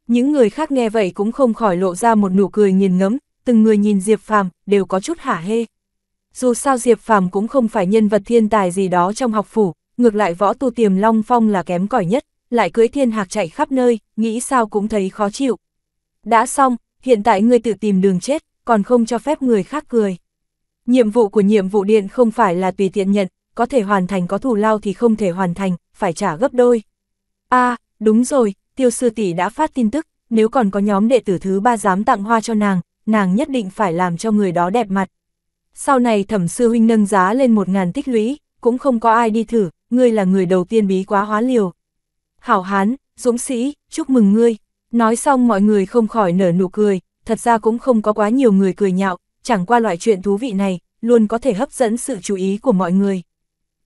[SPEAKER 1] những người khác nghe vậy cũng không khỏi lộ ra một nụ cười nghiền ngẫm, từng người nhìn Diệp Phàm đều có chút hả hê. Dù sao Diệp Phàm cũng không phải nhân vật thiên tài gì đó trong học phủ, ngược lại võ tu tiềm long phong là kém cỏi nhất, lại cưới thiên hạc chạy khắp nơi, nghĩ sao cũng thấy khó chịu. Đã xong, hiện tại người tự tìm đường chết, còn không cho phép người khác cười. Nhiệm vụ của nhiệm vụ điện không phải là tùy tiện nhận, có thể hoàn thành có thù lao thì không thể hoàn thành, phải trả gấp đôi. a à, đúng rồi, tiêu sư tỷ đã phát tin tức, nếu còn có nhóm đệ tử thứ ba dám tặng hoa cho nàng, nàng nhất định phải làm cho người đó đẹp mặt. Sau này thẩm sư huynh nâng giá lên một ngàn tích lũy, cũng không có ai đi thử, ngươi là người đầu tiên bí quá hóa liều. Hảo hán, dũng sĩ, chúc mừng ngươi. Nói xong mọi người không khỏi nở nụ cười, thật ra cũng không có quá nhiều người cười nhạo, chẳng qua loại chuyện thú vị này, luôn có thể hấp dẫn sự chú ý của mọi người.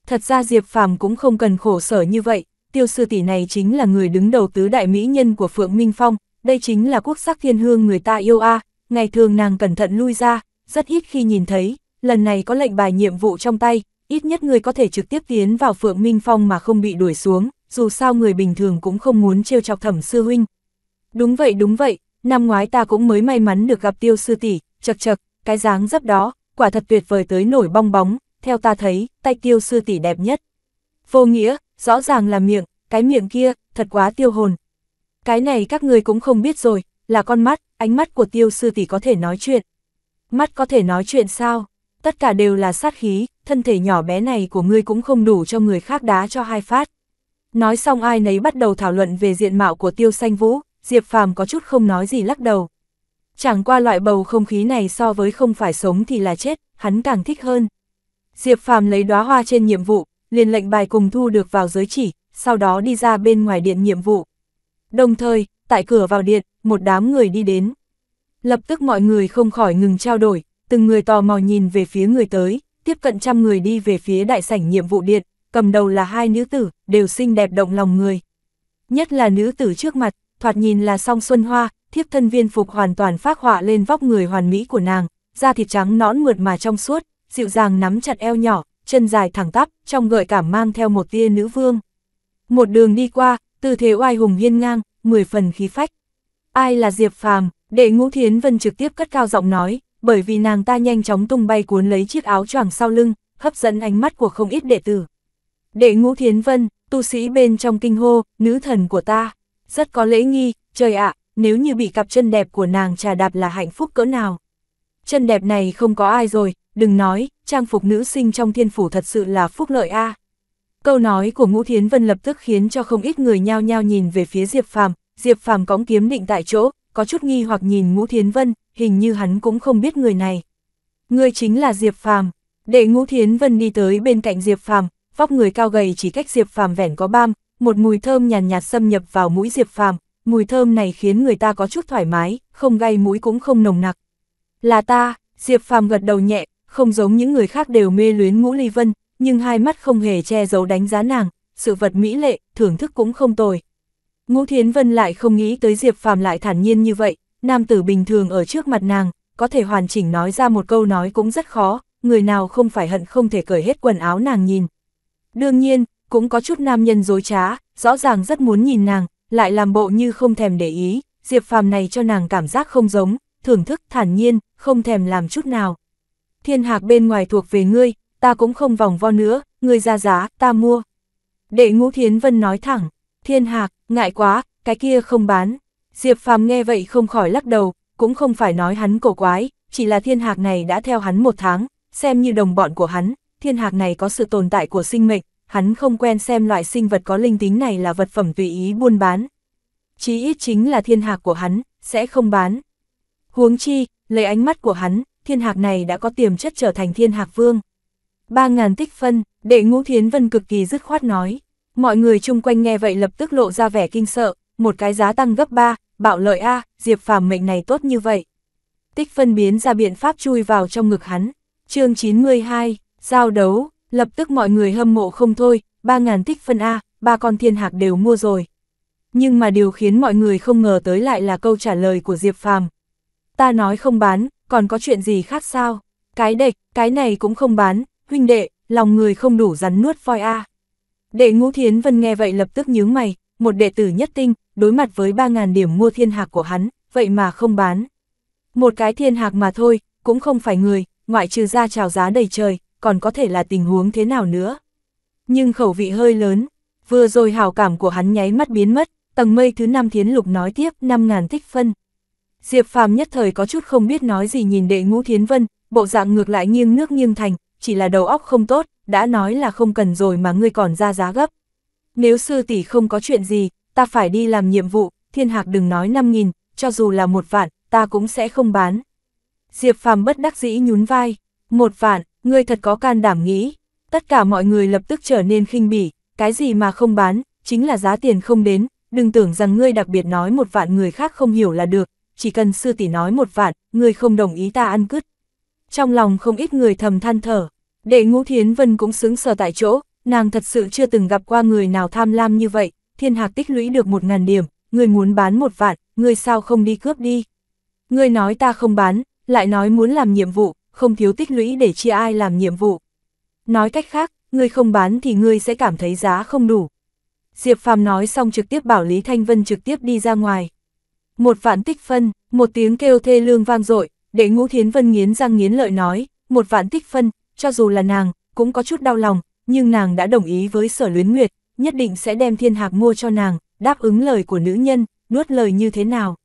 [SPEAKER 1] Thật ra Diệp Phàm cũng không cần khổ sở như vậy, tiêu sư tỷ này chính là người đứng đầu tứ đại mỹ nhân của Phượng Minh Phong, đây chính là quốc sắc thiên hương người ta yêu a ngày thường nàng cẩn thận lui ra, rất ít khi nhìn thấy, lần này có lệnh bài nhiệm vụ trong tay, ít nhất người có thể trực tiếp tiến vào Phượng Minh Phong mà không bị đuổi xuống, dù sao người bình thường cũng không muốn trêu chọc thẩm sư huynh. Đúng vậy đúng vậy, năm ngoái ta cũng mới may mắn được gặp tiêu sư tỷ, chật chật, cái dáng dấp đó, quả thật tuyệt vời tới nổi bong bóng, theo ta thấy, tay tiêu sư tỷ đẹp nhất. Vô nghĩa, rõ ràng là miệng, cái miệng kia, thật quá tiêu hồn. Cái này các người cũng không biết rồi, là con mắt, ánh mắt của tiêu sư tỷ có thể nói chuyện. Mắt có thể nói chuyện sao? Tất cả đều là sát khí, thân thể nhỏ bé này của ngươi cũng không đủ cho người khác đá cho hai phát. Nói xong ai nấy bắt đầu thảo luận về diện mạo của tiêu xanh vũ, Diệp Phàm có chút không nói gì lắc đầu. Chẳng qua loại bầu không khí này so với không phải sống thì là chết, hắn càng thích hơn. Diệp Phàm lấy đóa hoa trên nhiệm vụ, liền lệnh bài cùng thu được vào giới chỉ, sau đó đi ra bên ngoài điện nhiệm vụ. Đồng thời, tại cửa vào điện, một đám người đi đến. Lập tức mọi người không khỏi ngừng trao đổi, từng người tò mò nhìn về phía người tới, tiếp cận trăm người đi về phía đại sảnh nhiệm vụ điện, cầm đầu là hai nữ tử, đều xinh đẹp động lòng người. Nhất là nữ tử trước mặt, thoạt nhìn là song xuân hoa, thiếp thân viên phục hoàn toàn phát họa lên vóc người hoàn mỹ của nàng, da thịt trắng nõn mượt mà trong suốt, dịu dàng nắm chặt eo nhỏ, chân dài thẳng tắp, trong gợi cảm mang theo một tia nữ vương. Một đường đi qua, tư thế oai hùng hiên ngang, mười phần khí phách. Ai là Diệp Phàm, đệ ngũ thiến vân trực tiếp cất cao giọng nói, bởi vì nàng ta nhanh chóng tung bay cuốn lấy chiếc áo choàng sau lưng, hấp dẫn ánh mắt của không ít đệ tử. Đệ ngũ thiến vân, tu sĩ bên trong kinh hô, nữ thần của ta, rất có lễ nghi, trời ạ, nếu như bị cặp chân đẹp của nàng trà đạp là hạnh phúc cỡ nào. Chân đẹp này không có ai rồi, đừng nói, trang phục nữ sinh trong thiên phủ thật sự là phúc lợi a. Câu nói của Ngũ Thiến Vân lập tức khiến cho không ít người nhao nhao nhìn về phía Diệp Phàm, Diệp Phàm cõng kiếm định tại chỗ, có chút nghi hoặc nhìn Ngũ Thiến Vân, hình như hắn cũng không biết người này. Người chính là Diệp Phàm. để Ngũ Thiến Vân đi tới bên cạnh Diệp Phàm, vóc người cao gầy chỉ cách Diệp Phàm vẻn có bam, một mùi thơm nhàn nhạt, nhạt xâm nhập vào mũi Diệp Phàm, mùi thơm này khiến người ta có chút thoải mái, không gay mũi cũng không nồng nặc. Là ta, Diệp Phàm gật đầu nhẹ, không giống những người khác đều mê luyến ngũ ly vân, nhưng hai mắt không hề che giấu đánh giá nàng, sự vật mỹ lệ, thưởng thức cũng không tồi. Ngũ Thiến Vân lại không nghĩ tới Diệp Phàm lại thản nhiên như vậy, nam tử bình thường ở trước mặt nàng, có thể hoàn chỉnh nói ra một câu nói cũng rất khó, người nào không phải hận không thể cởi hết quần áo nàng nhìn. Đương nhiên, cũng có chút nam nhân dối trá, rõ ràng rất muốn nhìn nàng, lại làm bộ như không thèm để ý, Diệp Phàm này cho nàng cảm giác không giống, thưởng thức thản nhiên, không thèm làm chút nào thiên hạc bên ngoài thuộc về ngươi, ta cũng không vòng vo nữa, ngươi ra giá, ta mua. Đệ ngũ thiến vân nói thẳng, thiên hạc, ngại quá, cái kia không bán. Diệp phàm nghe vậy không khỏi lắc đầu, cũng không phải nói hắn cổ quái, chỉ là thiên hạc này đã theo hắn một tháng, xem như đồng bọn của hắn, thiên hạc này có sự tồn tại của sinh mệnh, hắn không quen xem loại sinh vật có linh tính này là vật phẩm tùy ý buôn bán. Chí ít chính là thiên hạc của hắn, sẽ không bán. Huống chi, lấy ánh mắt của hắn, thiên hạc này đã có tiềm chất trở thành thiên hạc vương. Ba ngàn tích phân, đệ ngũ thiến vân cực kỳ dứt khoát nói. Mọi người chung quanh nghe vậy lập tức lộ ra vẻ kinh sợ, một cái giá tăng gấp ba, bạo lợi A, diệp phàm mệnh này tốt như vậy. Tích phân biến ra biện pháp chui vào trong ngực hắn. chương 92, giao đấu, lập tức mọi người hâm mộ không thôi, Ba ngàn tích phân A, ba con thiên hạc đều mua rồi. Nhưng mà điều khiến mọi người không ngờ tới lại là câu trả lời của Diệp Phàm. Ta nói không bán, còn có chuyện gì khác sao? Cái đệch, cái này cũng không bán, huynh đệ, lòng người không đủ rắn nuốt voi a. Đệ ngũ thiến vân nghe vậy lập tức nhướng mày, một đệ tử nhất tinh, đối mặt với 3.000 điểm mua thiên hạc của hắn, vậy mà không bán. Một cái thiên hạc mà thôi, cũng không phải người, ngoại trừ ra trào giá đầy trời, còn có thể là tình huống thế nào nữa. Nhưng khẩu vị hơi lớn, vừa rồi hào cảm của hắn nháy mắt biến mất, tầng mây thứ năm thiến lục nói tiếp 5.000 tích phân. Diệp Phàm nhất thời có chút không biết nói gì nhìn đệ ngũ thiến vân, bộ dạng ngược lại nghiêng nước nghiêng thành, chỉ là đầu óc không tốt, đã nói là không cần rồi mà ngươi còn ra giá gấp. Nếu sư tỷ không có chuyện gì, ta phải đi làm nhiệm vụ, thiên hạc đừng nói 5.000, cho dù là một vạn, ta cũng sẽ không bán. Diệp Phàm bất đắc dĩ nhún vai, một vạn, ngươi thật có can đảm nghĩ, tất cả mọi người lập tức trở nên khinh bỉ, cái gì mà không bán, chính là giá tiền không đến, đừng tưởng rằng ngươi đặc biệt nói một vạn người khác không hiểu là được, chỉ cần sư tỷ nói một vạn, người không đồng ý ta ăn cứt. Trong lòng không ít người thầm than thở, đệ ngũ thiến vân cũng xứng sờ tại chỗ, nàng thật sự chưa từng gặp qua người nào tham lam như vậy, thiên hạc tích lũy được một ngàn điểm, người muốn bán một vạn, người sao không đi cướp đi. Người nói ta không bán, lại nói muốn làm nhiệm vụ, không thiếu tích lũy để chia ai làm nhiệm vụ. Nói cách khác, người không bán thì người sẽ cảm thấy giá không đủ. Diệp Phàm nói xong trực tiếp bảo Lý Thanh Vân trực tiếp đi ra ngoài. Một vạn tích phân, một tiếng kêu thê lương vang dội để ngũ thiến vân nghiến răng nghiến lợi nói, một vạn tích phân, cho dù là nàng, cũng có chút đau lòng, nhưng nàng đã đồng ý với sở luyến nguyệt, nhất định sẽ đem thiên hạc mua cho nàng, đáp ứng lời của nữ nhân, nuốt lời như thế nào.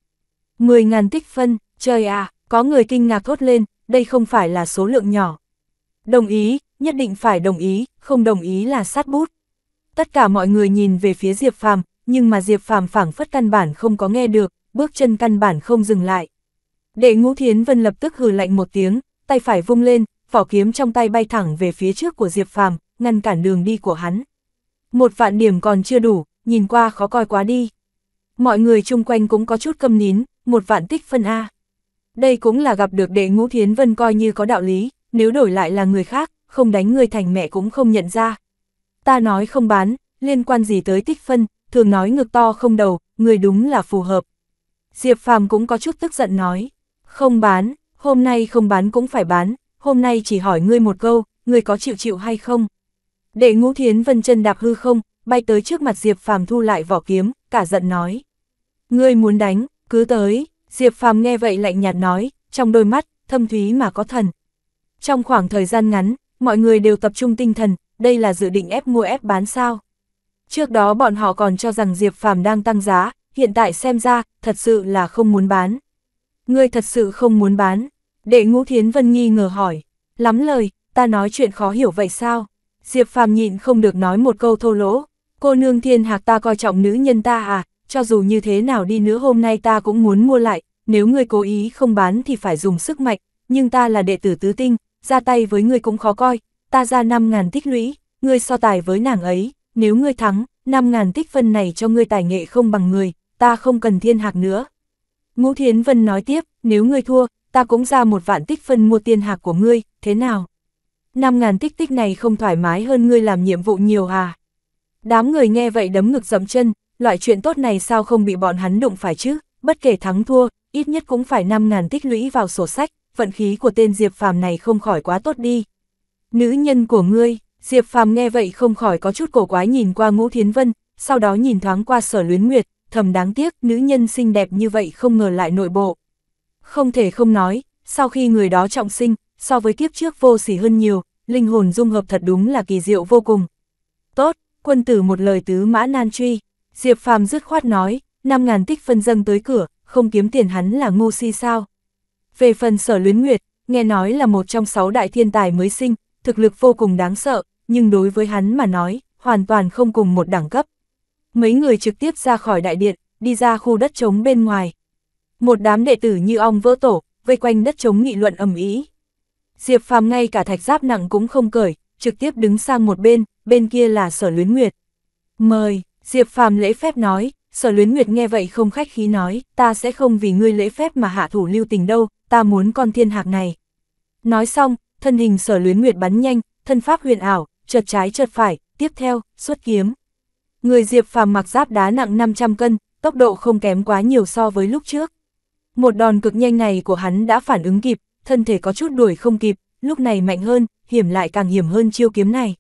[SPEAKER 1] Mười ngàn tích phân, trời à, có người kinh ngạc thốt lên, đây không phải là số lượng nhỏ. Đồng ý, nhất định phải đồng ý, không đồng ý là sát bút. Tất cả mọi người nhìn về phía Diệp Phàm, nhưng mà Diệp Phàm phảng phất căn bản không có nghe được, bước chân căn bản không dừng lại. Đệ ngũ thiến vân lập tức hừ lạnh một tiếng, tay phải vung lên, vỏ kiếm trong tay bay thẳng về phía trước của Diệp Phàm, ngăn cản đường đi của hắn. Một vạn điểm còn chưa đủ, nhìn qua khó coi quá đi. Mọi người chung quanh cũng có chút câm nín, một vạn tích phân A. Đây cũng là gặp được đệ ngũ thiến vân coi như có đạo lý, nếu đổi lại là người khác, không đánh người thành mẹ cũng không nhận ra. Ta nói không bán, liên quan gì tới tích phân, thường nói ngực to không đầu, người đúng là phù hợp, Diệp Phàm cũng có chút tức giận nói, không bán, hôm nay không bán cũng phải bán, hôm nay chỉ hỏi ngươi một câu, ngươi có chịu chịu hay không? Đệ ngũ thiến vân chân đạp hư không, bay tới trước mặt Diệp Phàm thu lại vỏ kiếm, cả giận nói. Ngươi muốn đánh, cứ tới, Diệp Phàm nghe vậy lạnh nhạt nói, trong đôi mắt, thâm thúy mà có thần. Trong khoảng thời gian ngắn, mọi người đều tập trung tinh thần, đây là dự định ép mua ép bán sao. Trước đó bọn họ còn cho rằng Diệp Phàm đang tăng giá, hiện tại xem ra, thật sự là không muốn bán. Ngươi thật sự không muốn bán. Đệ ngũ thiến vân nghi ngờ hỏi. Lắm lời, ta nói chuyện khó hiểu vậy sao? Diệp phàm nhịn không được nói một câu thô lỗ. Cô nương thiên hạc ta coi trọng nữ nhân ta à, cho dù như thế nào đi nữa hôm nay ta cũng muốn mua lại, nếu ngươi cố ý không bán thì phải dùng sức mạnh, nhưng ta là đệ tử tứ tinh, ra tay với ngươi cũng khó coi, ta ra 5.000 tích lũy, ngươi so tài với nàng ấy, nếu ngươi thắng, 5.000 tích phân này cho ngươi tài nghệ không bằng người, ta không cần thiên hạc nữa. Ngũ Thiến Vân nói tiếp, nếu ngươi thua, ta cũng ra một vạn tích phân mua thiên hạc của ngươi, thế nào? Năm ngàn tích tích này không thoải mái hơn ngươi làm nhiệm vụ nhiều à? Đám người nghe vậy đấm ngực dậm chân, loại chuyện tốt này sao không bị bọn hắn đụng phải chứ, bất kể thắng thua, ít nhất cũng phải năm ngàn tích lũy vào sổ sách, vận khí của tên Diệp Phàm này không khỏi quá tốt đi. Nữ nhân của ngươi, Diệp Phàm nghe vậy không khỏi có chút cổ quái nhìn qua Ngũ Thiến Vân, sau đó nhìn thoáng qua Sở Luyến Nguyệt, thầm đáng tiếc nữ nhân xinh đẹp như vậy không ngờ lại nội bộ. Không thể không nói, sau khi người đó trọng sinh, so với kiếp trước vô sỉ hơn nhiều, linh hồn dung hợp thật đúng là kỳ diệu vô cùng. Tốt, quân tử một lời tứ mã nan truy, Diệp Phàm dứt khoát nói, 5.000 tích phân dâng tới cửa, không kiếm tiền hắn là ngu si sao. Về phần sở luyến nguyệt, nghe nói là một trong sáu đại thiên tài mới sinh, thực lực vô cùng đáng sợ, nhưng đối với hắn mà nói, hoàn toàn không cùng một đẳng cấp mấy người trực tiếp ra khỏi đại điện, đi ra khu đất trống bên ngoài. Một đám đệ tử như ong vỡ tổ, vây quanh đất trống nghị luận ầm ĩ. Diệp Phàm ngay cả thạch giáp nặng cũng không cởi, trực tiếp đứng sang một bên, bên kia là Sở Luyến Nguyệt. "Mời." Diệp Phàm lễ phép nói, Sở Luyến Nguyệt nghe vậy không khách khí nói, "Ta sẽ không vì ngươi lễ phép mà hạ thủ lưu tình đâu, ta muốn con thiên hạc này." Nói xong, thân hình Sở Luyến Nguyệt bắn nhanh, thân pháp huyền ảo, chợt trái chợt phải, tiếp theo, xuất kiếm. Người Diệp Phàm mặc giáp đá nặng 500 cân, tốc độ không kém quá nhiều so với lúc trước. Một đòn cực nhanh này của hắn đã phản ứng kịp, thân thể có chút đuổi không kịp, lúc này mạnh hơn, hiểm lại càng hiểm hơn chiêu kiếm này.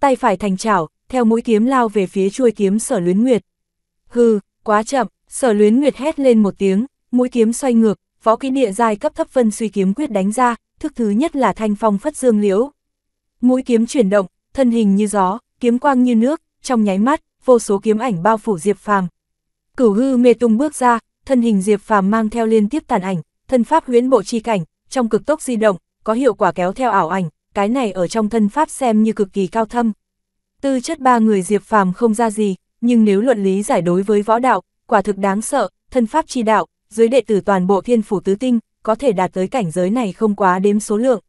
[SPEAKER 1] Tay phải thành chảo, theo mũi kiếm lao về phía chuôi kiếm sở luyến nguyệt. Hừ, quá chậm, sở luyến nguyệt hét lên một tiếng, mũi kiếm xoay ngược, võ kỹ địa giai cấp thấp phân suy kiếm quyết đánh ra, thức thứ nhất là thanh phong phất dương liễu. Mũi kiếm chuyển động, thân hình như gió, kiếm quang như nước, trong nháy mắt, vô số kiếm ảnh bao phủ Diệp Phàm. Cửu hư mê tung bước ra, thân hình Diệp Phàm mang theo liên tiếp tàn ảnh, thân pháp huyễn bộ chi cảnh, trong cực tốc di động, có hiệu quả kéo theo ảo ảnh, cái này ở trong thân pháp xem như cực kỳ cao thâm. Tư chất ba người Diệp Phàm không ra gì, nhưng nếu luận lý giải đối với võ đạo, quả thực đáng sợ, thân pháp chi đạo, dưới đệ tử toàn bộ thiên phủ tứ tinh, có thể đạt tới cảnh giới này không quá đếm số lượng.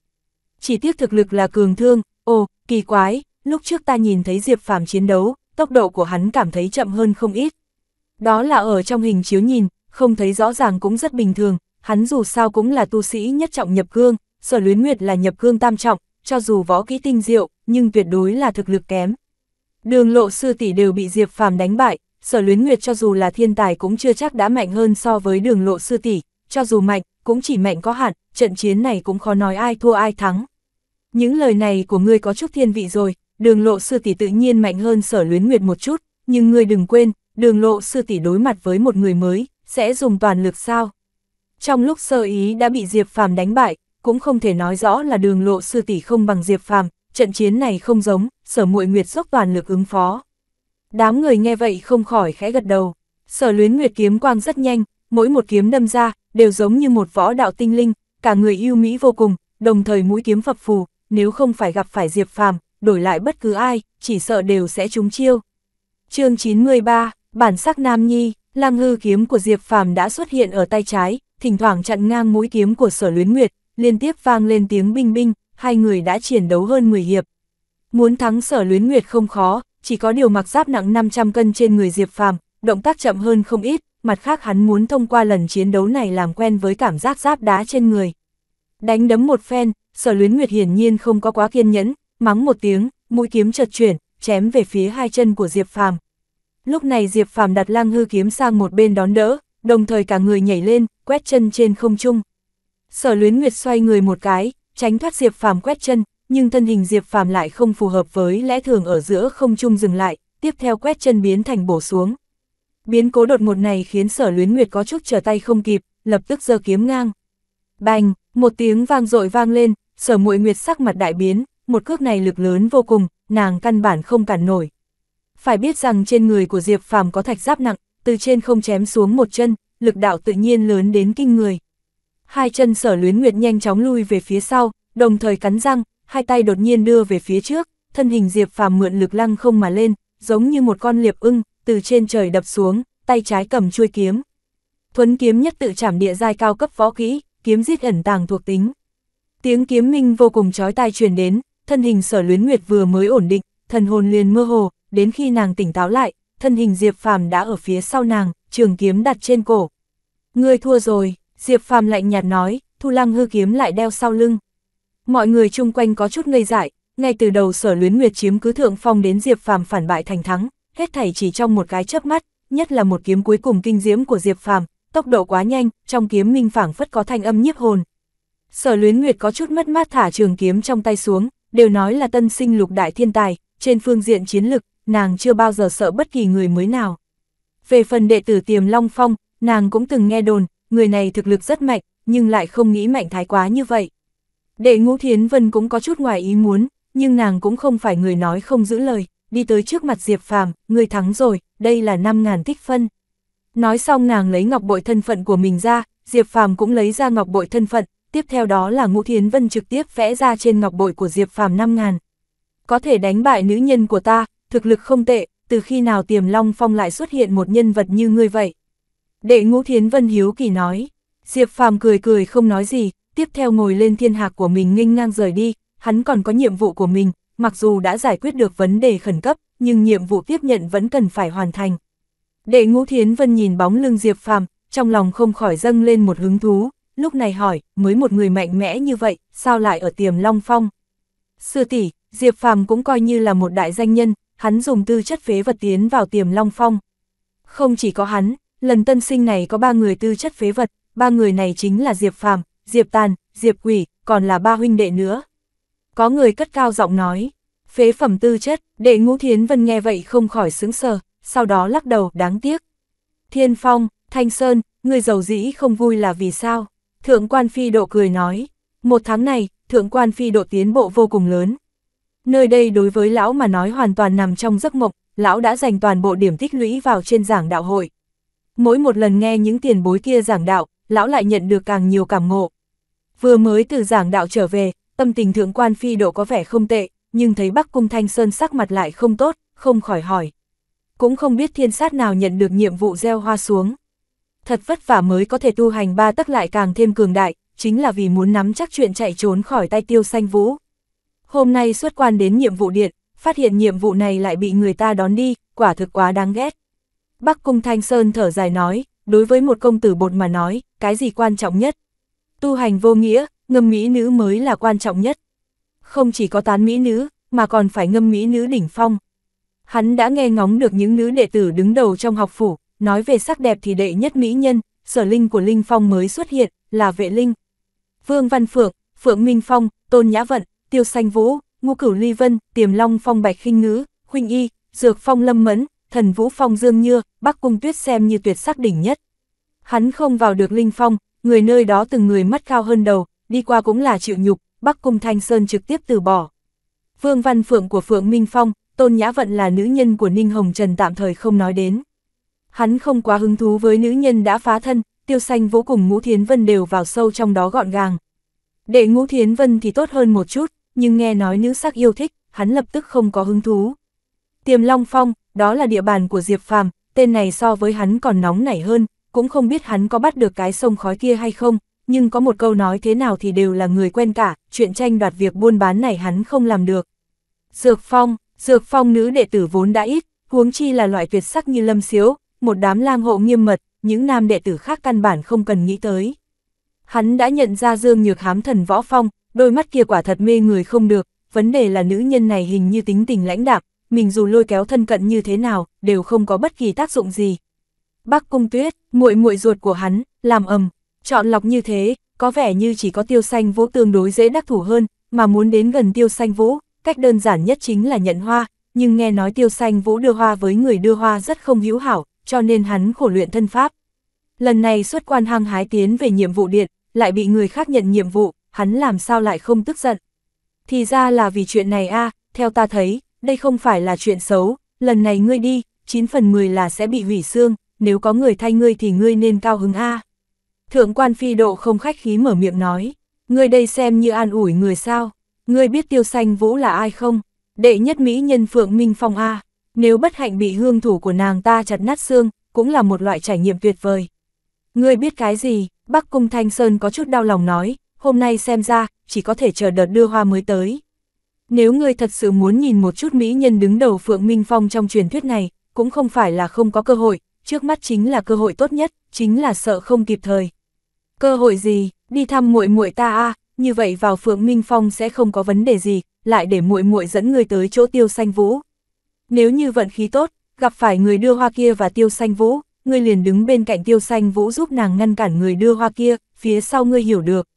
[SPEAKER 1] Chỉ tiếc thực lực là cường thương, ồ, kỳ quái, lúc trước ta nhìn thấy Diệp Phàm chiến đấu, tốc độ của hắn cảm thấy chậm hơn không ít. Đó là ở trong hình chiếu nhìn, không thấy rõ ràng cũng rất bình thường, hắn dù sao cũng là tu sĩ nhất trọng nhập cương, sở luyến nguyệt là nhập cương tam trọng, cho dù võ kỹ tinh diệu, nhưng tuyệt đối là thực lực kém. Đường lộ sư tỷ đều bị Diệp Phàm đánh bại, sở luyến nguyệt cho dù là thiên tài cũng chưa chắc đã mạnh hơn so với đường lộ sư tỷ, cho dù mạnh, cũng chỉ mạnh có hạn, trận chiến này cũng khó nói ai thua ai thắng. Những lời này của ngươi có chút thiên vị rồi, đường lộ sư tỷ tự nhiên mạnh hơn sở luyến nguyệt một chút, nhưng ngươi đừng quên, đường lộ sư tỷ đối mặt với một người mới, sẽ dùng toàn lực sao. Trong lúc sơ ý đã bị Diệp Phàm đánh bại, cũng không thể nói rõ là đường lộ sư tỷ không bằng Diệp Phàm trận chiến này không giống, sở muội nguyệt dốc toàn lực ứng phó. Đám người nghe vậy không khỏi khẽ gật đầu, sở luyến nguyệt kiếm quang rất nhanh, mỗi một kiếm đâm ra, đều giống như một võ đạo tinh linh, cả người yêu Mỹ vô cùng, đồng thời mũi kiếm phập phù, nếu không phải gặp phải Diệp Phàm đổi lại bất cứ ai, chỉ sợ đều sẽ trúng chiêu. chương 93, bản sắc Nam Nhi, lang hư kiếm của Diệp Phàm đã xuất hiện ở tay trái, thỉnh thoảng chặn ngang mũi kiếm của sở luyến nguyệt, liên tiếp vang lên tiếng binh binh, hai người đã chiến đấu hơn 10 hiệp. Muốn thắng sở luyến nguyệt không khó, chỉ có điều mặc giáp nặng 500 cân trên người Diệp Phàm động tác chậm hơn không ít, mặt khác hắn muốn thông qua lần chiến đấu này làm quen với cảm giác giáp đá trên người. Đánh đấm một phen, sở luyến nguyệt hiển nhiên không có quá kiên nhẫn, mắng một tiếng, mũi kiếm chợt chuyển, chém về phía hai chân của Diệp Phàm. Lúc này Diệp Phàm đặt lang hư kiếm sang một bên đón đỡ, đồng thời cả người nhảy lên, quét chân trên không trung. Sở Luyến Nguyệt xoay người một cái, tránh thoát Diệp Phàm quét chân, nhưng thân hình Diệp Phàm lại không phù hợp với lẽ thường ở giữa không trung dừng lại, tiếp theo quét chân biến thành bổ xuống. Biến cố đột ngột này khiến Sở Luyến Nguyệt có chút trở tay không kịp, lập tức giơ kiếm ngang. Bành, một tiếng vang dội vang lên, Sở Muội Nguyệt sắc mặt đại biến, một cước này lực lớn vô cùng, nàng căn bản không cản nổi. Phải biết rằng trên người của Diệp Phàm có thạch giáp nặng, từ trên không chém xuống một chân, lực đạo tự nhiên lớn đến kinh người. Hai chân sở luyến nguyệt nhanh chóng lui về phía sau, đồng thời cắn răng, hai tay đột nhiên đưa về phía trước, thân hình Diệp Phàm mượn lực lăng không mà lên, giống như một con liệp ưng, từ trên trời đập xuống, tay trái cầm chuôi kiếm. Thuấn kiếm nhất tự trảm địa giai cao cấp võ kỹ, kiếm giết ẩn tàng thuộc tính. Tiếng kiếm minh vô cùng chói tai truyền đến, thân hình sở luyến nguyệt vừa mới ổn định, thần hồn liền mơ hồ, đến khi nàng tỉnh táo lại, thân hình Diệp Phàm đã ở phía sau nàng, trường kiếm đặt trên cổ. Ngươi thua rồi, Diệp Phàm lạnh nhạt nói, thu lăng hư kiếm lại đeo sau lưng. Mọi người chung quanh có chút ngây dại, ngay từ đầu sở luyến nguyệt chiếm cứ thượng phong đến Diệp Phàm phản bại thành thắng, hết thảy chỉ trong một cái chớp mắt, nhất là một kiếm cuối cùng kinh diễm của Diệp Phàm, tốc độ quá nhanh, trong kiếm minh phảng phất có thanh âm nhiếp hồn. Sở Luyến Nguyệt có chút mất mát thả trường kiếm trong tay xuống, đều nói là tân sinh lục đại thiên tài, trên phương diện chiến lực, nàng chưa bao giờ sợ bất kỳ người mới nào. Về phần đệ tử Tiềm Long Phong, nàng cũng từng nghe đồn, người này thực lực rất mạnh, nhưng lại không nghĩ mạnh thái quá như vậy. Đệ Ngũ Thiến Vân cũng có chút ngoài ý muốn, nhưng nàng cũng không phải người nói không giữ lời, đi tới trước mặt Diệp Phàm, người thắng rồi, đây là 5.000 tích phân. Nói xong nàng lấy ngọc bội thân phận của mình ra, Diệp Phàm cũng lấy ra ngọc bội thân phận, tiếp theo đó là Ngũ Thiến Vân trực tiếp vẽ ra trên ngọc bội của Diệp Phàm 5.000. Có thể đánh bại nữ nhân của ta, thực lực không tệ, từ khi nào tiềm long phong lại xuất hiện một nhân vật như ngươi vậy? Đệ Ngũ Thiến Vân hiếu kỳ nói, Diệp Phàm cười cười không nói gì, tiếp theo ngồi lên thiên hạc của mình nghênh ngang rời đi, hắn còn có nhiệm vụ của mình, mặc dù đã giải quyết được vấn đề khẩn cấp, nhưng nhiệm vụ tiếp nhận vẫn cần phải hoàn thành. Đệ Ngũ Thiến Vân nhìn bóng lưng Diệp Phàm, trong lòng không khỏi dâng lên một hứng thú, lúc này hỏi, mới một người mạnh mẽ như vậy, sao lại ở tiềm Long Phong? Sư tỷ, Diệp Phàm cũng coi như là một đại danh nhân, hắn dùng tư chất phế vật tiến vào tiềm Long Phong. Không chỉ có hắn, lần tân sinh này có ba người tư chất phế vật, ba người này chính là Diệp Phàm, Diệp Tàn, Diệp Quỷ, còn là ba huynh đệ nữa. Có người cất cao giọng nói, phế phẩm tư chất, đệ ngũ thiến vân nghe vậy không khỏi sướng sờ, sau đó lắc đầu, đáng tiếc. Thiên Phong, Thanh Sơn, người giàu dĩ không vui là vì sao? Thượng quan phi độ cười nói, một tháng này, thượng quan phi độ tiến bộ vô cùng lớn. Nơi đây đối với lão mà nói hoàn toàn nằm trong giấc mộng, lão đã dành toàn bộ điểm tích lũy vào trên giảng đạo hội. Mỗi một lần nghe những tiền bối kia giảng đạo, lão lại nhận được càng nhiều cảm ngộ. Vừa mới từ giảng đạo trở về, tâm tình thượng quan phi độ có vẻ không tệ, nhưng thấy Bắc Cung Thanh Sơn sắc mặt lại không tốt, không khỏi hỏi. Cũng không biết thiên sát nào nhận được nhiệm vụ gieo hoa xuống thật vất vả mới có thể tu hành ba tắc lại càng thêm cường đại, chính là vì muốn nắm chắc chuyện chạy trốn khỏi tay tiêu xanh vũ. Hôm nay xuất quan đến nhiệm vụ điện, phát hiện nhiệm vụ này lại bị người ta đón đi, quả thực quá đáng ghét. Bắc Cung Thanh Sơn thở dài nói, đối với một công tử bột mà nói, cái gì quan trọng nhất? Tu hành vô nghĩa, ngâm mỹ nữ mới là quan trọng nhất. Không chỉ có tán mỹ nữ, mà còn phải ngâm mỹ nữ đỉnh phong. Hắn đã nghe ngóng được những nữ đệ tử đứng đầu trong học phủ, nói về sắc đẹp thì đệ nhất mỹ nhân, sở linh của Linh Phong mới xuất hiện, là vệ linh. Vương Văn Phượng, Phượng Minh Phong, Tôn Nhã Vận, Tiêu Xanh Vũ, Ngô Cửu Ly Vân, Tiềm Long Phong Bạch kinh Ngữ, Huynh Y, Dược Phong Lâm Mẫn, Thần Vũ Phong Dương Nhưa, Bắc Cung Tuyết xem như tuyệt sắc đỉnh nhất. Hắn không vào được Linh Phong, người nơi đó từng người mắt cao hơn đầu, đi qua cũng là chịu nhục, Bắc Cung Thanh Sơn trực tiếp từ bỏ. Vương Văn Phượng của Phượng Minh Phong, Tôn Nhã Vận là nữ nhân của Ninh Hồng Trần tạm thời không nói đến. Hắn không quá hứng thú với nữ nhân đã phá thân, tiêu xanh vô cùng Ngũ Thiến Vân đều vào sâu trong đó gọn gàng. Để Ngũ Thiến Vân thì tốt hơn một chút, nhưng nghe nói nữ sắc yêu thích, hắn lập tức không có hứng thú. Tiềm Long Phong, đó là địa bàn của Diệp Phàm, tên này so với hắn còn nóng nảy hơn, cũng không biết hắn có bắt được cái sông khói kia hay không, nhưng có một câu nói thế nào thì đều là người quen cả, chuyện tranh đoạt việc buôn bán này hắn không làm được. Dược Phong, Dược Phong nữ đệ tử vốn đã ít, huống chi là loại tuyệt sắc như Lâm Siếu, một đám lang hộ nghiêm mật, những nam đệ tử khác căn bản không cần nghĩ tới. Hắn đã nhận ra Dương Nhược hám thần võ phong, đôi mắt kia quả thật mê người không được, vấn đề là nữ nhân này hình như tính tình lãnh đạm, mình dù lôi kéo thân cận như thế nào, đều không có bất kỳ tác dụng gì. Bác Cung Tuyết, muội muội ruột của hắn, làm ầm, chọn lọc như thế, có vẻ như chỉ có Tiêu Xanh Vũ tương đối dễ đắc thủ hơn, mà muốn đến gần Tiêu Xanh Vũ, cách đơn giản nhất chính là nhận hoa, nhưng nghe nói Tiêu Xanh Vũ đưa hoa với người đưa hoa rất không hữu hảo, cho nên hắn khổ luyện thân pháp. Lần này xuất quan hăng hái tiến về nhiệm vụ điện, lại bị người khác nhận nhiệm vụ, hắn làm sao lại không tức giận. Thì ra là vì chuyện này a theo ta thấy, đây không phải là chuyện xấu, lần này ngươi đi, 9 phần 10 là sẽ bị hủy xương, nếu có người thay ngươi thì ngươi nên cao hứng a. Thượng quan phi độ không khách khí mở miệng nói, ngươi đây xem như an ủi người sao, ngươi biết tiêu xanh vũ là ai không, đệ nhất mỹ nhân phượng minh phong a. Nếu bất hạnh bị hương thủ của nàng ta chặt nát xương, cũng là một loại trải nghiệm tuyệt vời. Ngươi biết cái gì, Bắc Cung Thanh Sơn có chút đau lòng nói, hôm nay xem ra, chỉ có thể chờ đợt đưa hoa mới tới. Nếu ngươi thật sự muốn nhìn một chút mỹ nhân đứng đầu Phượng Minh Phong trong truyền thuyết này, cũng không phải là không có cơ hội, trước mắt chính là cơ hội tốt nhất, chính là sợ không kịp thời. Cơ hội gì, đi thăm muội muội ta a, như vậy vào Phượng Minh Phong sẽ không có vấn đề gì, lại để muội muội dẫn ngươi tới chỗ Tiêu Xanh Vũ. Nếu như vận khí tốt, gặp phải người đưa hoa kia và tiêu xanh vũ, ngươi liền đứng bên cạnh tiêu xanh vũ giúp nàng ngăn cản người đưa hoa kia, phía sau ngươi hiểu được.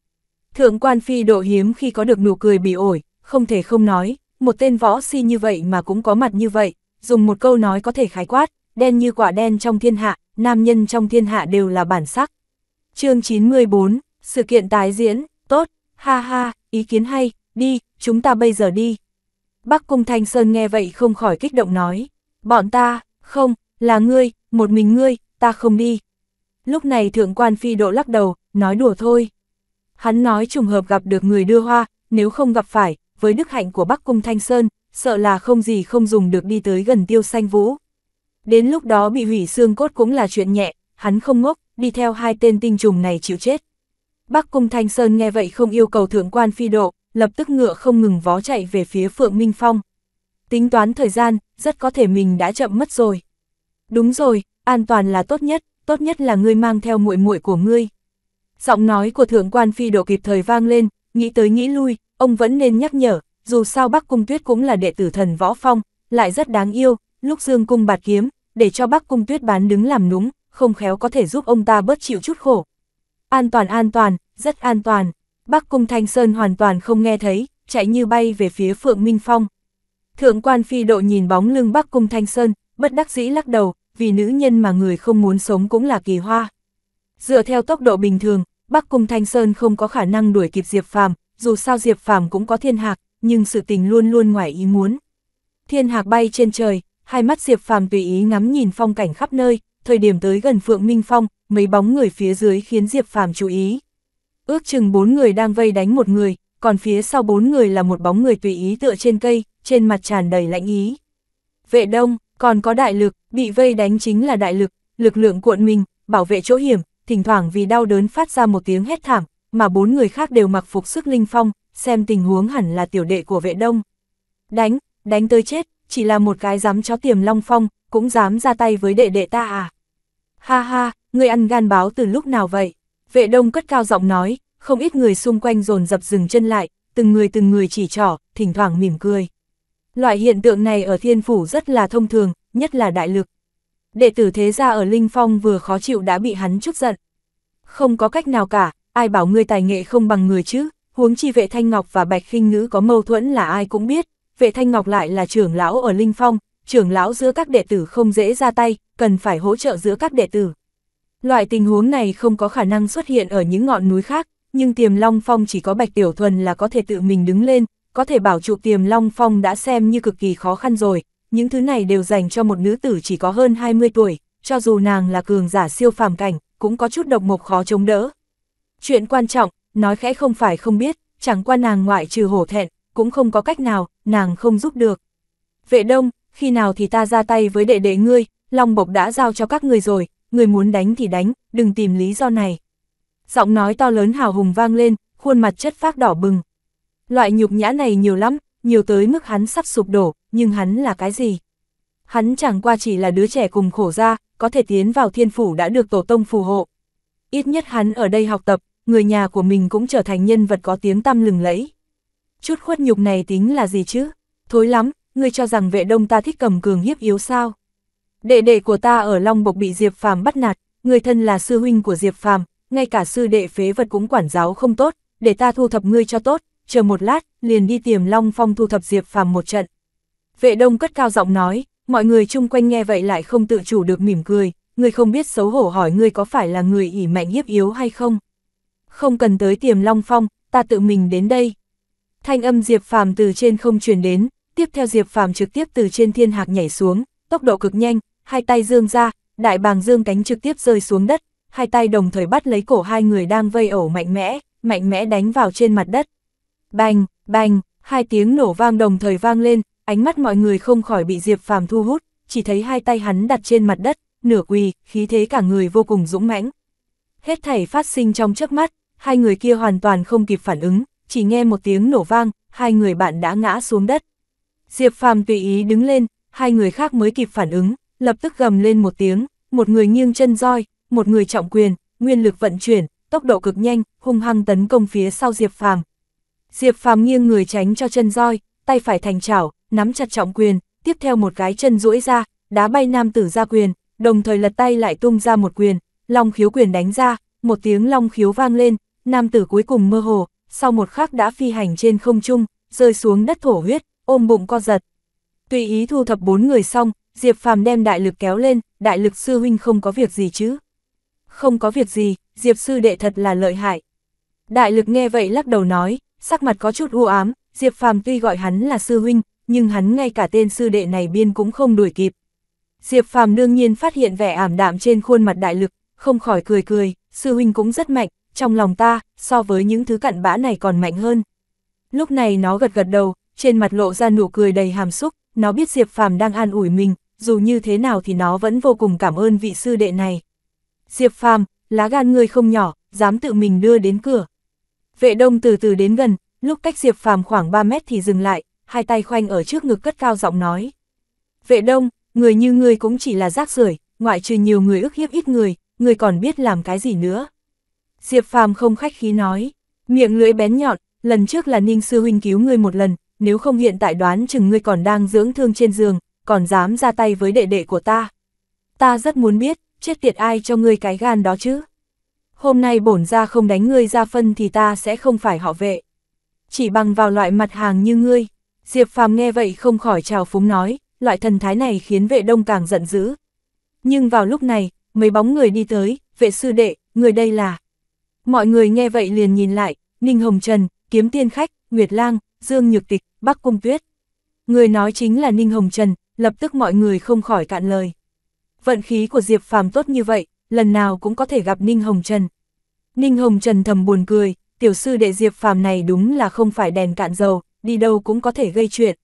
[SPEAKER 1] Thượng quan phi độ hiếm khi có được nụ cười bị ổi, không thể không nói, một tên võ si như vậy mà cũng có mặt như vậy, dùng một câu nói có thể khái quát, đen như quả đen trong thiên hạ, nam nhân trong thiên hạ đều là bản sắc. chương 94, sự kiện tái diễn, tốt, ha ha, ý kiến hay, đi, chúng ta bây giờ đi. Bắc Cung Thanh Sơn nghe vậy không khỏi kích động nói, bọn ta, không, là ngươi, một mình ngươi, ta không đi. Lúc này thượng quan phi độ lắc đầu, nói đùa thôi. Hắn nói trùng hợp gặp được người đưa hoa, nếu không gặp phải, với đức hạnh của Bắc Cung Thanh Sơn, sợ là không gì không dùng được đi tới gần tiêu xanh vũ. Đến lúc đó bị hủy xương cốt cũng là chuyện nhẹ, hắn không ngốc, đi theo hai tên tinh trùng này chịu chết. Bắc Cung Thanh Sơn nghe vậy không yêu cầu thượng quan phi độ, lập tức ngựa không ngừng vó chạy về phía Phượng Minh Phong. Tính toán thời gian, rất có thể mình đã chậm mất rồi. Đúng rồi, an toàn là tốt nhất, tốt nhất là ngươi mang theo muội muội của ngươi. Giọng nói của thượng quan phi độ kịp thời vang lên, nghĩ tới nghĩ lui, ông vẫn nên nhắc nhở, dù sao Bắc Cung Tuyết cũng là đệ tử thần Võ Phong, lại rất đáng yêu, lúc Dương Cung bạt kiếm, để cho Bắc Cung Tuyết bán đứng làm núng, không khéo có thể giúp ông ta bớt chịu chút khổ. An toàn an toàn, rất an toàn. Bắc Cung Thanh Sơn hoàn toàn không nghe thấy, chạy như bay về phía Phượng Minh Phong. Thượng quan phi độ nhìn bóng lưng Bắc Cung Thanh Sơn, bất đắc dĩ lắc đầu, vì nữ nhân mà người không muốn sống cũng là kỳ hoa. Dựa theo tốc độ bình thường, Bắc Cung Thanh Sơn không có khả năng đuổi kịp Diệp Phàm, dù sao Diệp Phàm cũng có thiên hạc, nhưng sự tình luôn luôn ngoài ý muốn. Thiên hạc bay trên trời, hai mắt Diệp Phàm tùy ý ngắm nhìn phong cảnh khắp nơi, thời điểm tới gần Phượng Minh Phong, mấy bóng người phía dưới khiến Diệp Phàm chú ý. Ước chừng bốn người đang vây đánh một người, còn phía sau bốn người là một bóng người tùy ý tựa trên cây, trên mặt tràn đầy lãnh ý. Vệ đông, còn có đại lực, bị vây đánh chính là đại lực, lực lượng cuộn mình, bảo vệ chỗ hiểm, thỉnh thoảng vì đau đớn phát ra một tiếng hét thảm, mà bốn người khác đều mặc phục sức linh phong, xem tình huống hẳn là tiểu đệ của vệ đông. Đánh, đánh tới chết, chỉ là một cái dám chó tiềm long phong, cũng dám ra tay với đệ đệ ta à. Ha ha, người ăn gan báo từ lúc nào vậy? Vệ đông cất cao giọng nói, không ít người xung quanh dồn dập dừng chân lại, từng người từng người chỉ trỏ, thỉnh thoảng mỉm cười. Loại hiện tượng này ở thiên phủ rất là thông thường, nhất là đại lực. Đệ tử thế gia ở Linh Phong vừa khó chịu đã bị hắn chút giận. Không có cách nào cả, ai bảo người tài nghệ không bằng người chứ, huống chi vệ Thanh Ngọc và Bạch khinh Ngữ có mâu thuẫn là ai cũng biết, vệ Thanh Ngọc lại là trưởng lão ở Linh Phong, trưởng lão giữa các đệ tử không dễ ra tay, cần phải hỗ trợ giữa các đệ tử. Loại tình huống này không có khả năng xuất hiện ở những ngọn núi khác, nhưng tiềm long phong chỉ có Bạch Tiểu Thuần là có thể tự mình đứng lên, có thể bảo trụ tiềm long phong đã xem như cực kỳ khó khăn rồi, những thứ này đều dành cho một nữ tử chỉ có hơn 20 tuổi, cho dù nàng là cường giả siêu phàm cảnh, cũng có chút độc mộc khó chống đỡ. Chuyện quan trọng, nói khẽ không phải không biết, chẳng qua nàng ngoại trừ hổ thẹn, cũng không có cách nào, nàng không giúp được. Vệ đông, khi nào thì ta ra tay với đệ đệ ngươi, Long Bộc đã giao cho các người rồi, người muốn đánh thì đánh, đừng tìm lý do này. Giọng nói to lớn hào hùng vang lên, khuôn mặt chất phác đỏ bừng. Loại nhục nhã này nhiều lắm, nhiều tới mức hắn sắp sụp đổ, nhưng hắn là cái gì? Hắn chẳng qua chỉ là đứa trẻ cùng khổ ra, có thể tiến vào thiên phủ đã được tổ tông phù hộ. Ít nhất hắn ở đây học tập, người nhà của mình cũng trở thành nhân vật có tiếng tăm lừng lẫy. Chút khuất nhục này tính là gì chứ? Thối lắm, ngươi cho rằng vệ đông ta thích cầm cường hiếp yếu sao? đệ đệ của ta ở Long Bộc bị Diệp Phàm bắt nạt, người thân là sư huynh của Diệp Phàm, ngay cả sư đệ phế vật cũng quản giáo không tốt, để ta thu thập ngươi cho tốt, chờ một lát, liền đi tìm Long Phong thu thập Diệp Phàm một trận. Vệ đông cất cao giọng nói, mọi người chung quanh nghe vậy lại không tự chủ được mỉm cười, người không biết xấu hổ hỏi ngươi có phải là người ỉ mạnh hiếp yếu hay không. Không cần tới tìm Long Phong, ta tự mình đến đây. Thanh âm Diệp Phàm từ trên không truyền đến, tiếp theo Diệp Phàm trực tiếp từ trên thiên hạc nhảy xuống, tốc độ cực nhanh, hai tay dương ra, đại bàng dương cánh trực tiếp rơi xuống đất, hai tay đồng thời bắt lấy cổ hai người đang vây ẩu mạnh mẽ, mạnh mẽ đánh vào trên mặt đất. Bành, bành, hai tiếng nổ vang đồng thời vang lên, ánh mắt mọi người không khỏi bị Diệp Phàm thu hút, chỉ thấy hai tay hắn đặt trên mặt đất, nửa quỳ, khí thế cả người vô cùng dũng mãnh. Hết thảy phát sinh trong chớp mắt, hai người kia hoàn toàn không kịp phản ứng, chỉ nghe một tiếng nổ vang, hai người bạn đã ngã xuống đất. Diệp Phàm tùy ý đứng lên, hai người khác mới kịp phản ứng, lập tức gầm lên một tiếng, một người nghiêng chân roi, một người trọng quyền, nguyên lực vận chuyển, tốc độ cực nhanh, hung hăng tấn công phía sau Diệp Phàm. Diệp Phàm nghiêng người tránh cho chân roi, tay phải thành chảo, nắm chặt trọng quyền, tiếp theo một cái chân duỗi ra, đá bay nam tử ra quyền, đồng thời lật tay lại tung ra một quyền, long khiếu quyền đánh ra, một tiếng long khiếu vang lên, nam tử cuối cùng mơ hồ, sau một khắc đã phi hành trên không trung, rơi xuống đất thổ huyết, ôm bụng co giật, Tùy ý thu thập bốn người xong, Diệp Phàm đem đại lực kéo lên, đại lực sư huynh không có việc gì chứ? Không có việc gì, Diệp sư đệ thật là lợi hại. Đại lực nghe vậy lắc đầu nói, sắc mặt có chút u ám, Diệp Phàm tuy gọi hắn là sư huynh, nhưng hắn ngay cả tên sư đệ này biên cũng không đuổi kịp. Diệp Phàm đương nhiên phát hiện vẻ ảm đạm trên khuôn mặt đại lực, không khỏi cười cười, sư huynh cũng rất mạnh, trong lòng ta, so với những thứ cặn bã này còn mạnh hơn. Lúc này nó gật gật đầu, trên mặt lộ ra nụ cười đầy hàm xúc, nó biết Diệp Phàm đang an ủi mình, dù như thế nào thì nó vẫn vô cùng cảm ơn vị sư đệ này. Diệp Phàm, lá gan ngươi không nhỏ, dám tự mình đưa đến cửa. Vệ đông từ từ đến gần, lúc cách Diệp Phàm khoảng 3 mét thì dừng lại, hai tay khoanh ở trước ngực cất cao giọng nói. Vệ đông, người như người cũng chỉ là rác rưởi, ngoại trừ nhiều người ức hiếp ít người, người còn biết làm cái gì nữa. Diệp Phàm không khách khí nói, miệng lưỡi bén nhọn, lần trước là Ninh Sư Huynh cứu ngươi một lần, nếu không hiện tại đoán chừng ngươi còn đang dưỡng thương trên giường, còn dám ra tay với đệ đệ của ta. Ta rất muốn biết, chết tiệt ai cho ngươi cái gan đó chứ. Hôm nay bổn ra không đánh ngươi ra phân thì ta sẽ không phải họ vệ. Chỉ bằng vào loại mặt hàng như ngươi, Diệp Phàm nghe vậy không khỏi trào phúng nói, loại thần thái này khiến vệ đông càng giận dữ. Nhưng vào lúc này, mấy bóng người đi tới, vệ sư đệ, người đây là. Mọi người nghe vậy liền nhìn lại, Ninh Hồng Trần, Kiếm Tiên Khách, Nguyệt Lang, Dương Nhược Tịch, Bắc Cung Tuyết. Người nói chính là Ninh Hồng Trần, lập tức mọi người không khỏi cạn lời. Vận khí của Diệp Phàm tốt như vậy, lần nào cũng có thể gặp Ninh Hồng Trần. Ninh Hồng Trần thầm buồn cười, tiểu sư đệ Diệp Phàm này đúng là không phải đèn cạn dầu, đi đâu cũng có thể gây chuyện.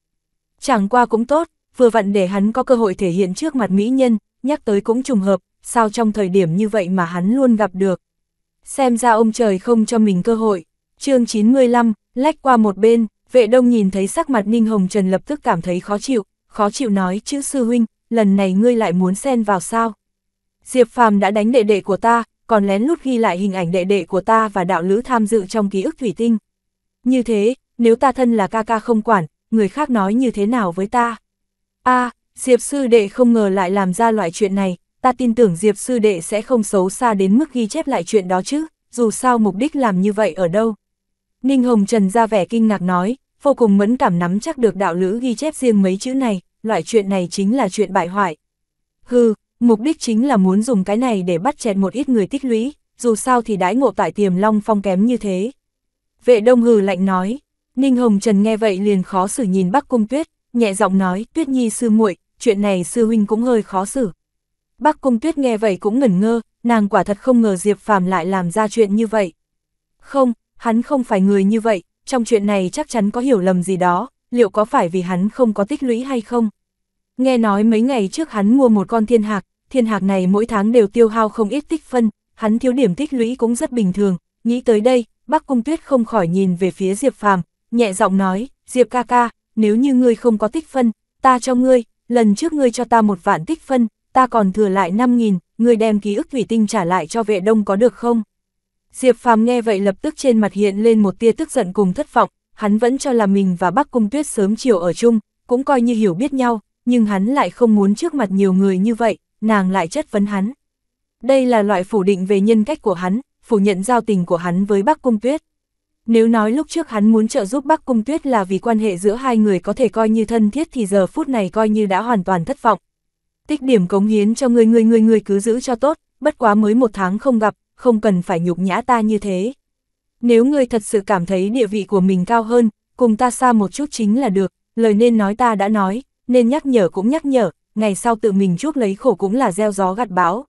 [SPEAKER 1] Chẳng qua cũng tốt, vừa vặn để hắn có cơ hội thể hiện trước mặt mỹ nhân, nhắc tới cũng trùng hợp, sao trong thời điểm như vậy mà hắn luôn gặp được. Xem ra ông trời không cho mình cơ hội. chương 95, lách qua một bên. Vệ đông nhìn thấy sắc mặt Ninh Hồng Trần lập tức cảm thấy khó chịu, khó chịu nói chữ sư huynh, lần này ngươi lại muốn xen vào sao. Diệp Phàm đã đánh đệ đệ của ta, còn lén lút ghi lại hình ảnh đệ đệ của ta và đạo lữ tham dự trong ký ức thủy tinh. Như thế, nếu ta thân là ca ca không quản, người khác nói như thế nào với ta? a Diệp sư đệ không ngờ lại làm ra loại chuyện này, ta tin tưởng Diệp sư đệ sẽ không xấu xa đến mức ghi chép lại chuyện đó chứ, dù sao mục đích làm như vậy ở đâu. Ninh Hồng Trần ra vẻ kinh ngạc nói, vô cùng mẫn cảm nắm chắc được đạo lữ ghi chép riêng mấy chữ này, loại chuyện này chính là chuyện bại hoại. Hừ, mục đích chính là muốn dùng cái này để bắt chẹt một ít người tích lũy, dù sao thì đãi ngộ tại tiềm long phong kém như thế. Vệ đông hừ lạnh nói, Ninh Hồng Trần nghe vậy liền khó xử nhìn bác Cung Tuyết, nhẹ giọng nói, Tuyết Nhi sư muội, chuyện này sư huynh cũng hơi khó xử. bác Cung Tuyết nghe vậy cũng ngẩn ngơ, nàng quả thật không ngờ Diệp Phàm lại làm ra chuyện như vậy. Không, hắn không phải người như vậy, trong chuyện này chắc chắn có hiểu lầm gì đó, liệu có phải vì hắn không có tích lũy hay không? Nghe nói mấy ngày trước hắn mua một con thiên hạc, thiên hạc này mỗi tháng đều tiêu hao không ít tích phân, hắn thiếu điểm tích lũy cũng rất bình thường, nghĩ tới đây, Bắc Cung Tuyết không khỏi nhìn về phía Diệp Phàm, nhẹ giọng nói, Diệp ca ca, nếu như ngươi không có tích phân, ta cho ngươi, lần trước ngươi cho ta một vạn tích phân, ta còn thừa lại 5.000, ngươi đem ký ức thủy tinh trả lại cho vệ đông có được không? Diệp Phàm nghe vậy lập tức trên mặt hiện lên một tia tức giận cùng thất vọng, hắn vẫn cho là mình và Bắc Cung Tuyết sớm chiều ở chung, cũng coi như hiểu biết nhau, nhưng hắn lại không muốn trước mặt nhiều người như vậy, nàng lại chất vấn hắn. Đây là loại phủ định về nhân cách của hắn, phủ nhận giao tình của hắn với Bắc Cung Tuyết. Nếu nói lúc trước hắn muốn trợ giúp Bắc Cung Tuyết là vì quan hệ giữa hai người có thể coi như thân thiết thì giờ phút này coi như đã hoàn toàn thất vọng. Tích điểm cống hiến cho người người người người cứ giữ cho tốt, bất quá mới một tháng không gặp, không cần phải nhục nhã ta như thế. Nếu ngươi thật sự cảm thấy địa vị của mình cao hơn, cùng ta xa một chút chính là được, lời nên nói ta đã nói, nên nhắc nhở cũng nhắc nhở, ngày sau tự mình chuốc lấy khổ cũng là gieo gió gặt bão.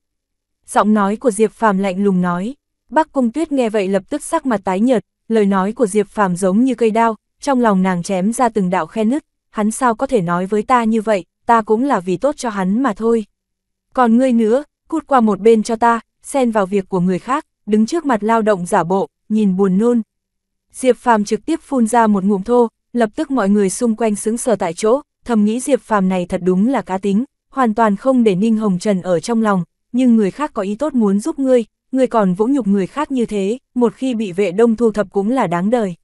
[SPEAKER 1] Giọng nói của Diệp Phàm lạnh lùng nói, Bắc Cung Tuyết nghe vậy lập tức sắc mặt tái nhợt, lời nói của Diệp Phàm giống như cây đao, trong lòng nàng chém ra từng đạo khe nứt, hắn sao có thể nói với ta như vậy, ta cũng là vì tốt cho hắn mà thôi. Còn ngươi nữa, cút qua một bên cho ta, xen vào việc của người khác, đứng trước mặt lao động giả bộ, nhìn buồn nôn. Diệp Phàm trực tiếp phun ra một ngụm thô, lập tức mọi người xung quanh sững sờ tại chỗ, thầm nghĩ Diệp Phàm này thật đúng là cá tính, hoàn toàn không để Ninh Hồng Trần ở trong lòng, nhưng người khác có ý tốt muốn giúp ngươi, ngươi còn vỗ nhục người khác như thế, một khi bị vệ đông thu thập cũng là đáng đời.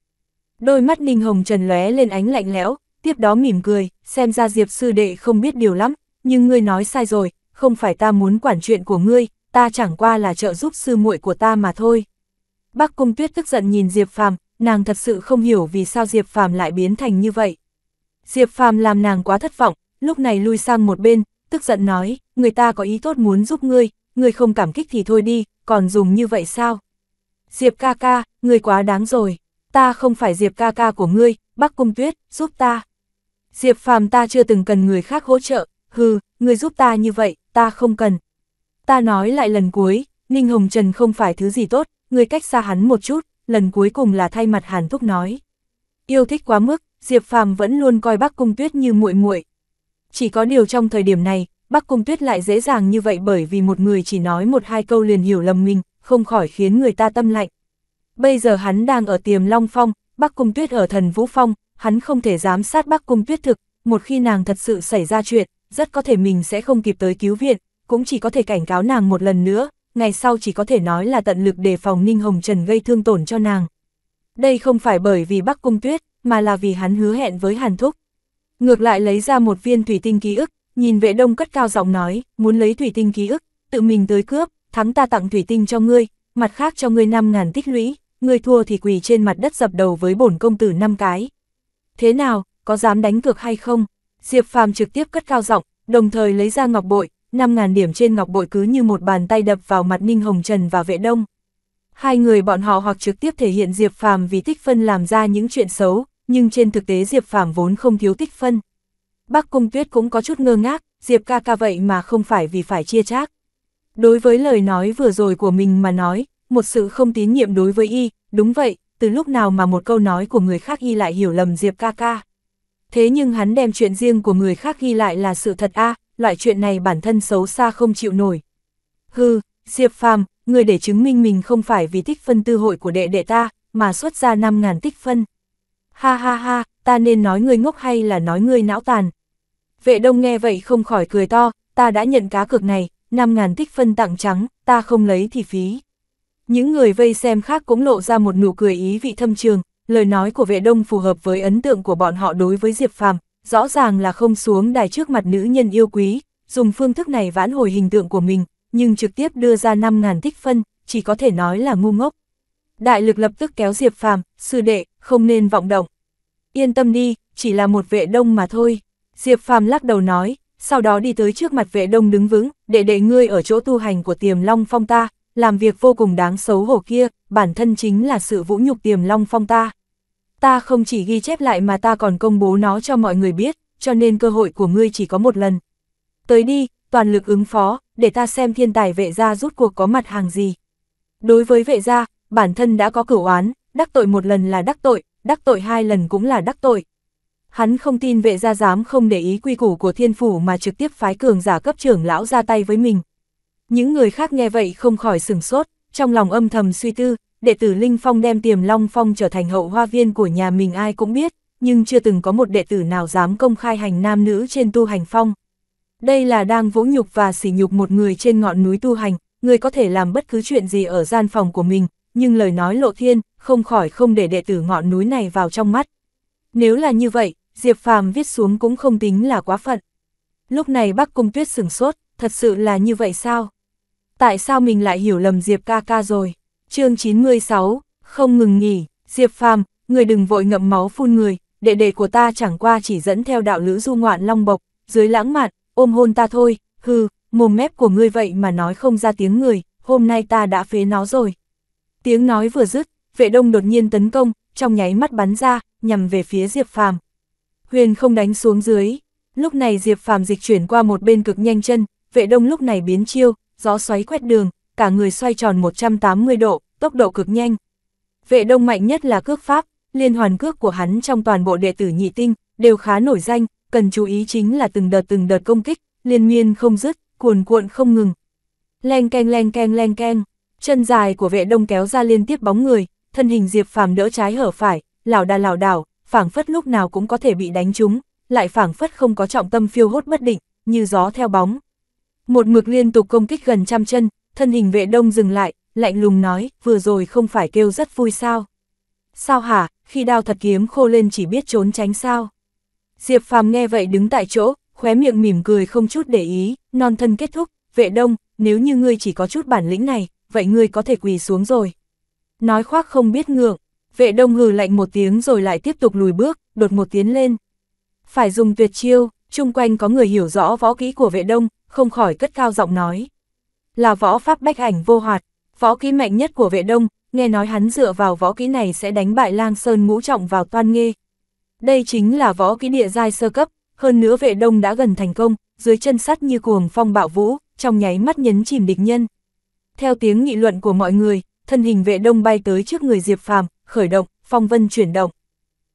[SPEAKER 1] Đôi mắt Ninh Hồng Trần lóe lên ánh lạnh lẽo, tiếp đó mỉm cười, xem ra Diệp sư đệ không biết điều lắm, nhưng ngươi nói sai rồi, không phải ta muốn quản chuyện của ngươi, ta chẳng qua là trợ giúp sư muội của ta mà thôi. Bác Cung Tuyết tức giận nhìn Diệp Phàm, nàng thật sự không hiểu vì sao Diệp Phàm lại biến thành như vậy. Diệp Phàm làm nàng quá thất vọng, lúc này lui sang một bên, tức giận nói, người ta có ý tốt muốn giúp ngươi, ngươi không cảm kích thì thôi đi, còn dùng như vậy sao? Diệp ca ca, ngươi quá đáng rồi, ta không phải Diệp ca ca của ngươi, Bác Cung Tuyết, giúp ta. Diệp Phàm ta chưa từng cần người khác hỗ trợ, hừ, ngươi giúp ta như vậy, ta không cần, Ta nói lại lần cuối, Ninh Hồng Trần không phải thứ gì tốt, người cách xa hắn một chút, lần cuối cùng là thay mặt Hàn Thúc nói. Yêu thích quá mức, Diệp Phàm vẫn luôn coi Bắc Cung Tuyết như muội muội. Chỉ có điều trong thời điểm này, Bắc Cung Tuyết lại dễ dàng như vậy bởi vì một người chỉ nói một hai câu liền hiểu lầm mình, không khỏi khiến người ta tâm lạnh. Bây giờ hắn đang ở Tiềm Long Phong, Bắc Cung Tuyết ở Thần Vũ Phong, hắn không thể dám sát Bắc Cung Tuyết thực, một khi nàng thật sự xảy ra chuyện, rất có thể mình sẽ không kịp tới cứu viện, cũng chỉ có thể cảnh cáo nàng một lần nữa, ngày sau chỉ có thể nói là tận lực đề phòng Ninh Hồng Trần gây thương tổn cho nàng. Đây không phải bởi vì Bắc Cung Tuyết, mà là vì hắn hứa hẹn với Hàn Thúc. Ngược lại lấy ra một viên thủy tinh ký ức, nhìn vệ đông cất cao giọng nói, muốn lấy thủy tinh ký ức, tự mình tới cướp, thắng ta tặng thủy tinh cho ngươi, mặt khác cho ngươi 5.000 tích lũy, ngươi thua thì quỳ trên mặt đất dập đầu với bổn công tử năm cái. Thế nào, có dám đánh cược hay không? Diệp Phàm trực tiếp cất cao giọng, đồng thời lấy ra ngọc bội, 5.000 điểm trên ngọc bội cứ như một bàn tay đập vào mặt Ninh Hồng Trần và vệ đông. Hai người bọn họ hoặc trực tiếp thể hiện Diệp Phàm vì tích phân làm ra những chuyện xấu, nhưng trên thực tế Diệp Phàm vốn không thiếu tích phân. Bắc Cung Tuyết cũng có chút ngơ ngác, Diệp ca ca vậy mà không phải vì phải chia chác. Đối với lời nói vừa rồi của mình mà nói, một sự không tín nhiệm đối với y, đúng vậy, từ lúc nào mà một câu nói của người khác y lại hiểu lầm Diệp ca ca. Thế nhưng hắn đem chuyện riêng của người khác ghi lại là sự thật a loại chuyện này bản thân xấu xa không chịu nổi. Hư, Diệp Phàm, người để chứng minh mình không phải vì tích phân tư hội của đệ đệ ta, mà xuất ra 5.000 tích phân. Ha ha ha, ta nên nói ngươi ngốc hay là nói ngươi não tàn. Vệ đông nghe vậy không khỏi cười to, ta đã nhận cá cược này, 5.000 tích phân tặng trắng, ta không lấy thì phí. Những người vây xem khác cũng lộ ra một nụ cười ý vị thâm trường, lời nói của vệ đông phù hợp với ấn tượng của bọn họ đối với Diệp Phàm rõ ràng là không xuống đài trước mặt nữ nhân yêu quý, dùng phương thức này vãn hồi hình tượng của mình, nhưng trực tiếp đưa ra 5.000 tích phân, chỉ có thể nói là ngu ngốc. Đại lực lập tức kéo Diệp Phàm, sư đệ, không nên vọng động. Yên tâm đi, chỉ là một vệ đông mà thôi. Diệp Phàm lắc đầu nói, sau đó đi tới trước mặt vệ đông đứng vững, để đệ ngươi ở chỗ tu hành của tiềm long phong ta, làm việc vô cùng đáng xấu hổ kia, bản thân chính là sự vũ nhục tiềm long phong ta ta không chỉ ghi chép lại mà ta còn công bố nó cho mọi người biết, cho nên cơ hội của ngươi chỉ có một lần. Tới đi, toàn lực ứng phó, để ta xem thiên tài vệ gia rút cuộc có mặt hàng gì. Đối với vệ gia, bản thân đã có cửu án, đắc tội một lần là đắc tội, đắc tội hai lần cũng là đắc tội. Hắn không tin vệ gia dám không để ý quy củ của thiên phủ mà trực tiếp phái cường giả cấp trưởng lão ra tay với mình. Những người khác nghe vậy không khỏi sửng sốt, trong lòng âm thầm suy tư, đệ tử Linh Phong đem tiềm Long Phong trở thành hậu hoa viên của nhà mình ai cũng biết, nhưng chưa từng có một đệ tử nào dám công khai hành nam nữ trên tu hành phong. Đây là đang vỗ nhục và sỉ nhục một người trên ngọn núi tu hành, người có thể làm bất cứ chuyện gì ở gian phòng của mình, nhưng lời nói lộ thiên, không khỏi không để đệ tử ngọn núi này vào trong mắt. Nếu là như vậy, Diệp Phàm viết xuống cũng không tính là quá phận. Lúc này bác cung tuyết sửng sốt, thật sự là như vậy sao? Tại sao mình lại hiểu lầm Diệp ca ca rồi? chương 96, không ngừng nghỉ, Diệp Phàm, người đừng vội ngậm máu phun người, đệ đệ của ta chẳng qua chỉ dẫn theo đạo lữ du ngoạn long bộc, dưới lãng mạn, ôm hôn ta thôi, hừ, mồm mép của ngươi vậy mà nói không ra tiếng người, hôm nay ta đã phế nó rồi. Tiếng nói vừa dứt, vệ đông đột nhiên tấn công, trong nháy mắt bắn ra, nhằm về phía Diệp Phàm. Huyền không đánh xuống dưới, lúc này Diệp Phàm dịch chuyển qua một bên cực nhanh chân, vệ đông lúc này biến chiêu, gió xoáy quét đường, cả người xoay tròn 180 độ, tốc độ cực nhanh. Vệ đông mạnh nhất là cước pháp, liên hoàn cước của hắn trong toàn bộ đệ tử nhị tinh, đều khá nổi danh, cần chú ý chính là từng đợt từng đợt công kích, liên miên không dứt, cuồn cuộn không ngừng. Leng keng leng keng leng keng, chân dài của vệ đông kéo ra liên tiếp bóng người, thân hình Diệp Phàm đỡ trái hở phải, lảo đà lảo đảo, phảng phất lúc nào cũng có thể bị đánh trúng, lại phảng phất không có trọng tâm phiêu hốt bất định, như gió theo bóng. Một mực liên tục công kích gần trăm chân, thân hình vệ đông dừng lại, lạnh lùng nói, vừa rồi không phải kêu rất vui sao. Sao hả, khi đao thật kiếm khô lên chỉ biết trốn tránh sao. Diệp phàm nghe vậy đứng tại chỗ, khóe miệng mỉm cười không chút để ý, non thân kết thúc, vệ đông, nếu như ngươi chỉ có chút bản lĩnh này, vậy ngươi có thể quỳ xuống rồi. Nói khoác không biết ngượng, vệ đông hừ lạnh một tiếng rồi lại tiếp tục lùi bước, đột một tiến lên. Phải dùng tuyệt chiêu, chung quanh có người hiểu rõ võ kỹ của vệ đông, không khỏi cất cao giọng nói là võ pháp bách ảnh vô hoạt, võ kỹ mạnh nhất của vệ đông, nghe nói hắn dựa vào võ kỹ này sẽ đánh bại lang sơn ngũ trọng vào toan nghê. Đây chính là võ kỹ địa giai sơ cấp, hơn nữa vệ đông đã gần thành công, dưới chân sắt như cuồng phong bạo vũ, trong nháy mắt nhấn chìm địch nhân. Theo tiếng nghị luận của mọi người, thân hình vệ đông bay tới trước người Diệp Phàm, khởi động, phong vân chuyển động.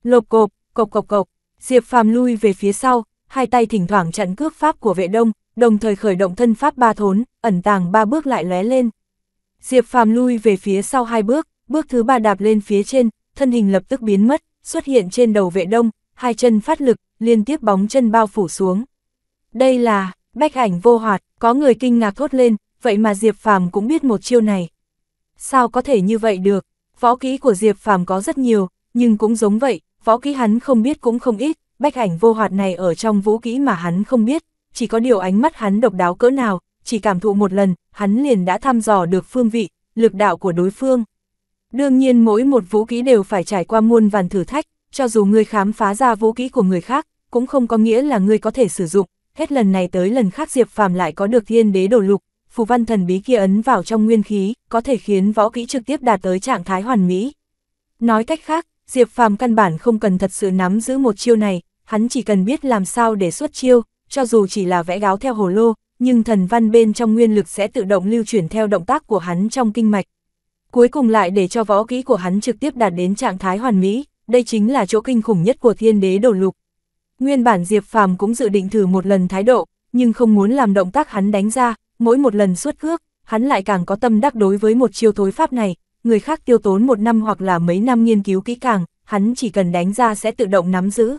[SPEAKER 1] Lộp cộp, cộc cộc cộc, Diệp Phàm lui về phía sau, hai tay thỉnh thoảng chặn cước pháp của vệ đông, đồng thời khởi động thân pháp ba thốn, ẩn tàng ba bước lại lóe lên. Diệp Phàm lui về phía sau hai bước, bước thứ ba đạp lên phía trên, thân hình lập tức biến mất, xuất hiện trên đầu vệ đông, hai chân phát lực, liên tiếp bóng chân bao phủ xuống. Đây là, bách ảnh vô hoạt, có người kinh ngạc thốt lên, vậy mà Diệp Phàm cũng biết một chiêu này. Sao có thể như vậy được, võ kỹ của Diệp Phàm có rất nhiều, nhưng cũng giống vậy, võ kỹ hắn không biết cũng không ít, bách ảnh vô hoạt này ở trong vũ kỹ mà hắn không biết, chỉ có điều ánh mắt hắn độc đáo cỡ nào, chỉ cảm thụ một lần, hắn liền đã thăm dò được phương vị, lực đạo của đối phương. Đương nhiên mỗi một vũ kỹ đều phải trải qua muôn vàn thử thách, cho dù ngươi khám phá ra vũ kỹ của người khác, cũng không có nghĩa là ngươi có thể sử dụng, hết lần này tới lần khác Diệp Phàm lại có được thiên đế đồ lục, phù văn thần bí kia ấn vào trong nguyên khí, có thể khiến võ kỹ trực tiếp đạt tới trạng thái hoàn mỹ. Nói cách khác, Diệp Phàm căn bản không cần thật sự nắm giữ một chiêu này, hắn chỉ cần biết làm sao để xuất chiêu, cho dù chỉ là vẽ gáo theo hồ lô, nhưng thần văn bên trong nguyên lực sẽ tự động lưu chuyển theo động tác của hắn trong kinh mạch. Cuối cùng lại để cho võ kỹ của hắn trực tiếp đạt đến trạng thái hoàn mỹ, đây chính là chỗ kinh khủng nhất của thiên đế đổ lục. Nguyên bản Diệp Phàm cũng dự định thử một lần thái độ, nhưng không muốn làm động tác hắn đánh ra, mỗi một lần xuất cước, hắn lại càng có tâm đắc đối với một chiêu thối pháp này, người khác tiêu tốn một năm hoặc là mấy năm nghiên cứu kỹ càng, hắn chỉ cần đánh ra sẽ tự động nắm giữ.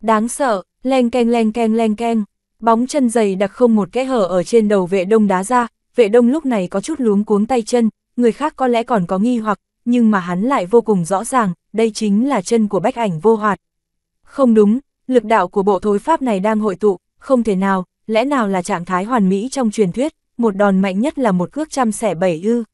[SPEAKER 1] Đáng sợ, Leng keng leng keng leng keng, bóng chân dày đặc không một kẽ hở ở trên đầu vệ đông đá ra, vệ đông lúc này có chút luống cuống tay chân, người khác có lẽ còn có nghi hoặc, nhưng mà hắn lại vô cùng rõ ràng, đây chính là chân của bách ảnh vô hoạt. Không đúng, lực đạo của bộ thối pháp này đang hội tụ, không thể nào, lẽ nào là trạng thái hoàn mỹ trong truyền thuyết, một đòn mạnh nhất là một cước trăm xẻ bảy ư.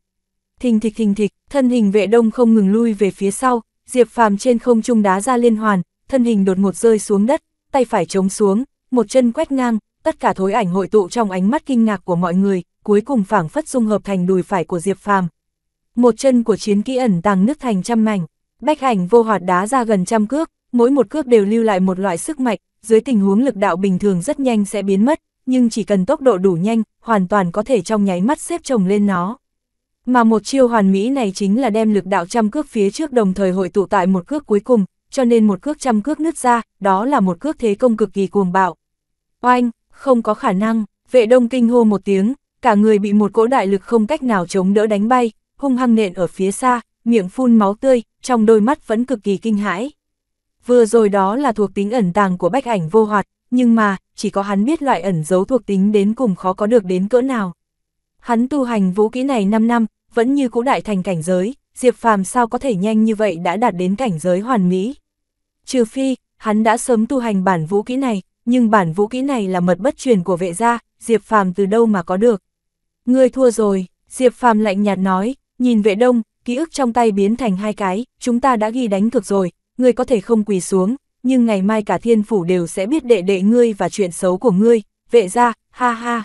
[SPEAKER 1] Thình thịch thình thịch, thân hình vệ đông không ngừng lui về phía sau, Diệp Phàm trên không trung đá ra liên hoàn, thân hình đột ngột rơi xuống đất, tay phải chống xuống, một chân quét ngang, tất cả thối ảnh hội tụ trong ánh mắt kinh ngạc của mọi người, cuối cùng phảng phất dung hợp thành đùi phải của Diệp Phàm. Một chân của chiến kỹ ẩn tàng nước thành trăm mảnh, bách ảnh vô hoạt đá ra gần trăm cước, mỗi một cước đều lưu lại một loại sức mạnh, dưới tình huống lực đạo bình thường rất nhanh sẽ biến mất, nhưng chỉ cần tốc độ đủ nhanh, hoàn toàn có thể trong nháy mắt xếp chồng lên nó. Mà một chiêu hoàn mỹ này chính là đem lực đạo trăm cước phía trước đồng thời hội tụ tại một cước cuối cùng, cho nên một cước trăm cước nứt ra, đó là một cước thế công cực kỳ cuồng bạo. Oanh, không có khả năng, vệ đông kinh hô một tiếng, cả người bị một cỗ đại lực không cách nào chống đỡ đánh bay, hung hăng nện ở phía xa, miệng phun máu tươi, trong đôi mắt vẫn cực kỳ kinh hãi. Vừa rồi đó là thuộc tính ẩn tàng của bách ảnh vô hoạt, nhưng mà, chỉ có hắn biết loại ẩn giấu thuộc tính đến cùng khó có được đến cỡ nào. Hắn tu hành vũ kỹ này 5 năm, vẫn như cũ đại thành cảnh giới, Diệp Phàm sao có thể nhanh như vậy đã đạt đến cảnh giới hoàn mỹ. Trừ phi, hắn đã sớm tu hành bản vũ kỹ này, nhưng bản vũ kỹ này là mật bất truyền của vệ gia, Diệp Phàm từ đâu mà có được. Ngươi thua rồi, Diệp Phàm lạnh nhạt nói, nhìn vệ đông, ký ức trong tay biến thành hai cái, chúng ta đã ghi đánh cược rồi, ngươi có thể không quỳ xuống, nhưng ngày mai cả thiên phủ đều sẽ biết đệ đệ ngươi và chuyện xấu của ngươi, vệ gia, ha ha.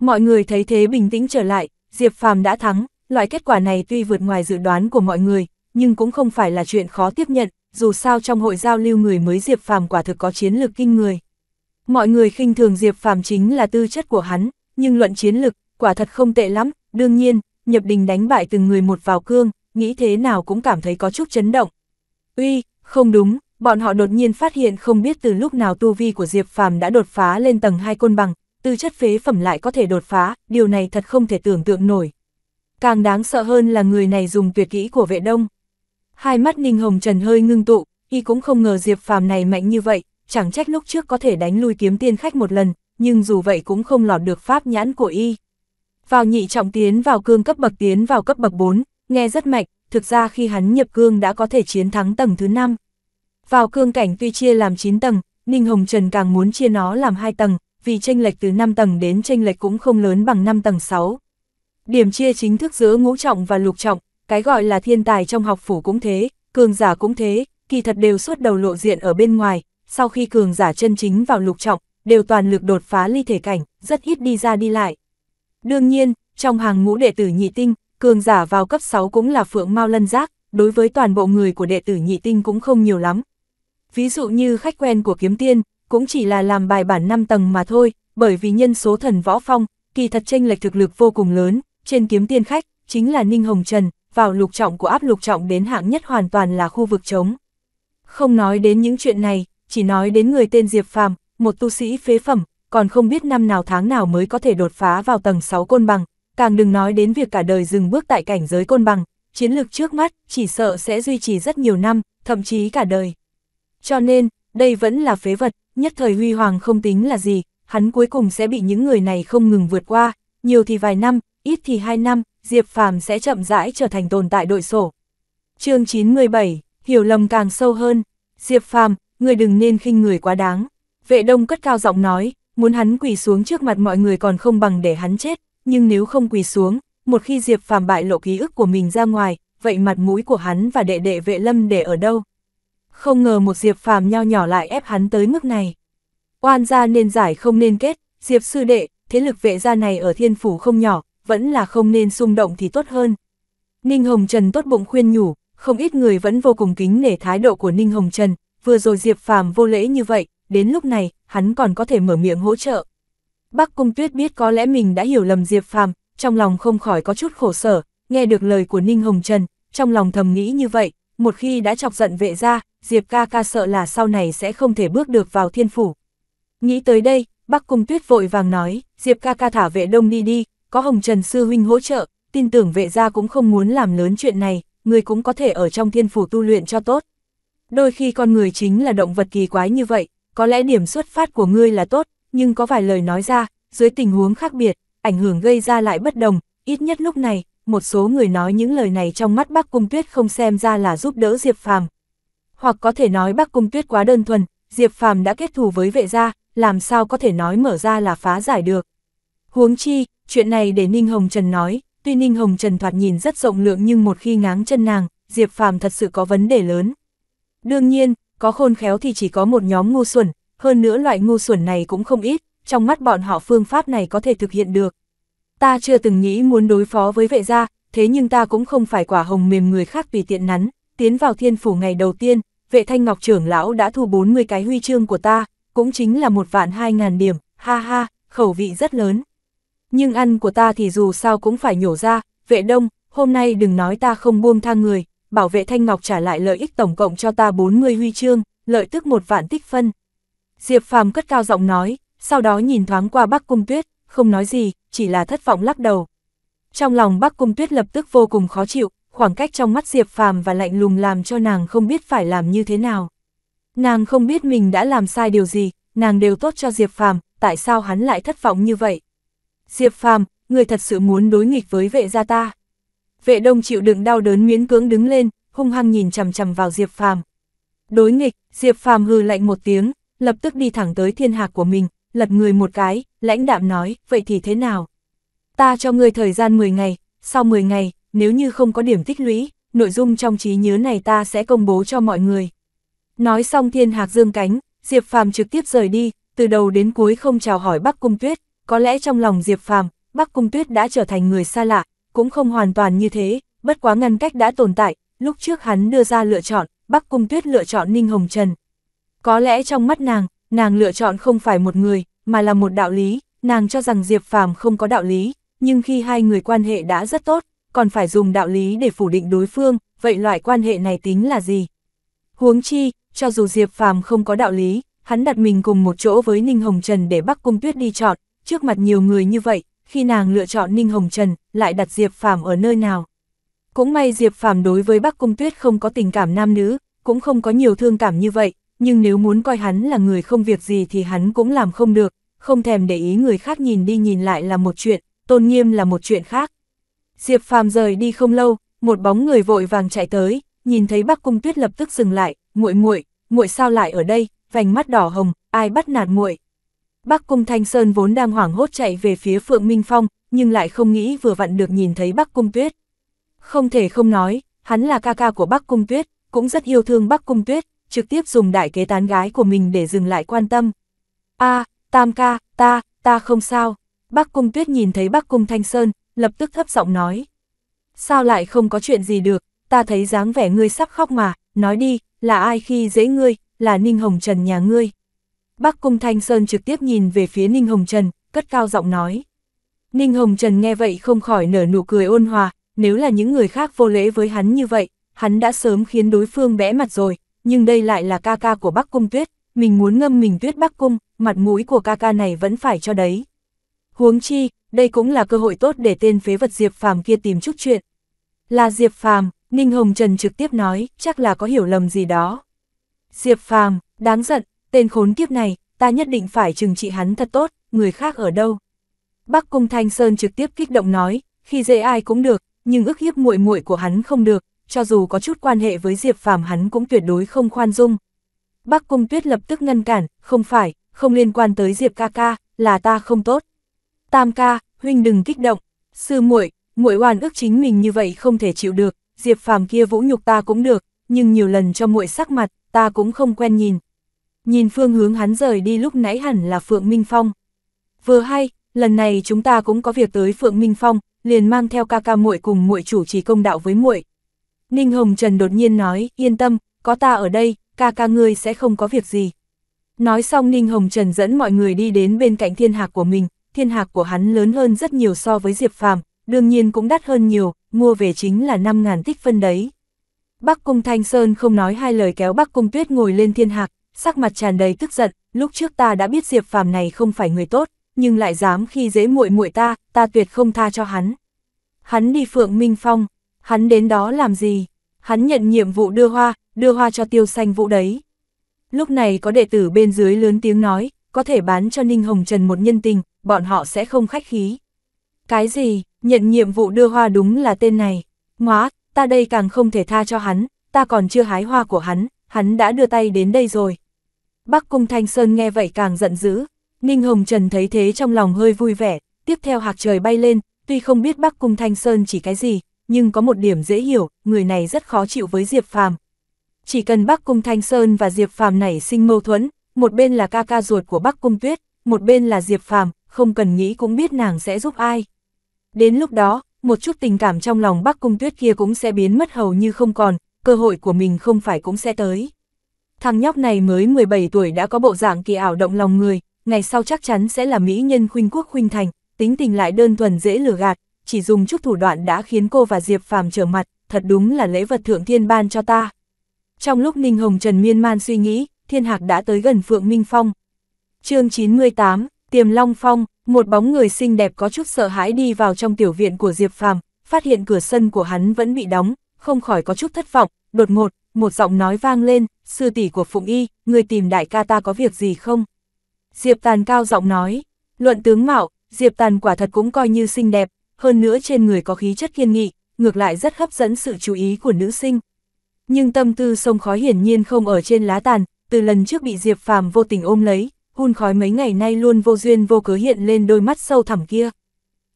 [SPEAKER 1] Mọi người thấy thế bình tĩnh trở lại, Diệp Phàm đã thắng, loại kết quả này tuy vượt ngoài dự đoán của mọi người, nhưng cũng không phải là chuyện khó tiếp nhận, dù sao trong hội giao lưu người mới Diệp Phàm quả thực có chiến lược kinh người. Mọi người khinh thường Diệp Phàm chính là tư chất của hắn, nhưng luận chiến lực, quả thật không tệ lắm, đương nhiên, nhập đình đánh bại từng người một vào cương, nghĩ thế nào cũng cảm thấy có chút chấn động. Uy, không đúng, bọn họ đột nhiên phát hiện không biết từ lúc nào tu vi của Diệp Phàm đã đột phá lên tầng 2 côn bằng, tư chất phế phẩm lại có thể đột phá, điều này thật không thể tưởng tượng nổi, Càng đáng sợ hơn là người này dùng tuyệt kỹ của vệ đông. Hai mắt Ninh Hồng Trần hơi ngưng tụ, y cũng không ngờ Diệp Phàm này mạnh như vậy, chẳng trách lúc trước có thể đánh lui kiếm tiên khách một lần, nhưng dù vậy cũng không lọt được pháp nhãn của y. Vào nhị trọng tiến vào cương cấp bậc tiến vào cấp bậc 4, nghe rất mạnh, thực ra khi hắn nhập cương đã có thể chiến thắng tầng thứ 5. Vào cương cảnh tuy chia làm 9 tầng, Ninh Hồng Trần càng muốn chia nó làm hai tầng, vì tranh lệch từ 5 tầng đến tranh lệch cũng không lớn bằng 5 tầng 6. Điểm chia chính thức giữa ngũ trọng và lục trọng, cái gọi là thiên tài trong học phủ cũng thế, cường giả cũng thế, kỳ thật đều suốt đầu lộ diện ở bên ngoài, sau khi cường giả chân chính vào lục trọng, đều toàn lực đột phá ly thể cảnh, rất ít đi ra đi lại. Đương nhiên, trong hàng ngũ đệ tử nhị tinh, cường giả vào cấp 6 cũng là phượng mau lân giác, đối với toàn bộ người của đệ tử nhị tinh cũng không nhiều lắm. Ví dụ như khách quen của kiếm tiên, cũng chỉ là làm bài bản 5 tầng mà thôi, bởi vì nhân số thần võ phong, kỳ thật chênh lệch thực lực vô cùng lớn, trên kiếm tiên khách, chính là Ninh Hồng Trần, vào lục trọng của áp lục trọng đến hạng nhất hoàn toàn là khu vực trống. Không nói đến những chuyện này, chỉ nói đến người tên Diệp Phàm, một tu sĩ phế phẩm, còn không biết năm nào tháng nào mới có thể đột phá vào tầng 6 côn bằng, càng đừng nói đến việc cả đời dừng bước tại cảnh giới côn bằng, chiến lược trước mắt chỉ sợ sẽ duy trì rất nhiều năm, thậm chí cả đời. Cho nên, đây vẫn là phế vật, nhất thời huy hoàng không tính là gì, hắn cuối cùng sẽ bị những người này không ngừng vượt qua, nhiều thì vài năm, ít thì 2 năm, Diệp Phàm sẽ chậm rãi trở thành tồn tại đội sổ. Chương 917, hiểu lầm càng sâu hơn. Diệp Phàm, người đừng nên khinh người quá đáng. Vệ Đông cất cao giọng nói, muốn hắn quỳ xuống trước mặt mọi người còn không bằng để hắn chết, nhưng nếu không quỳ xuống, một khi Diệp Phàm bại lộ ký ức của mình ra ngoài, vậy mặt mũi của hắn và đệ đệ Vệ Lâm để ở đâu? Không ngờ một Diệp Phàm nho nhỏ lại ép hắn tới mức này. Oan gia nên giải không nên kết, Diệp sư đệ, thế lực vệ gia này ở thiên phủ không nhỏ, vẫn là không nên xung động thì tốt hơn. Ninh Hồng Trần tốt bụng khuyên nhủ, không ít người vẫn vô cùng kính nể thái độ của Ninh Hồng Trần, vừa rồi Diệp Phàm vô lễ như vậy, đến lúc này, hắn còn có thể mở miệng hỗ trợ. Bắc Cung Tuyết biết có lẽ mình đã hiểu lầm Diệp Phàm, trong lòng không khỏi có chút khổ sở, nghe được lời của Ninh Hồng Trần, trong lòng thầm nghĩ như vậy, một khi đã chọc giận vệ ra, Diệp ca ca sợ là sau này sẽ không thể bước được vào thiên phủ. Nghĩ tới đây, Bắc Cung Tuyết vội vàng nói, Diệp ca ca thả vệ đông đi đi, có Hồng Trần Sư Huynh hỗ trợ, tin tưởng vệ gia cũng không muốn làm lớn chuyện này, người cũng có thể ở trong thiên phủ tu luyện cho tốt. Đôi khi con người chính là động vật kỳ quái như vậy, có lẽ điểm xuất phát của ngươi là tốt, nhưng có vài lời nói ra, dưới tình huống khác biệt, ảnh hưởng gây ra lại bất đồng, ít nhất lúc này, một số người nói những lời này trong mắt bác cung tuyết không xem ra là giúp đỡ Diệp Phàm. Hoặc có thể nói bác cung tuyết quá đơn thuần, Diệp Phàm đã kết thù với vệ gia, làm sao có thể nói mở ra là phá giải được. Huống chi, chuyện này để Ninh Hồng Trần nói, tuy Ninh Hồng Trần thoạt nhìn rất rộng lượng nhưng một khi ngáng chân nàng, Diệp Phàm thật sự có vấn đề lớn. Đương nhiên, có khôn khéo thì chỉ có một nhóm ngu xuẩn, hơn nữa loại ngu xuẩn này cũng không ít, trong mắt bọn họ phương pháp này có thể thực hiện được. Ta chưa từng nghĩ muốn đối phó với vệ gia, thế nhưng ta cũng không phải quả hồng mềm người khác vì tiện nắn, tiến vào thiên phủ ngày đầu tiên, vệ thanh ngọc trưởng lão đã thu 40 cái huy chương của ta, cũng chính là một vạn hai ngàn điểm, ha ha, khẩu vị rất lớn nhưng ăn của ta thì dù sao cũng phải nhổ ra, vệ đông, hôm nay đừng nói ta không buông tha người, bảo vệ Thanh Ngọc trả lại lợi ích tổng cộng cho ta 40 huy chương, lợi tức một vạn tích phân. Diệp Phàm cất cao giọng nói, sau đó nhìn thoáng qua Bắc Cung Tuyết, không nói gì, chỉ là thất vọng lắc đầu. Trong lòng Bắc Cung Tuyết lập tức vô cùng khó chịu, khoảng cách trong mắt Diệp Phàm và lạnh lùng làm cho nàng không biết phải làm như thế nào. Nàng không biết mình đã làm sai điều gì, nàng đều tốt cho Diệp Phàm, tại sao hắn lại thất vọng như vậy? Diệp Phàm, người thật sự muốn đối nghịch với vệ gia ta. Vệ đông chịu đựng đau đớn miễn cưỡng đứng lên, hung hăng nhìn chằm chằm vào Diệp Phàm. Đối nghịch, Diệp Phàm hừ lạnh một tiếng, lập tức đi thẳng tới thiên hạc của mình, lật người một cái, lãnh đạm nói, vậy thì thế nào? Ta cho ngươi thời gian 10 ngày, sau 10 ngày, nếu như không có điểm tích lũy, nội dung trong trí nhớ này ta sẽ công bố cho mọi người. Nói xong thiên hạc dương cánh, Diệp Phàm trực tiếp rời đi, từ đầu đến cuối không chào hỏi Bắc Cung Tuyết, có lẽ trong lòng Diệp Phàm, Bắc Cung Tuyết đã trở thành người xa lạ, cũng không hoàn toàn như thế, bất quá ngăn cách đã tồn tại, lúc trước hắn đưa ra lựa chọn, Bắc Cung Tuyết lựa chọn Ninh Hồng Trần. Có lẽ trong mắt nàng, nàng lựa chọn không phải một người, mà là một đạo lý, nàng cho rằng Diệp Phàm không có đạo lý, nhưng khi hai người quan hệ đã rất tốt, còn phải dùng đạo lý để phủ định đối phương, vậy loại quan hệ này tính là gì? Huống chi, cho dù Diệp Phàm không có đạo lý, hắn đặt mình cùng một chỗ với Ninh Hồng Trần để Bắc Cung Tuyết đi chọn, trước mặt nhiều người như vậy, khi nàng lựa chọn Ninh Hồng Trần, lại đặt Diệp Phàm ở nơi nào. Cũng may Diệp Phàm đối với Bắc Cung Tuyết không có tình cảm nam nữ, cũng không có nhiều thương cảm như vậy, nhưng nếu muốn coi hắn là người không việc gì thì hắn cũng làm không được, không thèm để ý người khác nhìn đi nhìn lại là một chuyện, tôn nghiêm là một chuyện khác. Diệp Phàm rời đi không lâu, một bóng người vội vàng chạy tới, nhìn thấy Bắc Cung Tuyết lập tức dừng lại, "Muội muội, muội sao lại ở đây?" Vành mắt đỏ hồng, "Ai bắt nạt muội?" Bắc Cung Thanh Sơn vốn đang hoảng hốt chạy về phía Phượng Minh Phong, nhưng lại không nghĩ vừa vặn được nhìn thấy Bắc Cung Tuyết. Không thể không nói, hắn là ca ca của Bắc Cung Tuyết, cũng rất yêu thương Bắc Cung Tuyết, trực tiếp dùng đại kế tán gái của mình để dừng lại quan tâm. a Tam ca, ta, ta không sao. Bắc Cung Tuyết nhìn thấy Bắc Cung Thanh Sơn, lập tức thấp giọng nói. Sao lại không có chuyện gì được, ta thấy dáng vẻ ngươi sắp khóc mà, nói đi, là ai khi dễ ngươi, là Ninh Hồng Trần nhà ngươi. Bắc Cung Thanh Sơn trực tiếp nhìn về phía Ninh Hồng Trần, cất cao giọng nói. Ninh Hồng Trần nghe vậy không khỏi nở nụ cười ôn hòa, nếu là những người khác vô lễ với hắn như vậy, hắn đã sớm khiến đối phương bẽ mặt rồi, nhưng đây lại là ca ca của Bắc Cung Tuyết, mình muốn ngâm mình Tuyết Bắc Cung, mặt mũi của ca ca này vẫn phải cho đấy. Huống chi, đây cũng là cơ hội tốt để tên phế vật Diệp Phàm kia tìm chút chuyện. Là Diệp Phàm, Ninh Hồng Trần trực tiếp nói, chắc là có hiểu lầm gì đó. Diệp Phàm, đáng giận, Tên khốn kiếp này, ta nhất định phải trừng trị hắn thật tốt, người khác ở đâu. Bắc Cung Thanh Sơn trực tiếp kích động nói, khi dễ ai cũng được, nhưng ức hiếp muội muội của hắn không được, cho dù có chút quan hệ với Diệp Phàm hắn cũng tuyệt đối không khoan dung. Bắc Cung Tuyết lập tức ngăn cản, không phải, không liên quan tới Diệp ca ca, là ta không tốt. Tam ca, huynh đừng kích động, sư muội, muội oan ức chính mình như vậy không thể chịu được, Diệp Phàm kia vũ nhục ta cũng được, nhưng nhiều lần cho muội sắc mặt, ta cũng không quen nhìn nhìn phương hướng hắn rời đi lúc nãy hẳn là Phượng Minh Phong. Vừa hay, lần này chúng ta cũng có việc tới Phượng Minh Phong, liền mang theo ca ca muội cùng muội chủ trì công đạo với muội. Ninh Hồng Trần đột nhiên nói, yên tâm, có ta ở đây, ca ca ngươi sẽ không có việc gì. Nói xong Ninh Hồng Trần dẫn mọi người đi đến bên cạnh thiên hạc của mình, thiên hạc của hắn lớn hơn rất nhiều so với Diệp Phàm, đương nhiên cũng đắt hơn nhiều, mua về chính là 5.000 tích phân đấy. Bắc Cung Thanh Sơn không nói hai lời kéo Bắc Cung Tuyết ngồi lên thiên hạc, sắc mặt tràn đầy tức giận, lúc trước ta đã biết Diệp Phàm này không phải người tốt, nhưng lại dám khi dễ muội muội ta, ta tuyệt không tha cho hắn. Hắn đi Phượng Minh Phong, hắn đến đó làm gì? Hắn nhận nhiệm vụ đưa hoa, đưa hoa cho tiêu xanh vũ đấy. Lúc này có đệ tử bên dưới lớn tiếng nói, có thể bán cho Ninh Hồng Trần một nhân tình, bọn họ sẽ không khách khí. Cái gì, nhận nhiệm vụ đưa hoa đúng là tên này. Ngoá, ta đây càng không thể tha cho hắn, ta còn chưa hái hoa của hắn, hắn đã đưa tay đến đây rồi. Bắc Cung Thanh Sơn nghe vậy càng giận dữ, Ninh Hồng Trần thấy thế trong lòng hơi vui vẻ, tiếp theo hạc trời bay lên, tuy không biết Bắc Cung Thanh Sơn chỉ cái gì, nhưng có một điểm dễ hiểu, người này rất khó chịu với Diệp Phàm. Chỉ cần Bắc Cung Thanh Sơn và Diệp Phàm nảy sinh mâu thuẫn, một bên là ca ca ruột của Bắc Cung Tuyết, một bên là Diệp Phàm, không cần nghĩ cũng biết nàng sẽ giúp ai. Đến lúc đó, một chút tình cảm trong lòng Bắc Cung Tuyết kia cũng sẽ biến mất hầu như không còn, cơ hội của mình không phải cũng sẽ tới thằng nhóc này mới 17 tuổi đã có bộ dạng kỳ ảo động lòng người, ngày sau chắc chắn sẽ là mỹ nhân khuynh quốc khuynh thành, tính tình lại đơn thuần dễ lừa gạt, chỉ dùng chút thủ đoạn đã khiến cô và Diệp Phàm trở mặt, thật đúng là lễ vật thượng thiên ban cho ta. Trong lúc Ninh Hồng Trần miên man suy nghĩ, thiên hạc đã tới gần Phượng Minh Phong. chương 98, Tiềm Long Phong, một bóng người xinh đẹp có chút sợ hãi đi vào trong tiểu viện của Diệp Phàm, phát hiện cửa sân của hắn vẫn bị đóng, không khỏi có chút thất vọng, đột ngột, một giọng nói vang lên, sư tỷ của Phụng Y, người tìm đại ca ta có việc gì không? Diệp Tàn cao giọng nói, luận tướng mạo, Diệp Tàn quả thật cũng coi như xinh đẹp, hơn nữa trên người có khí chất kiên nghị, ngược lại rất hấp dẫn sự chú ý của nữ sinh. Nhưng tâm tư sông khói hiển nhiên không ở trên lá tàn, từ lần trước bị Diệp Phàm vô tình ôm lấy, hun khói mấy ngày nay luôn vô duyên vô cớ hiện lên đôi mắt sâu thẳm kia.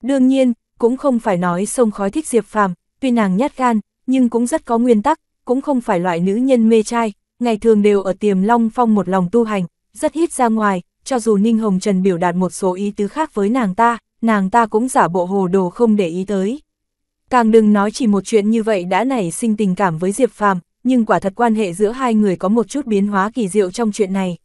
[SPEAKER 1] Đương nhiên, cũng không phải nói sông khói thích Diệp Phàm, tuy nàng nhát gan, nhưng cũng rất có nguyên tắc, cũng không phải loại nữ nhân mê trai, ngày thường đều ở tiềm long phong một lòng tu hành, rất ít ra ngoài, cho dù Ninh Hồng Trần biểu đạt một số ý tứ khác với nàng ta, nàng ta cũng giả bộ hồ đồ không để ý tới. Càng đừng nói chỉ một chuyện như vậy đã nảy sinh tình cảm với Diệp Phàm, nhưng quả thật quan hệ giữa hai người có một chút biến hóa kỳ diệu trong chuyện này.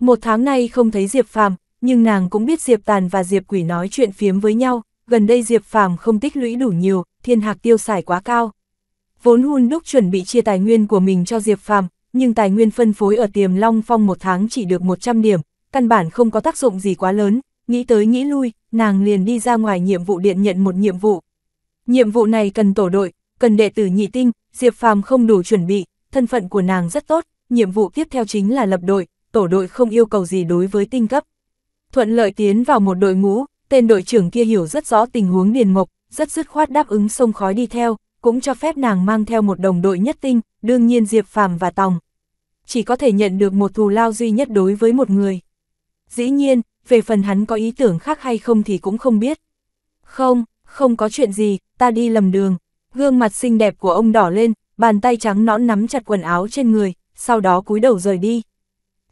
[SPEAKER 1] Một tháng nay không thấy Diệp Phàm, nhưng nàng cũng biết Diệp Tàn và Diệp Quỷ nói chuyện phiếm với nhau, gần đây Diệp Phàm không tích lũy đủ nhiều, thiên hạc tiêu xài quá cao. Vốn hun đúc chuẩn bị chia tài nguyên của mình cho Diệp Phàm, nhưng tài nguyên phân phối ở tiềm Long Phong một tháng chỉ được 100 điểm, căn bản không có tác dụng gì quá lớn, nghĩ tới nghĩ lui, nàng liền đi ra ngoài nhiệm vụ điện nhận một nhiệm vụ. Nhiệm vụ này cần tổ đội, cần đệ tử nhị tinh, Diệp Phàm không đủ chuẩn bị, thân phận của nàng rất tốt, nhiệm vụ tiếp theo chính là lập đội, tổ đội không yêu cầu gì đối với tinh cấp. Thuận lợi tiến vào một đội ngũ, tên đội trưởng kia hiểu rất rõ tình huống Điền Mộc, rất dứt khoát đáp ứng sông khói đi theo cũng cho phép nàng mang theo một đồng đội nhất tinh, đương nhiên Diệp Phàm và Tòng. Chỉ có thể nhận được một thù lao duy nhất đối với một người. Dĩ nhiên, về phần hắn có ý tưởng khác hay không thì cũng không biết. Không, không có chuyện gì, ta đi lầm đường. Gương mặt xinh đẹp của ông đỏ lên, bàn tay trắng nõn nắm chặt quần áo trên người, sau đó cúi đầu rời đi.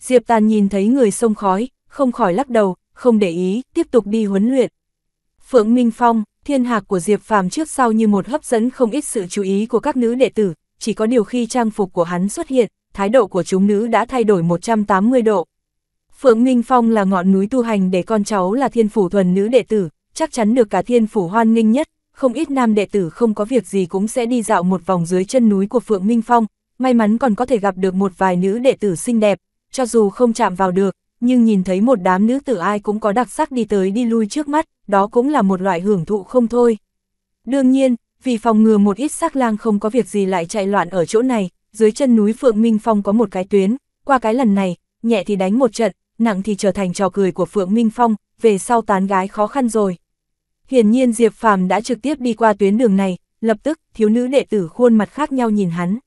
[SPEAKER 1] Diệp Tàn nhìn thấy người sông khói, không khỏi lắc đầu, không để ý, tiếp tục đi huấn luyện. Phượng Minh Phong, thiên hạc của Diệp Phàm trước sau như một hấp dẫn không ít sự chú ý của các nữ đệ tử, chỉ có điều khi trang phục của hắn xuất hiện, thái độ của chúng nữ đã thay đổi 180 độ. Phượng Minh Phong là ngọn núi tu hành để con cháu là thiên phủ thuần nữ đệ tử, chắc chắn được cả thiên phủ hoan nghênh nhất, không ít nam đệ tử không có việc gì cũng sẽ đi dạo một vòng dưới chân núi của Phượng Minh Phong, may mắn còn có thể gặp được một vài nữ đệ tử xinh đẹp, cho dù không chạm vào được, nhưng nhìn thấy một đám nữ tử ai cũng có đặc sắc đi tới đi lui trước mắt, đó cũng là một loại hưởng thụ không thôi. Đương nhiên, vì phòng ngừa một ít sắc lang không có việc gì lại chạy loạn ở chỗ này, dưới chân núi Phượng Minh Phong có một cái tuyến, qua cái lần này, nhẹ thì đánh một trận, nặng thì trở thành trò cười của Phượng Minh Phong, về sau tán gái khó khăn rồi. Hiển nhiên Diệp Phàm đã trực tiếp đi qua tuyến đường này, lập tức thiếu nữ đệ tử khuôn mặt khác nhau nhìn hắn.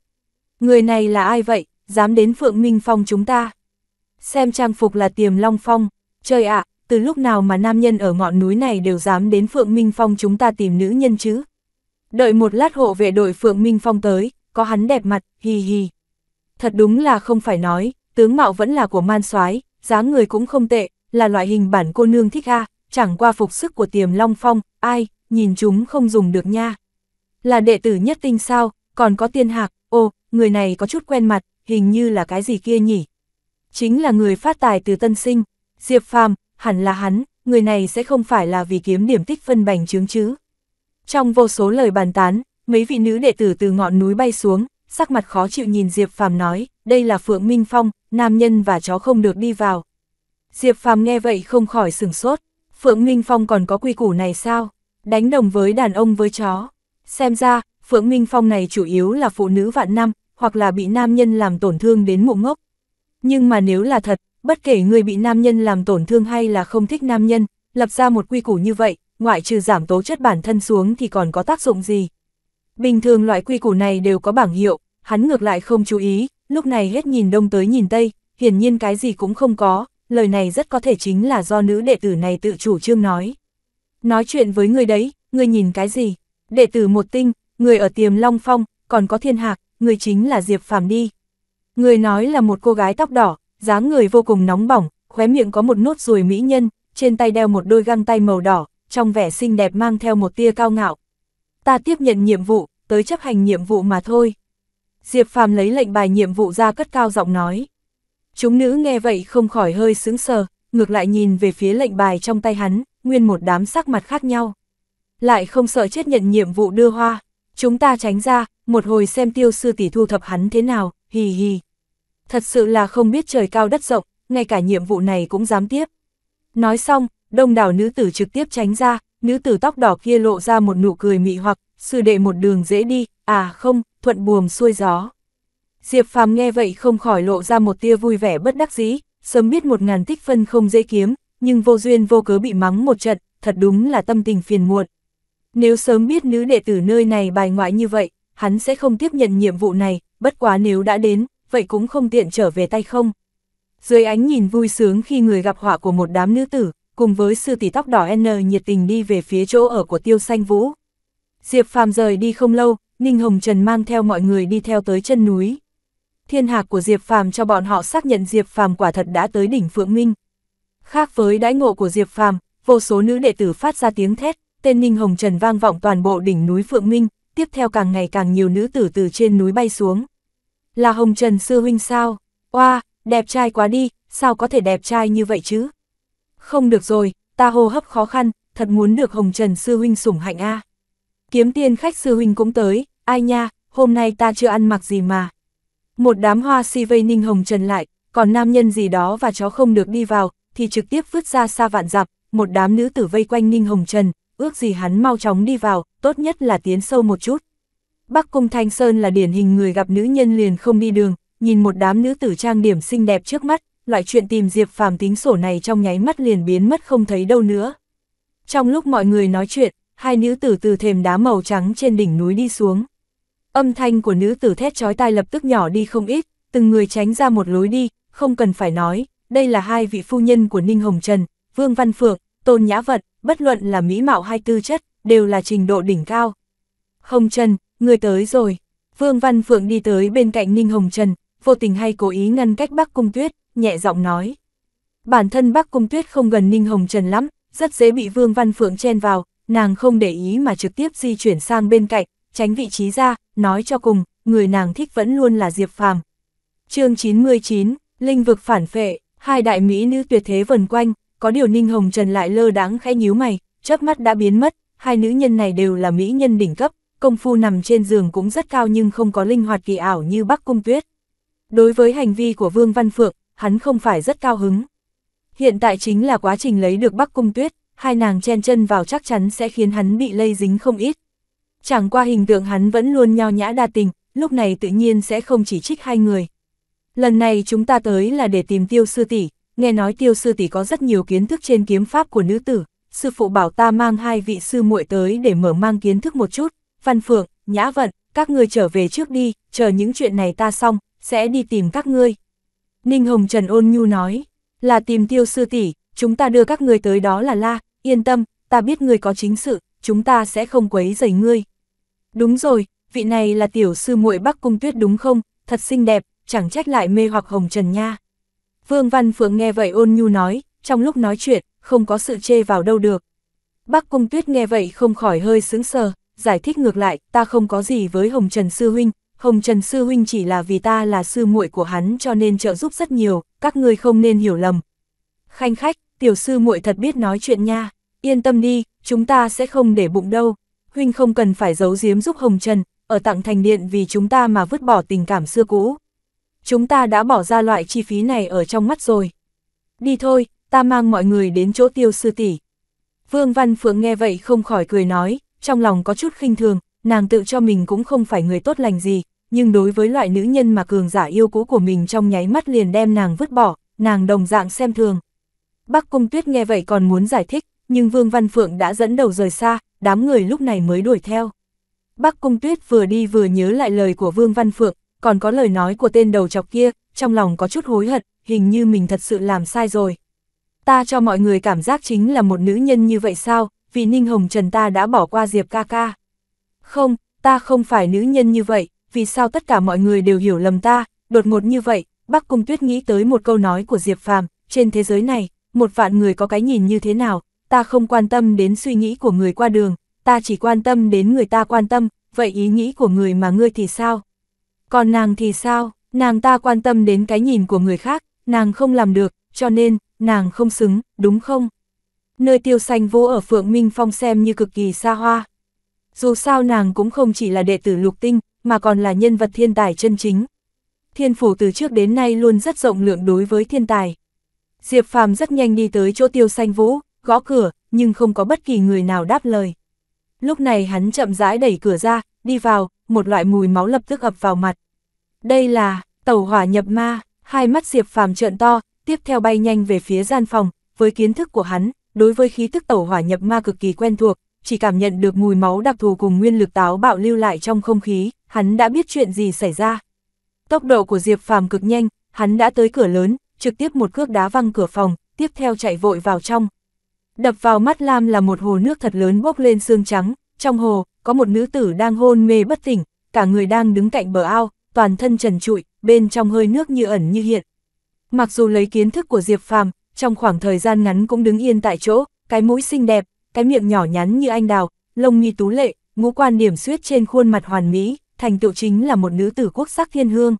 [SPEAKER 1] Người này là ai vậy, dám đến Phượng Minh Phong chúng ta? xem trang phục là tiềm long phong, trời ạ, từ lúc nào mà nam nhân ở ngọn núi này đều dám đến Phượng Minh Phong chúng ta tìm nữ nhân chứ. Đợi một lát hộ vệ đội Phượng Minh Phong tới, có hắn đẹp mặt, hì hì. Thật đúng là không phải nói, tướng mạo vẫn là của man soái dáng người cũng không tệ, là loại hình bản cô nương thích ha chẳng qua phục sức của tiềm long phong, ai, nhìn chúng không dùng được nha. Là đệ tử nhất tinh sao, còn có tiên hạc, ô, người này có chút quen mặt, hình như là cái gì kia nhỉ chính là người phát tài từ tân sinh, Diệp Phàm, hẳn là hắn, người này sẽ không phải là vì kiếm điểm tích phân bành trướng chứ. Trong vô số lời bàn tán, mấy vị nữ đệ tử từ ngọn núi bay xuống, sắc mặt khó chịu nhìn Diệp Phàm nói, đây là Phượng Minh Phong, nam nhân và chó không được đi vào. Diệp Phàm nghe vậy không khỏi sửng sốt, Phượng Minh Phong còn có quy củ này sao? Đánh đồng với đàn ông với chó. Xem ra, Phượng Minh Phong này chủ yếu là phụ nữ vạn năm, hoặc là bị nam nhân làm tổn thương đến mụ ngốc, nhưng mà nếu là thật, bất kể người bị nam nhân làm tổn thương hay là không thích nam nhân, lập ra một quy củ như vậy, ngoại trừ giảm tố chất bản thân xuống thì còn có tác dụng gì. Bình thường loại quy củ này đều có bảng hiệu, hắn ngược lại không chú ý, lúc này hết nhìn đông tới nhìn tây, hiển nhiên cái gì cũng không có, lời này rất có thể chính là do nữ đệ tử này tự chủ trương nói. Nói chuyện với người đấy, người nhìn cái gì? Đệ tử một tinh, người ở tiềm long phong, còn có thiên hạc, người chính là Diệp Phàm đi. Người nói là một cô gái tóc đỏ, dáng người vô cùng nóng bỏng, khóe miệng có một nốt ruồi mỹ nhân, trên tay đeo một đôi găng tay màu đỏ, trong vẻ xinh đẹp mang theo một tia cao ngạo. Ta tiếp nhận nhiệm vụ, tới chấp hành nhiệm vụ mà thôi. Diệp Phàm lấy lệnh bài nhiệm vụ ra cất cao giọng nói. Chúng nữ nghe vậy không khỏi hơi sững sờ, ngược lại nhìn về phía lệnh bài trong tay hắn, nguyên một đám sắc mặt khác nhau. Lại không sợ chết nhận nhiệm vụ đưa hoa, chúng ta tránh ra, một hồi xem tiêu sư tỷ thu thập hắn thế nào, hì hì thật sự là không biết trời cao đất rộng, ngay cả nhiệm vụ này cũng dám tiếp. Nói xong, đông đảo nữ tử trực tiếp tránh ra, nữ tử tóc đỏ kia lộ ra một nụ cười mị hoặc, sư đệ một đường dễ đi, à không, thuận buồm xuôi gió. Diệp phàm nghe vậy không khỏi lộ ra một tia vui vẻ bất đắc dĩ, sớm biết một ngàn tích phân không dễ kiếm, nhưng vô duyên vô cớ bị mắng một trận, thật đúng là tâm tình phiền muộn. Nếu sớm biết nữ đệ tử nơi này bài ngoại như vậy, hắn sẽ không tiếp nhận nhiệm vụ này, bất quá nếu đã đến, vậy cũng không tiện trở về tay không. Dưới ánh nhìn vui sướng khi người gặp họa của một đám nữ tử, cùng với sư tỷ tóc đỏ N nhiệt tình đi về phía chỗ ở của Tiêu Xanh Vũ. Diệp Phàm rời đi không lâu, Ninh Hồng Trần mang theo mọi người đi theo tới chân núi. Thiên hạc của Diệp Phàm cho bọn họ xác nhận Diệp Phàm quả thật đã tới đỉnh Phượng Minh. Khác với đãi ngộ của Diệp Phàm, vô số nữ đệ tử phát ra tiếng thét, tên Ninh Hồng Trần vang vọng toàn bộ đỉnh núi Phượng Minh, tiếp theo càng ngày càng nhiều nữ tử từ trên núi bay xuống. Là Hồng Trần Sư Huynh sao? Oa, wow, đẹp trai quá đi, sao có thể đẹp trai như vậy chứ? Không được rồi, ta hô hấp khó khăn, thật muốn được Hồng Trần Sư Huynh sủng hạnh a Kiếm tiên khách Sư Huynh cũng tới, ai nha, hôm nay ta chưa ăn mặc gì mà. Một đám hoa si vây ninh Hồng Trần lại, còn nam nhân gì đó và chó không được đi vào, thì trực tiếp vứt ra xa vạn dặm, một đám nữ tử vây quanh ninh Hồng Trần, ước gì hắn mau chóng đi vào, tốt nhất là tiến sâu một chút. Bắc Cung Thanh Sơn là điển hình người gặp nữ nhân liền không đi đường, nhìn một đám nữ tử trang điểm xinh đẹp trước mắt, loại chuyện tìm Diệp Phàm tính sổ này trong nháy mắt liền biến mất không thấy đâu nữa. Trong lúc mọi người nói chuyện, hai nữ tử từ thềm đá màu trắng trên đỉnh núi đi xuống. Âm thanh của nữ tử thét chói tai lập tức nhỏ đi không ít, từng người tránh ra một lối đi, không cần phải nói, đây là hai vị phu nhân của Ninh Hồng Trần, Vương Văn Phượng, Tôn Nhã Vật, bất luận là mỹ mạo hay tư chất, đều là trình độ đỉnh cao. Hồng Trần, người tới rồi. Vương Văn Phượng đi tới bên cạnh Ninh Hồng Trần, vô tình hay cố ý ngăn cách Bắc Cung Tuyết, nhẹ giọng nói. Bản thân Bắc Cung Tuyết không gần Ninh Hồng Trần lắm, rất dễ bị Vương Văn Phượng chen vào, nàng không để ý mà trực tiếp di chuyển sang bên cạnh, tránh vị trí ra, nói cho cùng, người nàng thích vẫn luôn là Diệp Phàm. chương 99, Linh vực phản phệ, hai đại Mỹ nữ tuyệt thế vần quanh, có điều Ninh Hồng Trần lại lơ đáng khẽ nhíu mày, chớp mắt đã biến mất, hai nữ nhân này đều là Mỹ nhân đỉnh cấp, công phu nằm trên giường cũng rất cao nhưng không có linh hoạt kỳ ảo như Bắc Cung Tuyết. Đối với hành vi của Vương Văn Phượng, hắn không phải rất cao hứng. Hiện tại chính là quá trình lấy được Bắc Cung Tuyết, hai nàng chen chân vào chắc chắn sẽ khiến hắn bị lây dính không ít. Chẳng qua hình tượng hắn vẫn luôn nhao nhã đa tình, lúc này tự nhiên sẽ không chỉ trích hai người. Lần này chúng ta tới là để tìm tiêu sư tỷ, nghe nói tiêu sư tỷ có rất nhiều kiến thức trên kiếm pháp của nữ tử, sư phụ bảo ta mang hai vị sư muội tới để mở mang kiến thức một chút, Văn Phượng, Nhã Vận, các ngươi trở về trước đi, chờ những chuyện này ta xong, sẽ đi tìm các ngươi. Ninh Hồng Trần ôn nhu nói, là tìm tiêu sư tỷ chúng ta đưa các ngươi tới đó là la, yên tâm, ta biết ngươi có chính sự, chúng ta sẽ không quấy rầy ngươi. Đúng rồi, vị này là tiểu sư muội Bắc Cung Tuyết đúng không, thật xinh đẹp, chẳng trách lại mê hoặc Hồng Trần nha. Vương Văn Phượng nghe vậy ôn nhu nói, trong lúc nói chuyện, không có sự chê vào đâu được. Bắc Cung Tuyết nghe vậy không khỏi hơi sướng sờ, giải thích ngược lại, ta không có gì với Hồng Trần Sư Huynh, Hồng Trần Sư Huynh chỉ là vì ta là sư muội của hắn cho nên trợ giúp rất nhiều, các ngươi không nên hiểu lầm. Khanh khách, tiểu sư muội thật biết nói chuyện nha, yên tâm đi, chúng ta sẽ không để bụng đâu, Huynh không cần phải giấu giếm giúp Hồng Trần, ở tặng thành điện vì chúng ta mà vứt bỏ tình cảm xưa cũ. Chúng ta đã bỏ ra loại chi phí này ở trong mắt rồi. Đi thôi, ta mang mọi người đến chỗ tiêu sư tỷ. Vương Văn Phượng nghe vậy không khỏi cười nói, trong lòng có chút khinh thường, nàng tự cho mình cũng không phải người tốt lành gì, nhưng đối với loại nữ nhân mà cường giả yêu cũ của mình trong nháy mắt liền đem nàng vứt bỏ, nàng đồng dạng xem thường. Bắc Cung Tuyết nghe vậy còn muốn giải thích, nhưng Vương Văn Phượng đã dẫn đầu rời xa, đám người lúc này mới đuổi theo. Bắc Cung Tuyết vừa đi vừa nhớ lại lời của Vương Văn Phượng, còn có lời nói của tên đầu chọc kia, trong lòng có chút hối hận, hình như mình thật sự làm sai rồi. Ta cho mọi người cảm giác chính là một nữ nhân như vậy sao, vì Ninh Hồng Trần ta đã bỏ qua Diệp ca ca. Không, ta không phải nữ nhân như vậy, vì sao tất cả mọi người đều hiểu lầm ta, đột ngột như vậy, Bắc Cung Tuyết nghĩ tới một câu nói của Diệp Phàm, trên thế giới này, một vạn người có cái nhìn như thế nào, ta không quan tâm đến suy nghĩ của người qua đường, ta chỉ quan tâm đến người ta quan tâm, vậy ý nghĩ của người mà ngươi thì sao? Còn nàng thì sao, nàng ta quan tâm đến cái nhìn của người khác, nàng không làm được, cho nên, nàng không xứng, đúng không? Nơi tiêu xanh vô ở Phượng Minh Phong xem như cực kỳ xa hoa. Dù sao nàng cũng không chỉ là đệ tử lục tinh, mà còn là nhân vật thiên tài chân chính. Thiên phủ từ trước đến nay luôn rất rộng lượng đối với thiên tài. Diệp Phàm rất nhanh đi tới chỗ tiêu xanh vũ, gõ cửa, nhưng không có bất kỳ người nào đáp lời. Lúc này hắn chậm rãi đẩy cửa ra, đi vào, một loại mùi máu lập tức ập vào mặt. Đây là, tàu hỏa nhập ma, hai mắt Diệp Phàm trợn to, tiếp theo bay nhanh về phía gian phòng, với kiến thức của hắn, đối với khí tức tẩu hỏa nhập ma cực kỳ quen thuộc, chỉ cảm nhận được mùi máu đặc thù cùng nguyên lực táo bạo lưu lại trong không khí, hắn đã biết chuyện gì xảy ra. Tốc độ của Diệp Phàm cực nhanh, hắn đã tới cửa lớn, trực tiếp một cước đá văng cửa phòng, tiếp theo chạy vội vào trong. Đập vào mắt Lam là một hồ nước thật lớn bốc lên xương trắng, trong hồ, có một nữ tử đang hôn mê bất tỉnh, cả người đang đứng cạnh bờ ao, toàn thân trần trụi, bên trong hơi nước như ẩn như hiện. Mặc dù lấy kiến thức của Diệp Phàm, trong khoảng thời gian ngắn cũng đứng yên tại chỗ, cái mũi xinh đẹp, cái miệng nhỏ nhắn như anh đào, lông mi tú lệ, ngũ quan điểm xuyết trên khuôn mặt hoàn mỹ, thành tựu chính là một nữ tử quốc sắc thiên hương.